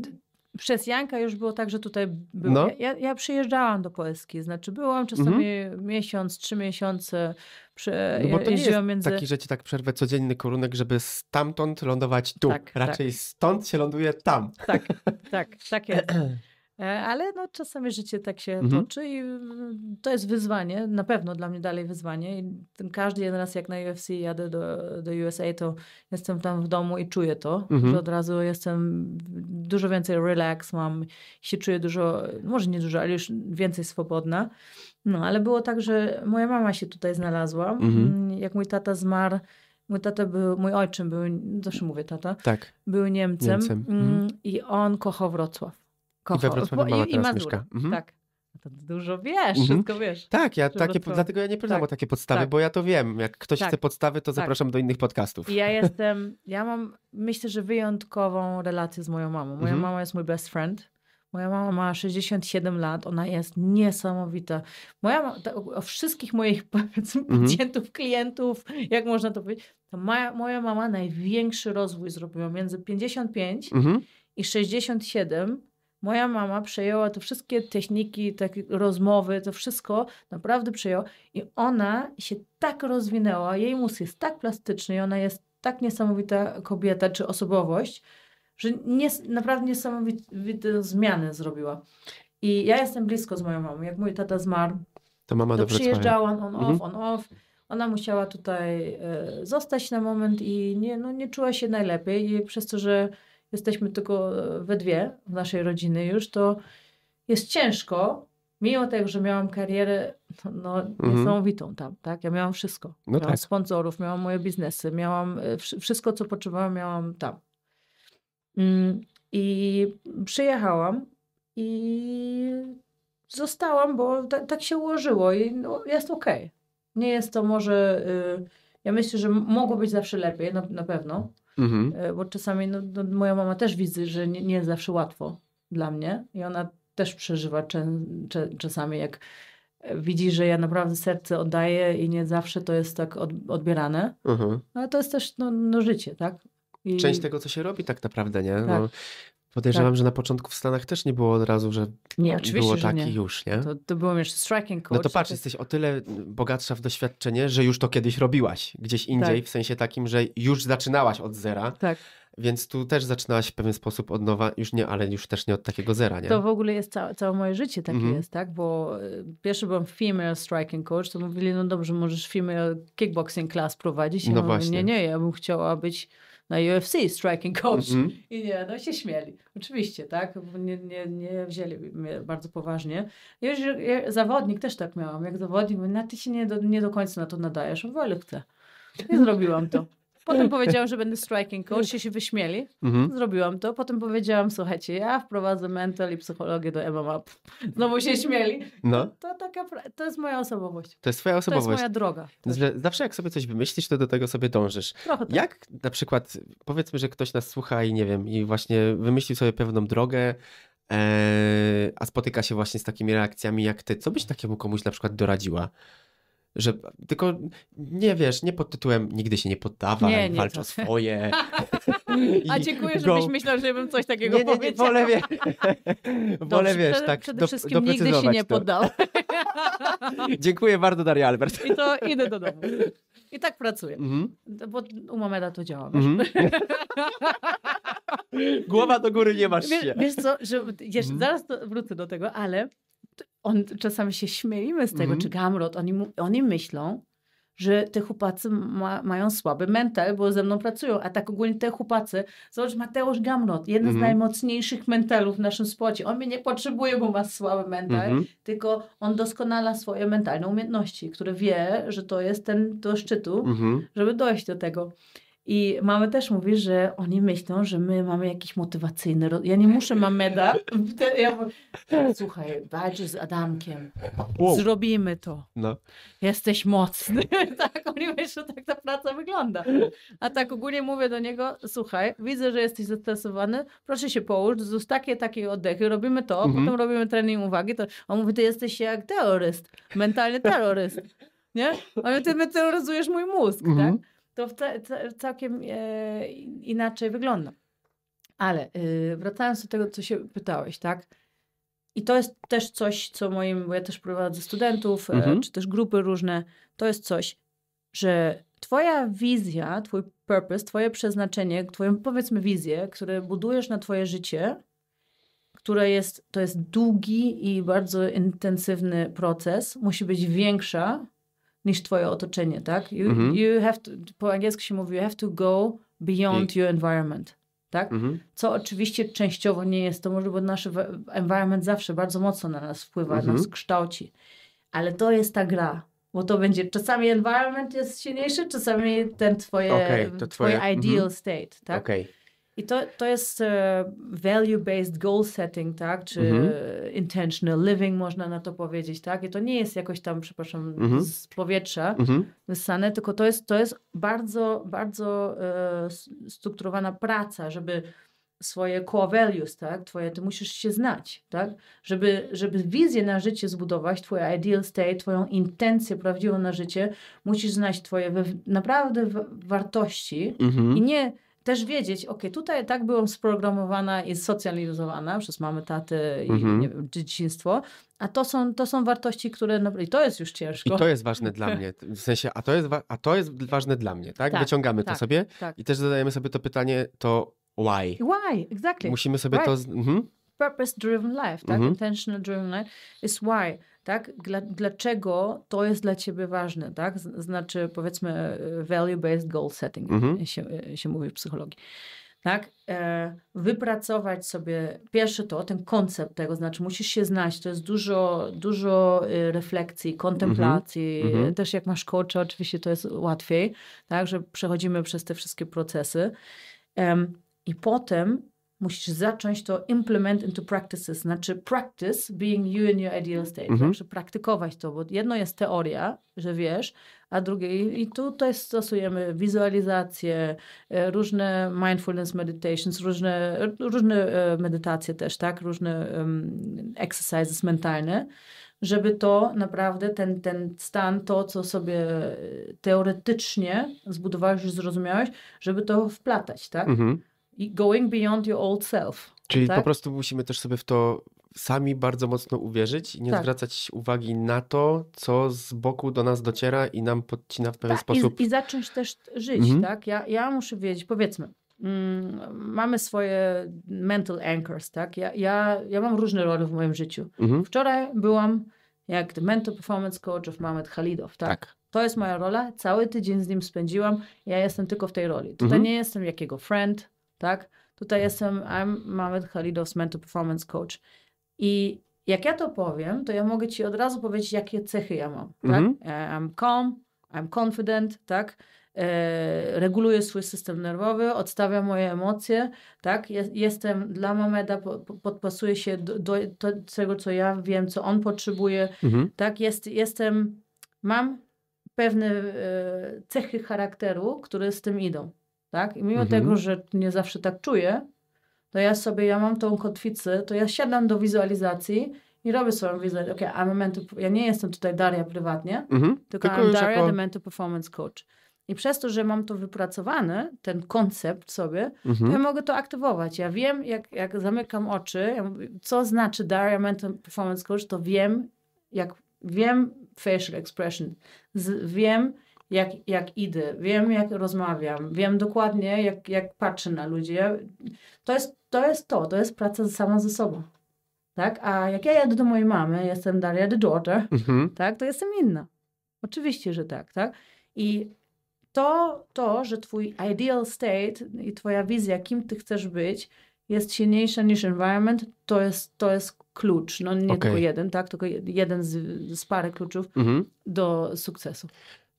przez Janka już było tak, że tutaj byłem. No. Ja, ja, przyjeżdżałam do Polski, znaczy byłam czasami mhm. miesiąc, trzy miesiące. Przy, no bo to nie jest między... taki, że ci tak przerwę codzienny korunek, żeby stamtąd lądować tu. Tak, Raczej tak. stąd się ląduje tam. Tak, tak, tak jest. E, ale no, czasami życie tak się mhm. toczy i mm, to jest wyzwanie, na pewno dla mnie dalej wyzwanie. I każdy jeden raz jak na UFC jadę do, do USA, to jestem tam w domu i czuję to, mhm. że od razu jestem dużo więcej relax mam, się czuję dużo, może nie dużo, ale już więcej swobodna. No, ale było tak, że moja mama się tutaj znalazła. Mhm. Mm, jak mój tata zmarł, Mój tata był, mój ojczym był, zawsze mówię tata, tak. był Niemcem, Niemcem. Mhm. Mm, i on kochał Wrocław. I we Wrocławiu mała I, Mazur, mieszka. Mhm. Tak. To dużo wiesz, mhm. wszystko wiesz. Tak, ja takie, dlatego ja nie pytam tak. o takie podstawy, tak. bo ja to wiem. Jak ktoś tak. chce podstawy, to tak. zapraszam do innych podcastów. I ja jestem, ja mam, myślę, że wyjątkową relację z moją mamą. Moja mhm. mama jest mój best friend. Moja mama ma 67 lat, ona jest niesamowita. Moja o wszystkich moich powiedzmy, mhm. pacjentów, klientów, jak można to powiedzieć, to moja, moja mama największy rozwój zrobiła między 55 mhm. i 67 Moja mama przejęła te wszystkie techniki, takie rozmowy, to wszystko naprawdę przejęła i ona się tak rozwinęła, jej mózg jest tak plastyczny i ona jest tak niesamowita kobieta czy osobowość, że naprawdę niesamowite zmiany zrobiła. I ja jestem blisko z moją mamą. Jak mój tata zmarł, to mama to przyjeżdżała on, off, mhm. on off. Ona musiała tutaj e, zostać na moment i nie, no, nie czuła się najlepiej. I przez to, że jesteśmy tylko e, we dwie w naszej rodziny już, to jest ciężko, mimo tego, że miałam karierę no, no mhm. niesamowitą tam, tak? Ja miałam wszystko. No miałam tak. sponsorów, miałam moje biznesy, miałam e, wszystko, co potrzebowałam, miałam tam. Mm, I przyjechałam i zostałam, bo tak, tak się ułożyło i no, jest okej. Okay. Nie jest to może... Y ja myślę, że mogło być zawsze lepiej, na, na pewno. Mhm. E, bo czasami no, no, moja mama też widzi, że nie, nie jest zawsze łatwo dla mnie i ona też przeżywa czę, czasami, jak e, widzi, że ja naprawdę serce oddaję i nie zawsze to jest tak od, odbierane. Mhm. No, ale to jest też no, no życie, tak? I... Część tego, co się robi tak naprawdę, nie? No, tak. No, Podejrzewam, tak. że na początku w Stanach też nie było od razu, że nie, było taki nie. już, nie? To, to byłem jeszcze striking coach. No to patrz, to jesteś o tyle bogatsza w doświadczenie, że już to kiedyś robiłaś. Gdzieś indziej, tak. w sensie takim, że już zaczynałaś od zera. Tak. Więc tu też zaczynałaś w pewien sposób od nowa, już nie, ale już też nie od takiego zera, nie? To w ogóle jest całe, całe moje życie takie mm -hmm. jest, tak? Bo y, pierwszy byłem female striking coach, to mówili, no dobrze, możesz female kickboxing class prowadzić. I no mówię, właśnie. Nie, nie, ja bym chciała być na UFC striking coach mm -hmm. i nie, no się śmieli. Oczywiście, tak? Nie, nie, nie wzięli mnie bardzo poważnie. Już ja, zawodnik też tak miałam, jak zawodnik, mówię, na no, ty się nie do, nie do końca na to nadajesz, wolę chcę. Nie zrobiłam to. Potem mm. powiedziałam, że będę striking coach, się, mm. się wyśmieli. Mhm. Zrobiłam to. Potem powiedziałam, słuchajcie, ja wprowadzę mental i psychologię do MMA. znowu się śmieli. No. To, taka, to jest moja osobowość. To jest twoja osobowość. To jest moja droga. Zawsze jak sobie coś wymyślisz, to do tego sobie dążysz. Trochę tak. Jak na przykład, powiedzmy, że ktoś nas słucha i nie wiem, i właśnie wymyślił sobie pewną drogę, e, a spotyka się właśnie z takimi reakcjami jak ty, co byś takiemu komuś na przykład doradziła? że tylko nie wiesz, nie pod tytułem nigdy się nie poddawaj, nie, nie walcz to. o swoje. A dziękuję, go... żebyś myślał, bym coś takiego nie, nie, nie, powiedział. Wolę, wie... wolę wiesz, tak przede do, wszystkim nigdy się nie poddawaj. dziękuję bardzo, Daria Albert. I to idę do domu. I tak pracuję, mhm. no, bo u Mameda to działa. Mhm. Głowa do góry nie masz się. Wiesz, wiesz co, że jeszcze, mhm. zaraz wrócę do tego, ale on, czasami się śmiejmy z tego, mm czy Gamrot, oni, oni myślą, że te chłopacy ma, mają słaby mental, bo ze mną pracują, a tak ogólnie te chłopacy, zobacz Mateusz Gamrot, jeden mm z mhm. najmocniejszych mentalów w naszym spocie, on mnie nie potrzebuje, bo ma słaby mental, mm tylko on doskonala swoje mentalne umiejętności, które wie, że to jest ten do szczytu, mhm. żeby dojść do tego. I mamy też mówi, że oni myślą, że my mamy jakiś motywacyjny. Ja nie muszę Mameda. Ja mówię, Słuchaj, walczysz z Adamkiem. Wow. Zrobimy to. No. Jesteś mocny. tak, oni myślą, tak ta praca wygląda. A tak ogólnie mówię do niego: Słuchaj, widzę, że jesteś zestresowany. Proszę się połóż, zrób takie, takie oddechy. Robimy to, mhm. potem robimy trening uwagi. To on mówi: Ty jesteś jak terroryst, mentalny terroryst. Nie? Ale ty terroryzujesz mój mózg, tak? mhm. tak? to całkiem e, inaczej wygląda. Ale y, wracając do tego, co się pytałeś, tak? I to jest też coś, co moim, bo ja też prowadzę studentów, e, mhm. czy też grupy różne, to jest coś, że twoja wizja, twój purpose, twoje przeznaczenie, twoją powiedzmy wizję, które budujesz na twoje życie, które jest, to jest długi i bardzo intensywny proces, musi być większa niż twoje otoczenie, tak? You, mm -hmm. you have to, po angielsku się mówi, you have to go beyond I... your environment, tak? Mm -hmm. Co oczywiście częściowo nie jest to możliwe, bo nasz environment zawsze bardzo mocno na nas wpływa, mm -hmm. nas kształci. Ale to jest ta gra, bo to będzie czasami environment jest silniejszy, czasami ten twoje, okay, twoje... twoje ideal mhm. state, tak? Okay. I to, to jest e, value-based goal setting, tak? Czy mhm. intentional living, można na to powiedzieć, tak? I to nie jest jakoś tam, przepraszam, mhm. z powietrza mhm. tylko to jest, to jest bardzo, bardzo e, strukturowana praca, żeby swoje core values, tak? Twoje, ty musisz się znać, tak? Żeby, żeby wizję na życie zbudować, twoje ideal state, twoją intencję prawdziwą na życie, musisz znać twoje naprawdę wartości mhm. i nie też wiedzieć, ok, tutaj tak byłam sprogramowana i socjalizowana przez mamy, taty i mhm. wiem, dzieciństwo, a to są, to są wartości, które, no, i to jest już ciężko. I to jest ważne dla mnie, w sensie, a to jest, a to jest ważne dla mnie, tak? tak Wyciągamy tak, to sobie tak. i też zadajemy sobie to pytanie, to why? Why, exactly. Musimy sobie right. to... Mhm. Purpose-driven life, tak? Mhm. Intentional-driven life is why tak? Dla, dlaczego to jest dla ciebie ważne, tak? Znaczy, powiedzmy, value-based goal setting mhm. się, się mówi w psychologii tak? E, wypracować sobie pierwsze to, ten koncept tego, znaczy musisz się znać, to jest dużo, dużo y, refleksji, kontemplacji, mm -hmm. też jak masz coacha oczywiście to jest łatwiej, tak, że przechodzimy przez te wszystkie procesy e, i potem musisz zacząć to implement into practices, znaczy practice being you in your ideal state, mhm. znaczy praktykować to, bo jedno jest teoria, że wiesz, a drugie, i tutaj stosujemy wizualizacje, różne mindfulness meditations, różne, różne e, medytacje też, tak, różne um, exercises mentalne, żeby to naprawdę, ten, ten stan, to co sobie teoretycznie zbudowałeś, zrozumiałeś, żeby to wplatać, tak? Mhm i going beyond your old self. Czyli tak? po prostu musimy też sobie w to sami bardzo mocno uwierzyć i nie tak. zwracać uwagi na to, co z boku do nas dociera i nam podcina w pewien tak, sposób. I, I zacząć też żyć, mhm. tak? Ja, ja muszę wiedzieć, powiedzmy, mm, mamy swoje mental anchors, tak? Ja, ja, ja mam różne role w moim życiu. Mhm. Wczoraj byłam jak the mental performance coach of Mamet Khalidow, tak? tak? To jest moja rola, cały tydzień z nim spędziłam, ja jestem tylko w tej roli. Tutaj mhm. nie jestem jakiego friend, tak? Tutaj mhm. jestem, I'm Mohamed Khalidovs mental Performance Coach. I jak ja to powiem, to ja mogę ci od razu powiedzieć, jakie cechy ja mam, mm -hmm. tak? Mhm. E, I'm calm, I'm confident, tak? E, reguluję swój system nerwowy, odstawiam moje emocje, tak? Jestem dla Mameda, podpasuję się do, do, tego, co ja wiem, co on potrzebuje, mm -hmm. tak? Jest, jestem, mam pewne e, cechy charakteru, które z tym idą, tak? I mimo mhm. tego, że nie zawsze tak czuję, to ja sobie, ja mam tą kotwicę, to ja siadam do wizualizacji i robię swoją wizualizację. Okej, okay, a momentu, ja nie jestem tutaj Daria prywatnie, mhm. tylko, tylko I'm Daria, jako... the mental performance coach. I przez to, że mam to wypracowane, ten koncept sobie, mhm. to ja mhm. mogę to aktywować. Ja wiem, jak, jak zamykam oczy, ja mówię, co znaczy Daria Mental Performance Coach, to wiem, jak wiem facial expression, z, wiem, jak, jak idę, wiem jak rozmawiam, wiem dokładnie jak, jak patrzę na ludzi. To jest, to jest to, to jest praca sama ze sobą. Tak? A jak ja jadę do mojej mamy, jestem Daria the daughter, mhm. tak? to jestem inna. Oczywiście, że tak. tak? I to, to, że twój ideal state i twoja wizja, kim ty chcesz być, jest silniejsza niż environment, to jest, to jest klucz. No nie okay. tylko jeden, tak? Tylko jeden z, z parę kluczów mhm. do sukcesu.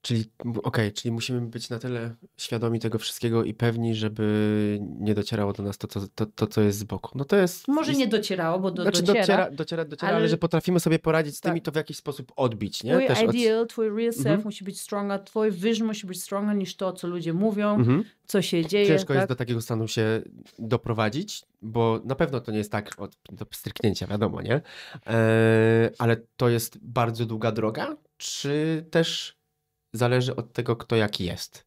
Czyli okej, okay, czyli musimy być na tyle świadomi tego wszystkiego i pewni, żeby nie docierało do nas to, to, to, to co jest z boku. No to jest. Może nie docierało, bo do, znaczy dociera, dociera, dociera, ale... ale... że potrafimy sobie poradzić z tak. tym i to w jakiś sposób odbić. Nie? Twój Też ideal, od... twój real self mhm. musi być stronger, twój vision musi być stronger niż to, co ludzie mówią, mhm. co się dzieje. Ciężko tak? jest do takiego stanu się doprowadzić, bo na pewno to nie jest tak od, do stryknięcia, wiadomo, nie? E, ale to jest bardzo długa droga, czy też zależy od tego, kto jaki jest.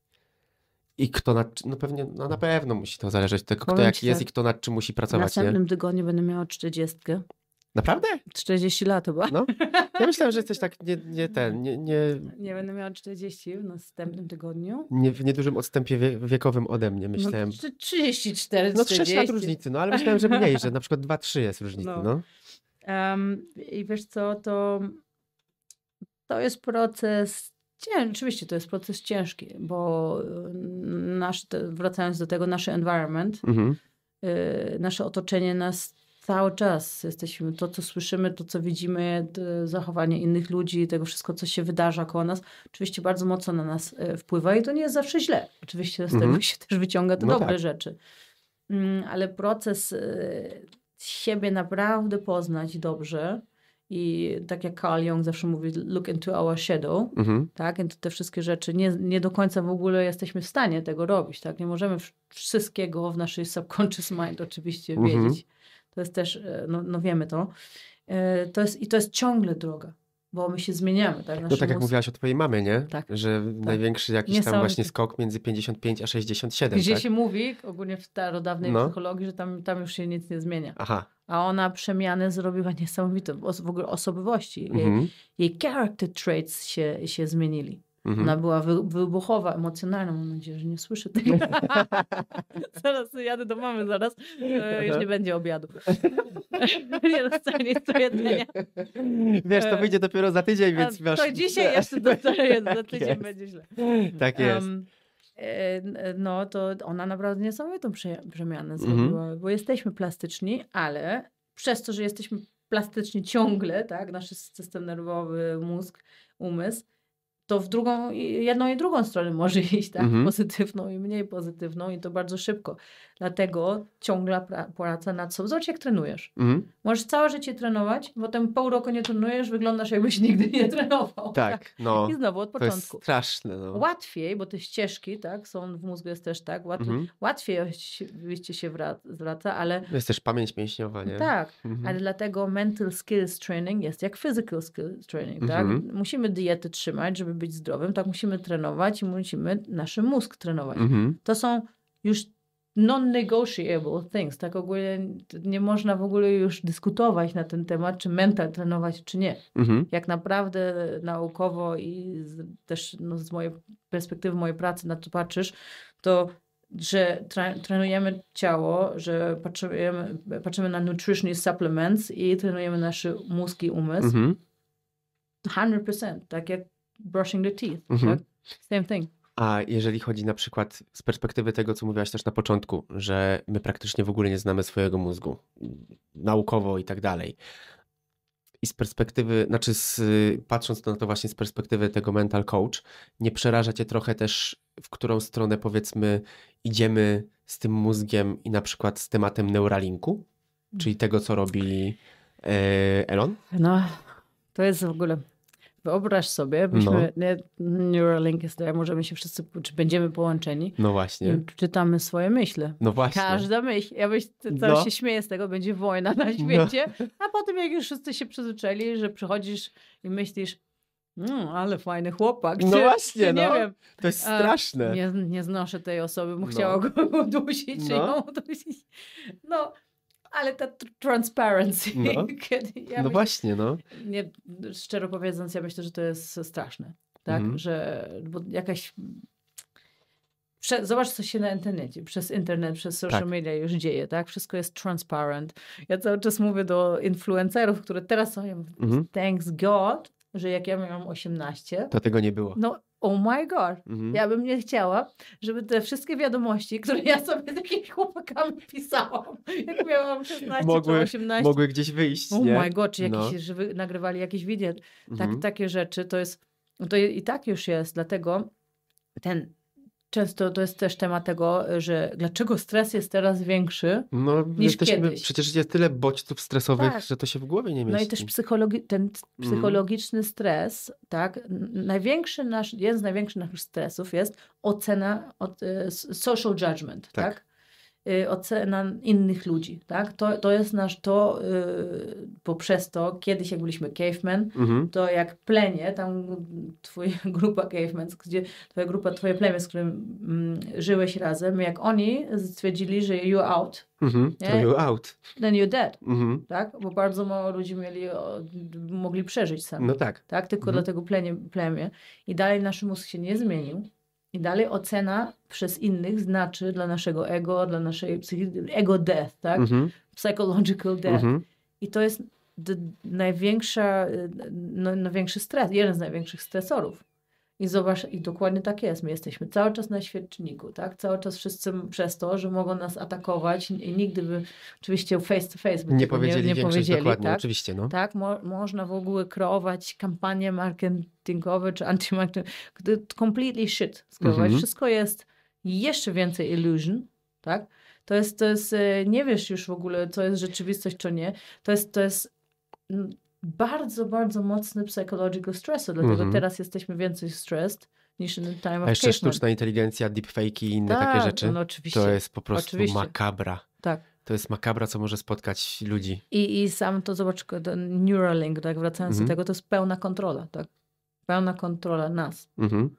I kto nad, no pewnie, no na pewno musi to zależeć od tego, kto jaki ci, jest tak, i kto nad czym musi pracować. W następnym Nie? tygodniu będę miała 40. Naprawdę? 40 lat chyba. No. Ja myślałem, że jesteś tak nie, nie ten, nie, nie, Nie będę miała 40 w następnym tygodniu. nie w niedużym odstępie wiekowym ode mnie, no, myślałem. No, 34, No 6 lat różnicy, no ale myślałem, że mniej, że na przykład 2-3 jest różnicy, no. No. Em, I wiesz co, to, to jest proces nie, no oczywiście to jest proces ciężki, bo y, nasz, wracając do tego, nasz environment, mhm. Y, nasze otoczenie nas cały czas jesteśmy, to co słyszymy, to co widzimy, zachowanie innych ludzi, tego wszystko, co się wydarza koło nas, oczywiście bardzo mocno na nas y, wpływa i to nie jest zawsze źle. Oczywiście z mhm. tego się też wyciąga te no dobre tak. rzeczy. Mm, ale proces siebie naprawdę poznać dobrze, i tak jak Carl Jung zawsze mówi, look into our shadow, mhm. tak? Więc te wszystkie rzeczy, nie, nie do końca w ogóle jesteśmy w stanie tego robić, tak? Nie możemy wszystkiego w naszej subconscious mind oczywiście mhm. wiedzieć. To jest też, e, no, no wiemy to. E, to jest, I to jest ciągle droga bo my się zmieniamy. Tak? no tak jak mózg... mówiłaś o twojej mamie, nie? Tak. Że tak. największy jakiś tam właśnie skok między 55 a 67. Gdzie tak? się mówi, ogólnie w starodawnej no. psychologii, że tam, tam już się nic nie zmienia. Aha. A ona przemianę zrobiła niesamowitą, w ogóle osobowości. Jej, mhm. jej character traits się, się zmienili. Mhm. Ona była wy, wybuchowa, emocjonalna. Mam nadzieję, że nie słyszy tego. zaraz jadę do mamy, zaraz, e, nie będzie obiadu. nie dostanie to jedzenia. Wiesz, to e, wyjdzie dopiero za tydzień, e, więc masz... To dzisiaj jeszcze dostaję, tak za tydzień jest. będzie źle. Tak jest. Um, no to ona naprawdę niesamowitą przemianę mhm. zrobiła, mhm. bo jesteśmy plastyczni, ale przez to, że jesteśmy plastycznie ciągle, tak, nasz system nerwowy, mózg, umysł, to w drugą, jedną i drugą stronę może iść, tak? Mhm. Pozytywną i mniej pozytywną i to bardzo szybko. Dlatego ciągle praca nad sobą. Zobacz, jak trenujesz. Mhm. Możesz całe życie trenować, potem pół roku nie trenujesz, wyglądasz jakbyś nigdy nie trenował. Tak, tak? no. I znowu od początku. straszne, no. Łatwiej, bo te ścieżki, tak, są w mózgu jest też tak, łatwiej, mhm. łatwiej oczywiście się wraca, ale... Jest też pamięć mięśniowa, nie? Tak, mhm. ale dlatego mental skills training jest jak physical skills training, tak? Mhm. Musimy diety trzymać, żeby być zdrowym, tak musimy trenować i musimy nasz mózg trenować. Mhm. To są już non-negotiable things, tak ogólnie nie można w ogóle już dyskutować na ten temat, czy mental trenować, czy nie. Mhm. Jak naprawdę naukowo i z, też no, z mojej perspektywy, mojej pracy na to patrzysz, to że trenujemy ciało, że patrzymy, patrzymy na nutrition supplements i trenujemy nasz mózg i umysł. Mhm. 100%, tak jak brushing the teeth. Tak? Mhm. Same thing. A jeżeli chodzi na przykład z perspektywy tego, co mówiłaś też na początku, że my praktycznie w ogóle nie znamy swojego mózgu naukowo i tak dalej. I z perspektywy, znaczy z, patrząc na to właśnie z perspektywy tego mental coach, nie przeraża cię trochę też, w którą stronę powiedzmy idziemy z tym mózgiem i na przykład z tematem Neuralinku, czyli tego, co robi e, Elon? No, to jest w ogóle Wyobraź sobie, no. byśmy, no. Neuralink jest, możemy się wszyscy, czy będziemy połączeni. No właśnie. czytamy swoje myśli. No właśnie. Każda myśl. Ja myślę, to no. się śmieje z tego, będzie wojna na no. świecie. No. A potem jak już wszyscy się przyzwyczaili, że przychodzisz i myślisz, no, ale fajny chłopak. No czy, no właśnie, no. Wiem. To jest straszne. Nie, nie znoszę tej osoby, bo no. chciała go udusić, no. ją udusić. No, ale ta transparency. No, kiedy ja no właśnie, no. Nie, szczerze powiedząc, ja myślę, że to jest straszne. Tak, mm. że bo jakaś. Prze... Zobacz, co się na internecie, przez internet, przez tak. social tak. media już dzieje, tak? Wszystko jest transparent. Ja cały czas mówię do influencerów, które teraz są, ja mówię, mm -hmm. thanks God, że jak ja miałam 18. To tego nie było. No, oh my god, mhm. ja bym nie chciała, żeby te wszystkie wiadomości, które ja sobie z jakimiś chłopakami pisałam, jak miałam 16 mogły, 18. Mogły gdzieś wyjść, Oh nie? my god, czy jakieś, no. żeby nagrywali jakieś wideo. Tak, mhm. Takie rzeczy, to jest, to i tak już jest, dlatego ten często to jest też temat tego, że dlaczego stres jest teraz większy no, niż kiedyś. Przecież jest tyle bodźców stresowych, tak. że to się w głowie nie mieści. No i też psychologi ten mhm. psychologiczny mm. stres, tak, największy nasz, jeden z największych naszych stresów jest ocena, od, y, social judgment, tak? tak? Y, ocena innych ludzi, tak? To, to jest nasz to, y, poprzez to, kiedyś jak byliśmy cavemen, mhm. to jak plenie, tam twoja grupa cavemen, gdzie twoja grupa, twoje plemię, z którym mm, żyłeś razem, jak oni stwierdzili, że you out, mhm. you out. Then you're dead, mhm. tak? Bo bardzo mało ludzi mieli, o, mogli przeżyć sami. No tak. Tak? Tylko mhm. dlatego plenie, plemię. I dalej nasz mózg się nie zmienił i dalej ocena przez innych znaczy dla naszego ego, dla naszej psychiki, ego death, tak? Mm-hmm. Psychological death. Mm-hmm. I to jest największa, no, największy stres, jeden z największych stresorów. I zobacz, i dokładnie tak jest. My jesteśmy cały czas na świadczniku, tak? Cały czas wszyscy przez to, że mogą nas atakować i nigdy by, oczywiście face to face, by nie powiedzieli, nie, nie powiedzieli dokładnie, tak? oczywiście. No. Tak, Mo można w ogóle kreować kampanie marketingowe czy antymarketingowe, completely shit. Mhm. Wszystko jest jeszcze więcej illusion, tak? To jest, to jest, e, nie wiesz już w ogóle, co jest rzeczywistość, czy nie. To jest, to jest mm, bardzo, bardzo mocny psychological stress, dlatego mm -hmm. teraz jesteśmy więcej stressed niż in time of A jeszcze sztuczna inteligencja, deepfake i inne tak, takie rzeczy. No oczywiście. To jest po prostu oczywiście. makabra. Tak. To jest makabra, co może spotkać ludzi. I, i sam to zobacz, ten Neuralink, tak, wracając mm -hmm. do mhm. tego, to jest pełna kontrola, tak? Pełna kontrola nas. Mhm.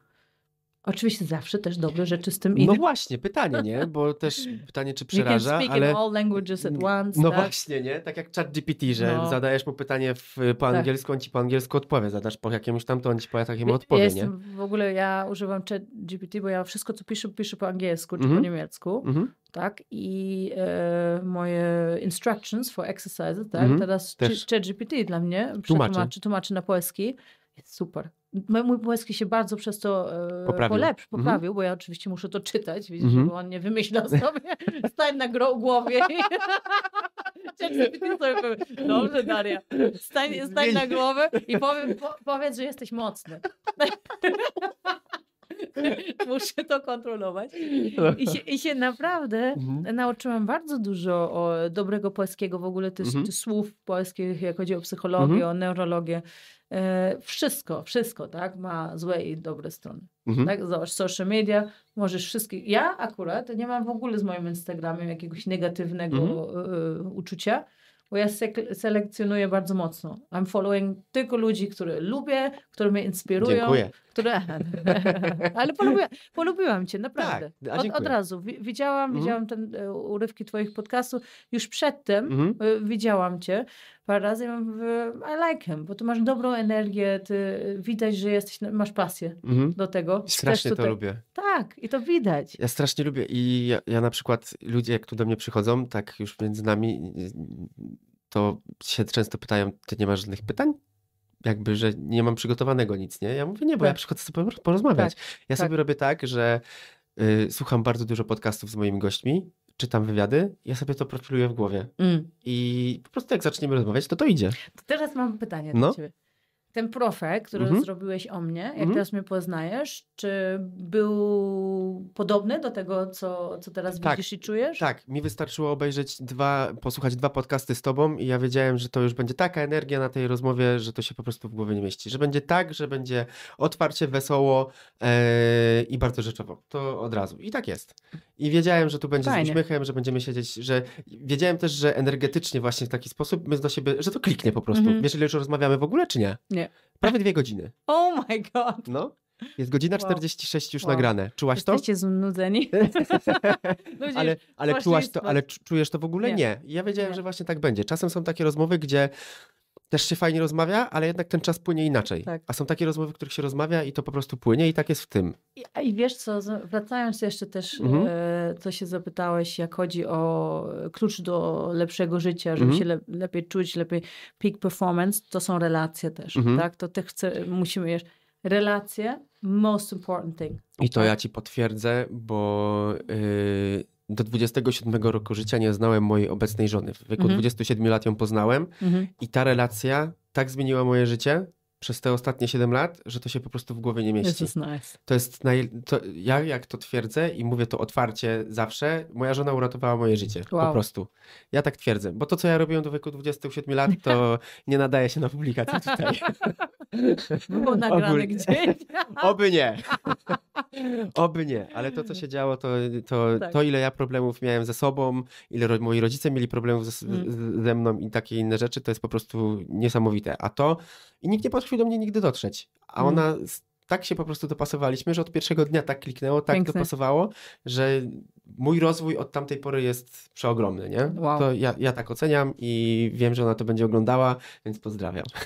Oczywiście zawsze też dobre rzeczy z tym idą. No właśnie, pytanie, nie? Bo też pytanie, czy przeraża, you can speak ale... in all languages at once, No tak? właśnie, nie? Tak jak chat GPT, że no. zadajesz mu pytanie w, po tak. angielsku, on ci po angielsku odpowie, zadasz po jakiemuś tam, to on ci po takiemu odpowie, ja nie? w ogóle ja używam chat GPT, bo ja wszystko, co piszę, piszę po angielsku czy mm -hmm. po mhm. niemiecku, mm -hmm. tak? I e, moje instructions for exercises, tak? Mm -hmm. Teraz chat GPT dla mnie tłumaczy. tłumaczy, tłumaczy na polski. Jest super. Mój polski się bardzo przez to e, poprawił, polepsz, mhm. poprawił mm -hmm. bo ja oczywiście muszę to czytać, widzisz, mm -hmm. bo on nie wymyśla sobie, staj na gro głowie. Dobrze, Daria, stań, stań na głowę i powiem, po, powiedz, że jesteś mocny. muszę to kontrolować. I tak. się, i się naprawdę mhm. nauczyłam bardzo dużo o dobrego polskiego, w ogóle też mhm. słów polskich, jak chodzi o psychologię, mhm. o neurologię. E, wszystko, wszystko, tak, ma złe i dobre strony. Mhm. Tak, zobacz, social media, możesz wszystkich. Ja akurat nie mam w ogóle z moim Instagramem jakiegoś negatywnego mhm. e, e, uczucia bo ja sek- selekcjonuję bardzo mocno. I'm following tylko ludzi, które lubię, które mnie inspirują. Dziękuję. Które, ale polubiłam, polubiłam cię, naprawdę. Tak, od, od, razu. Widziałam, mhm. widziałam ten, e, urywki twoich podcastów. Już przedtem mhm. e, widziałam cię parę razy i ja I like him, bo ty masz dobrą energię, ty widać, że jesteś, masz pasję mhm. do tego. strasznie to lubię. Tak, i to widać. Ja strasznie lubię i ja, ja na przykład, ludzie jak tu do mnie przychodzą, tak już między nami, to się często pytają, ty nie masz żadnych pytań? jakby, że nie mam przygotowanego nic, nie? Ja mówię, nie, bo tak. ja przychodzę sobie porozmawiać. Tak, ja tak. sobie robię tak, że y, słucham bardzo dużo podcastów z moimi gośćmi czytam wywiady, ja sobie to profiluję w głowie. Mm. I po prostu jak zaczniemy rozmawiać, to to idzie. To teraz mam pytanie no? do ciebie ten profil, który mhm. zrobiłeś o mnie, jak mhm. teraz mnie poznajesz, czy był podobny do tego, co, co teraz tak, widzisz i czujesz? Tak, mi wystarczyło obejrzeć dwa, posłuchać dwa podcasty z tobą i ja wiedziałem, że to już będzie taka energia na tej rozmowie, że to się po prostu w głowie nie mieści. Że będzie tak, że będzie otwarcie, wesoło yy, i bardzo rzeczowo. To od razu. I tak jest. I wiedziałem, że tu będzie Fajnie. z uśmiechem, że będziemy siedzieć, że wiedziałem też, że energetycznie właśnie w taki sposób my do siebie, że to kliknie po prostu. Mhm. Wiesz, ile już rozmawiamy w ogóle, czy nie? Nie. prawie, dwie godziny. Oh my god. No. Jest godzina wow. 46 już wow. nagrane. Czułaś to? Jesteście znudzeni. No ale ale, czułaś to, ale czujesz to w ogóle? Nie. nie. Ja wiedziałem, nie. że właśnie tak będzie. Czasem są takie rozmowy, gdzie też się fajnie rozmawia, ale jednak ten czas płynie inaczej. Tak. A są takie rozmowy, w których się rozmawia i to po prostu płynie i tak jest w tym. I, i wiesz co, wracając jeszcze też, mhm. e, co się zapytałeś, jak chodzi o klucz do lepszego życia, żeby mhm. się le, lepiej czuć, lepiej peak performance, to są relacje też, mhm. tak? To też chcę, musimy jeszcze relacje, most important thing. I to tak? ja ci potwierdzę, bo... Yy do 27 roku życia nie znałem mojej obecnej żony. W wieku mhm. 27 lat ją poznałem mhm. i ta relacja tak zmieniła moje życie, przez te ostatnie 7 lat, że to się po prostu w głowie nie mieści. This is nice. To jest naj... To ja jak to twierdzę i mówię to otwarcie zawsze, moja żona uratowała moje życie. Wow. Po prostu. Ja tak twierdzę, bo to co ja robiłem do wieku 27 lat, to nie nadaje się na publikację tutaj. Było nagrane gdzieś. Oby nie. Oby nie, ale to co się działo, to, to, tak. to ile ja problemów miałem ze sobą, ile ro... moi rodzice mieli problemów ze, mm. ze mną i takie inne rzeczy, to jest po prostu niesamowite. A to i nikt nie podchwycił potrafi do mnie nigdy dotrzeć. A mm. ona tak się po prostu dopasowaliśmy, że od pierwszego dnia tak kliknęło, tak Piękne. dopasowało, że mój rozwój od tamtej pory jest przeogromny, nie? Wow. To ja, ja tak oceniam i wiem, że ona to będzie oglądała, więc pozdrawiam.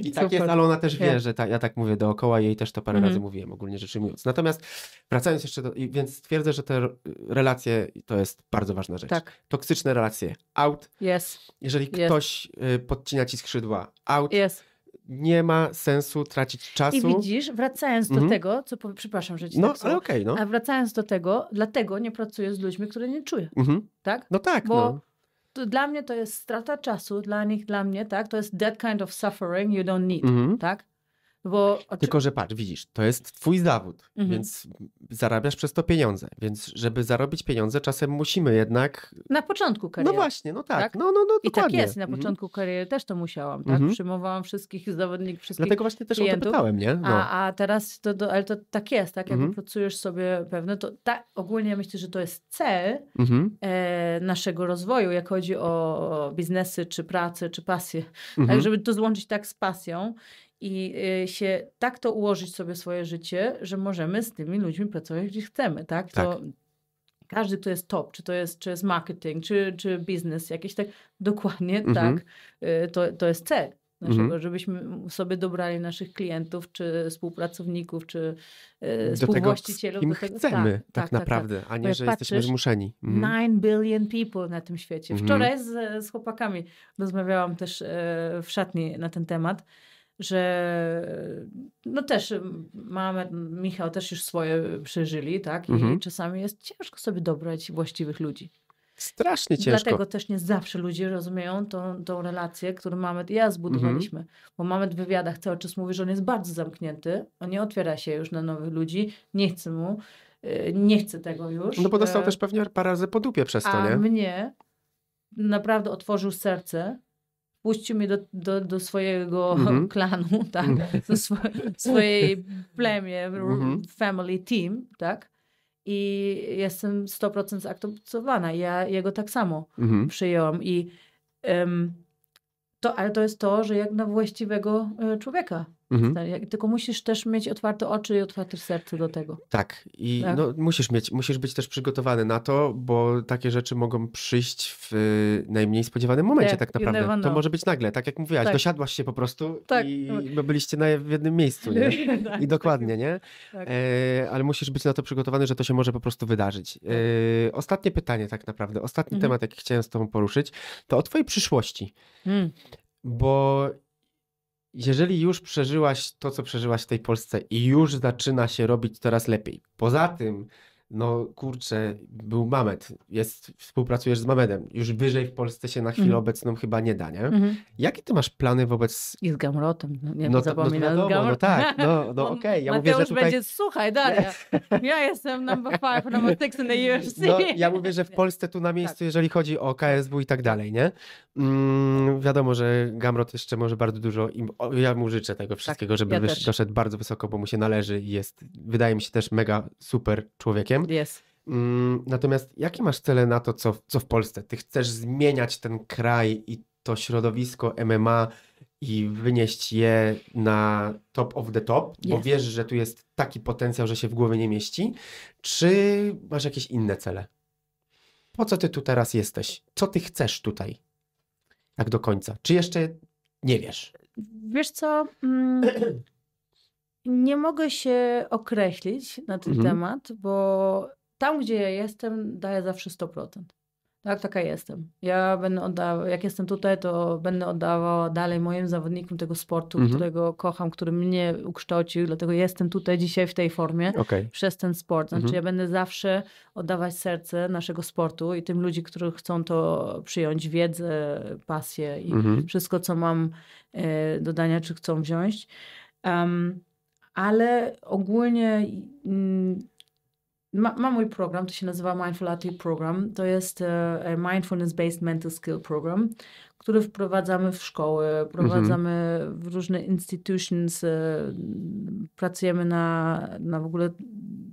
I Super. tak jest, ale ona też wie, yeah. że ta, ja tak mówię dookoła, jej też to parę mm razy mówiłem, ogólnie rzecz ujmując. Natomiast wracając jeszcze do, więc twierdzę, że te relacje to jest bardzo ważna rzecz. Tak. Toksyczne relacje, out. Yes. Jeżeli yes. ktoś y, podcina ci skrzydła, out. Yes nie ma sensu tracić czasu. I widzisz, wracając do mhm. tego, co przepraszam, że ci no, tak ale okej, okay, no. A wracając do tego, dlatego nie pracuję z ludźmi, które nie czuję. Mhm. Tak? No tak, Bo no. To dla mnie to jest strata czasu, dla nich, dla mnie, tak? To jest that kind of suffering you don't need, mhm. tak? Bo... Tylko, że patrz, widzisz, to jest twój zawód, mhm. więc zarabiasz przez to pieniądze, więc żeby zarobić pieniądze czasem musimy jednak... Na początku no kariery. No właśnie, no tak, tak? No, no, no, I tak jest, na mhm. początku mhm. kariery też to musiałam, tak? Mhm. Przyjmowałam wszystkich zawodników, wszystkich Dlatego właśnie też klientów. o to pytałem, nie? No. A, a teraz, to, ale to tak jest, tak? Jak mhm. pracujesz sobie pewne, to ta, ogólnie myślę, że to jest cel mhm. e, naszego rozwoju, jak chodzi o biznesy, czy pracę, czy pasję. Mhm. Tak, żeby to złączyć tak z pasją i się tak to ułożyć sobie swoje życie, że możemy z tymi ludźmi pracować gdzie chcemy, tak? tak. To każdy, kto jest top, czy to jest, czy jest marketing, czy, czy biznes jakieś tak dokładnie mhm. tak, to, to jest cel. Naszego, mhm. Żebyśmy sobie dobrali naszych klientów, czy współpracowników, czy e, współwłaścicielów. Tego, do tego chcemy, tak, tak, tak naprawdę, tak, a nie, że jesteśmy zmuszeni. Mhm. billion people na tym świecie. Wczoraj z, z chłopakami rozmawiałam też e, w szatni na ten temat że no też y, mamy, Michał też już swoje przeżyli, tak? I mhm. czasami jest ciężko sobie dobrać właściwych ludzi. Strasznie ciężko. Dlatego też nie zawsze ludzie rozumieją tą, tą relację, którą mamy i ja zbudowaliśmy. Mhm. Bo mamy w wywiadach cały czas mówi, że on jest bardzo zamknięty, on nie otwiera się już na nowych ludzi, nie chce mu, y, nie chce tego już. No bo dostał e, też pewnie parę razy po dupie przez to, A nie? mnie naprawdę otworzył serce puścił mnie do, do, do swojego mm -hmm. klanu, tak? Mhm. do swo swojej plemię, mm -hmm. family team, tak? I jestem 100% zaakceptowana. Ja jego tak samo mm -hmm. przyjęłam. I um, to, ale to jest to, że jak na właściwego e, człowieka. Mhm. Tylko musisz też mieć otwarte oczy i otwarte serce do tego. Tak, i tak? No, musisz mieć, musisz być też przygotowany na to, bo takie rzeczy mogą przyjść w y, najmniej spodziewanym momencie tak, tak naprawdę. To może być nagle, tak jak mówiłaś, tak. dosiadłaś się po prostu tak. i byliście na, w jednym miejscu, nie? Tak, tak. I dokładnie, nie? Tak. E, ale musisz być na to przygotowany, że to się może po prostu wydarzyć. E, ostatnie pytanie tak naprawdę, ostatni mhm. temat, jaki chciałem z tobą poruszyć, to o twojej przyszłości. Mhm. Bo jeżeli już przeżyłaś to, co przeżyłaś w tej Polsce i już zaczyna się robić coraz lepiej. Poza tym, no kurczę, był Mamed, jest, współpracujesz z Mamedem, już wyżej w Polsce się na chwilę mm. obecną chyba nie da, nie? Mm -hmm. Jakie ty masz plany wobec... I z Gamrotem, no, no nie no, to, zapominam. No, no tak, no, no okej, okay. ja Mateusz mówię, że tutaj... będzie, słuchaj Daria, ja jestem number five romantics in the UFC. No, ja mówię, że w Polsce tu na tak. miejscu, tak. jeżeli chodzi o KSW i tak dalej, nie? Mm, wiadomo, że Gamrot jeszcze może bardzo dużo, ja mu życzę tego tak, wszystkiego, tak, żeby ja doszedł bardzo wysoko, bo mu się należy i jest, wydaje mi się też mega super człowiekiem rozumiem. Mm, natomiast jakie masz cele na to, co, co w Polsce? Ty chcesz zmieniać ten kraj i to środowisko MMA i wynieść je na top of the top, yes. bo wiesz, że tu jest taki potencjał, że się w głowie nie mieści? Czy masz jakieś inne cele? Po co ty tu teraz jesteś? Co ty chcesz tutaj? Tak do końca. Czy jeszcze nie wiesz? Wiesz co? Mm... nie mogę się określić na ten mhm. temat, bo tam, gdzie ja jestem, daję zawsze 100%. Tak, taka jestem. Ja będę jak jestem tutaj, to będę oddawała dalej moim zawodnikom tego sportu, mhm. którego kocham, który mnie ukształcił, dlatego jestem tutaj dzisiaj w tej formie okay. przez ten sport. Znaczy mhm. ja będę zawsze oddawać serce naszego sportu i tym ludzi, którzy chcą to przyjąć, wiedzę, pasję i mhm. wszystko, co mam e, dodania, czy chcą wziąć. Um, ale ogólnie mm, mam mój program, to się nazywa Mindful Athlete Program. To jest e, e, Mindfulness Based Mental Skill Program, który wprowadzamy w szkoły, wprowadzamy w różne institutions, e, pracujemy na, na w ogóle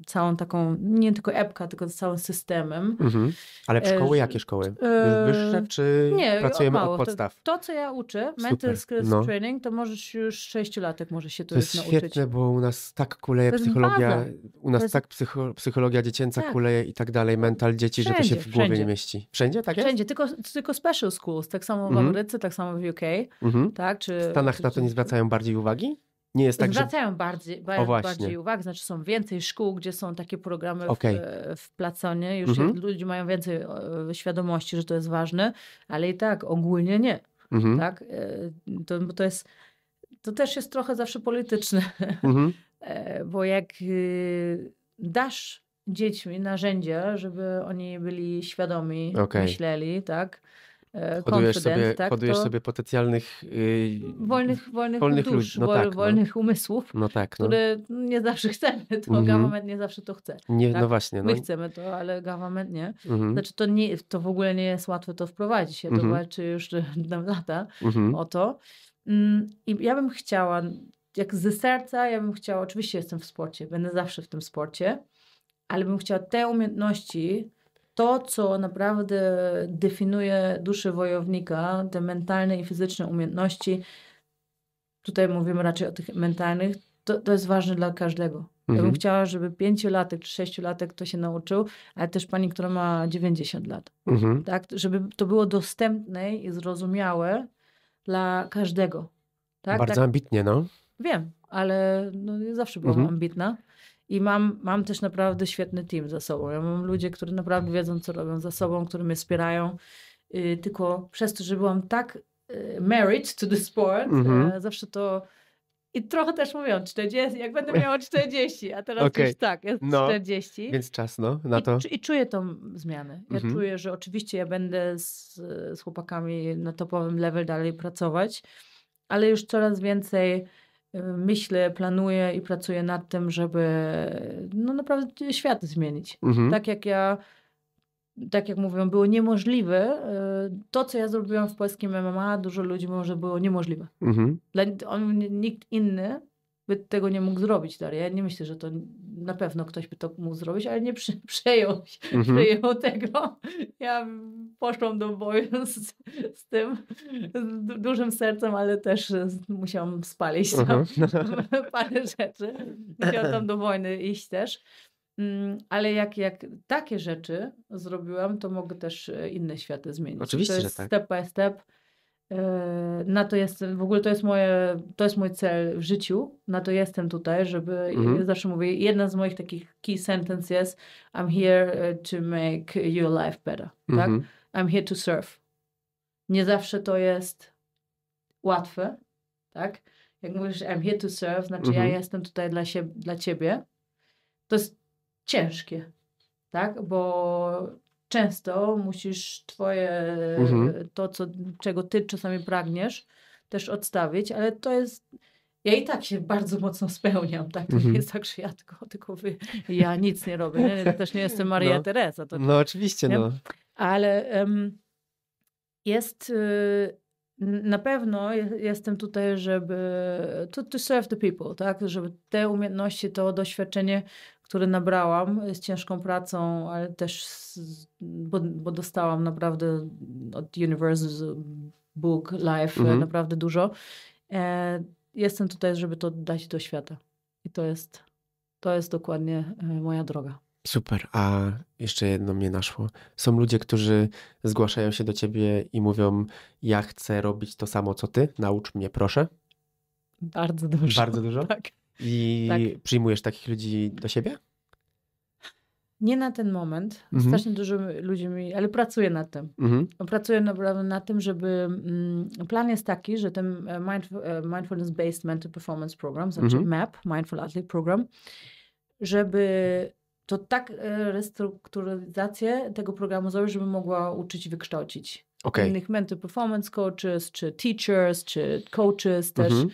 całą taką, nie tylko epka, tylko z całym systemem. Mhm. Ale e, szkoły, jakie szkoły? E, wyższe, czy nie, pracujemy mało. od podstaw? To, to, co ja uczę, Super. mental skills no. training, to możesz już sześciolatek może się to, to jest nauczyć. świetne, bo u nas tak kuleje psychologia, u nas jest... tak psycho, psychologia dziecięca tak. kuleje i tak dalej, mental dzieci, wszędzie, że to się w głowie wszędzie. nie mieści. Wszędzie tak jest? Wszędzie, tylko, tylko special schools, tak samo w mhm. Ameryce, mhm. tak samo w UK, mhm. tak? Czy, w Stanach czy, na to nie zwracają bardziej uwagi? nie jest tak, Zwracają że... bardziej, ba- o, bardziej uwagę, znaczy są więcej szkół, gdzie są takie programy okay. w, w placonie, już mhm. ludzie mają więcej e, świadomości, że to jest ważne, ale i tak ogólnie nie, mhm. tak? E, to, to jest, to też jest trochę zawsze polityczne, mhm. E, bo jak y, dasz dziećmi narzędzia, żeby oni byli świadomi, okay. myśleli, tak? Kodujesz e, sobie, tak, sobie potencjalnych yy, wolnych, wolnych, wolnych dusz, no wol, tak, no. wolnych umysłów, no tak, no. które nie zawsze chcemy, to mm -hmm. government nie zawsze to chce. Nie, no tak? No właśnie. My chcemy to, ale government nie. Mm -hmm. Znaczy to, nie, to w ogóle nie jest łatwe to wprowadzić, ja to mm -hmm. walczy już lata mhm. o to. Mm, I ja bym chciała, jak ze serca, ja bym chciała, oczywiście jestem w sporcie, będę zawsze w tym sporcie, ale bym chciała te umiejętności, to, co naprawdę definiuje duszę wojownika, te mentalne i fizyczne umiejętności, tutaj mówimy raczej o tych mentalnych, to, to jest ważne dla każdego. Ja bym mhm. chciała, żeby pięciolatek czy sześciolatek to się nauczył, ale też pani, która ma 90 lat. Mhm. Tak, żeby to było dostępne i zrozumiałe dla każdego. Tak? Bardzo tak. ambitnie, no. Wiem, ale no, zawsze byłam mhm. ambitna i mam, mam też naprawdę świetny team za sobą. Ja mam ludzie, którzy naprawdę wiedzą, co robią za sobą, którzy mnie wspierają. Yy, tylko przez to, że byłam tak yy, married to the sport, mm-hmm. yy, e, zawsze to i trochę też mówią 40, jak będę miała 40, a teraz okay. już tak, jest no, 40. Więc czas no, na to. I, I czuję tą zmianę. Ja mm-hmm. czuję, że oczywiście ja będę z, z chłopakami na topowym level dalej pracować, ale już coraz więcej Y, myślę, planuję i pracuję nad tym, żeby no naprawdę świat zmienić. Mhm. Tak jak ja, tak jak mówią, było niemożliwe. Y, to, co ja zrobiłam w polskim MMA, dużo ludzi może było niemożliwe. Mhm. Dla, on, nikt inny by tego nie mógł zrobić dalej. Ja nie myślę, że to na pewno ktoś by to mógł zrobić, ale nie przy, przejął, mm przejął tego. Ja poszłam do boju z, z tym z dużym sercem, ale też musiałam spalić tam mhm. parę rzeczy. Musiałam tam do wojny iść też. Mm, ale jak, jak takie rzeczy zrobiłam, to mogę też e, inne światy zmienić. Oczywiście, to jest że tak. step by step Yy, na to jestem, w ogóle to jest, moje, to jest mój cel w życiu, na to jestem tutaj, żeby, mhm. zawsze mówię, jedna z moich takich key sentence jest I'm here e, to make your life better, tak? mhm. tak? I'm here to serve. Nie zawsze to jest łatwe, tak? Jak mówisz I'm here to serve, znaczy mhm. ja jestem tutaj dla, siebie, dla ciebie, to jest ciężkie, tak? Bo często musisz twoje, mhm. to co, czego ty czasami pragniesz, też odstawić, ale to jest, ja i tak się bardzo mocno spełniam, tak? To mhm. nie jest tak, że ja tylko, tylko wy, ja nic nie robię, nie? też nie jestem Maria no. Teresa. To, no oczywiście, nie? no. Ale um, jest... Y na pewno jestem tutaj, żeby to, to serve the people, tak? Żeby te umiejętności, to doświadczenie które nabrałam e, z ciężką pracą, ale też, z, bo, bo, dostałam naprawdę od Universal Book Life e, mhm. naprawdę dużo. E, jestem tutaj, żeby to dać do świata. I to jest, to jest dokładnie e, moja droga. Super. A jeszcze jedno mnie naszło. Są ludzie, którzy zgłaszają się do ciebie i mówią: Ja chcę robić to samo, co ty, naucz mnie, proszę. Bardzo dużo. Bardzo dużo? Tak. I tak. przyjmujesz takich ludzi do siebie? Nie na ten moment. Mhm. Strasznie dużo ludzi mi, ale pracuję nad tym. Mhm. Pracuję naprawdę nad tym, żeby. Mm, plan jest taki, że ten e, e, Mindfulness Based Mental Performance Program, znaczy mhm. MAP, Mindful Athlete Program, żeby to tak e, restrukturyzację tego programu zrobić, żeby mogła uczyć i wykształcić okay. innych mental performance coaches, czy teachers, czy coaches też. Mhm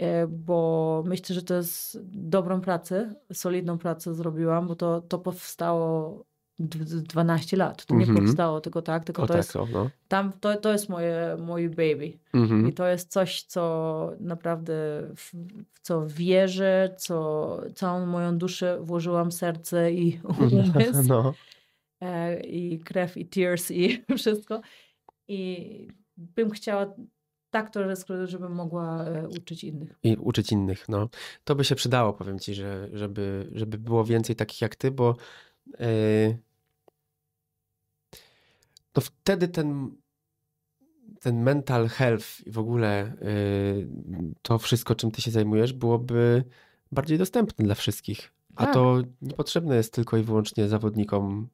E, bo myślę, że to jest dobrą pracę, solidną pracę zrobiłam, bo to, to powstało 12 lat. To nie mm -hmm. powstało tylko tak, tylko o to tak, jest. no. Tam to, to jest moje, moje baby. Mm -hmm. I to jest coś, co naprawdę w, w co wierzę, co całą moją duszę włożyłam serce i mhm. umysł. No. E, I krew, i tears, i wszystko. I bym chciała tak to żebym mogła e, uczyć innych. I uczyć innych, no. To by się przydało, powiem ci, że, żeby, żeby było więcej takich jak ty, bo yy, no wtedy ten, ten mental health i w ogóle yy, to wszystko, czym ty się zajmujesz, byłoby bardziej dostępne dla wszystkich. A tak. to niepotrzebne jest tylko i wyłącznie zawodnikom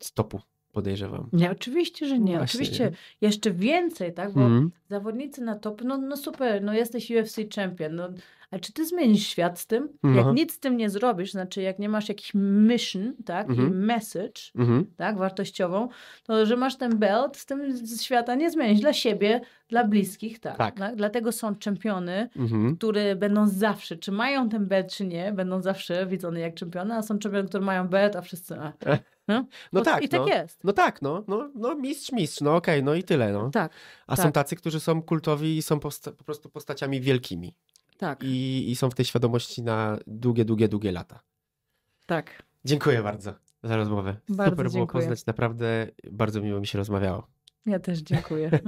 stopu podejrzewam. Nie, oczywiście, że nie. Właśnie, oczywiście jeszcze więcej, tak? Bo mm. zawodnicy na top, no, no super, no jesteś UFC champion, no, ale czy ty zmienisz świat z tym? Mm -hmm. Jak nic z tym nie zrobisz, znaczy jak nie masz jakiś mission, tak? Mm -hmm. I mhm. message, -hmm. tak? Wartościową, to że masz ten belt, z tym świata nie zmienisz. Dla siebie, dla bliskich, tak. tak. tak? Dlatego są czempiony, mhm. które będą zawsze, czy mają ten belt, czy nie, będą zawsze widzone jak czempiony, a są czempiony, które mają belt, a wszyscy... A. No, no tak. I tak no. jest. No tak, no, no, no mistrz, mistrz, no okej, okay, no i tyle. No. Tak, A tak. są tacy, którzy są kultowi i są posta po prostu postaciami wielkimi. Tak. I, I są w tej świadomości na długie, długie, długie lata. Tak. Dziękuję bardzo za rozmowę. Bardzo Super dziękuję. było poznać, naprawdę bardzo miło mi się rozmawiało. Ja też dziękuję.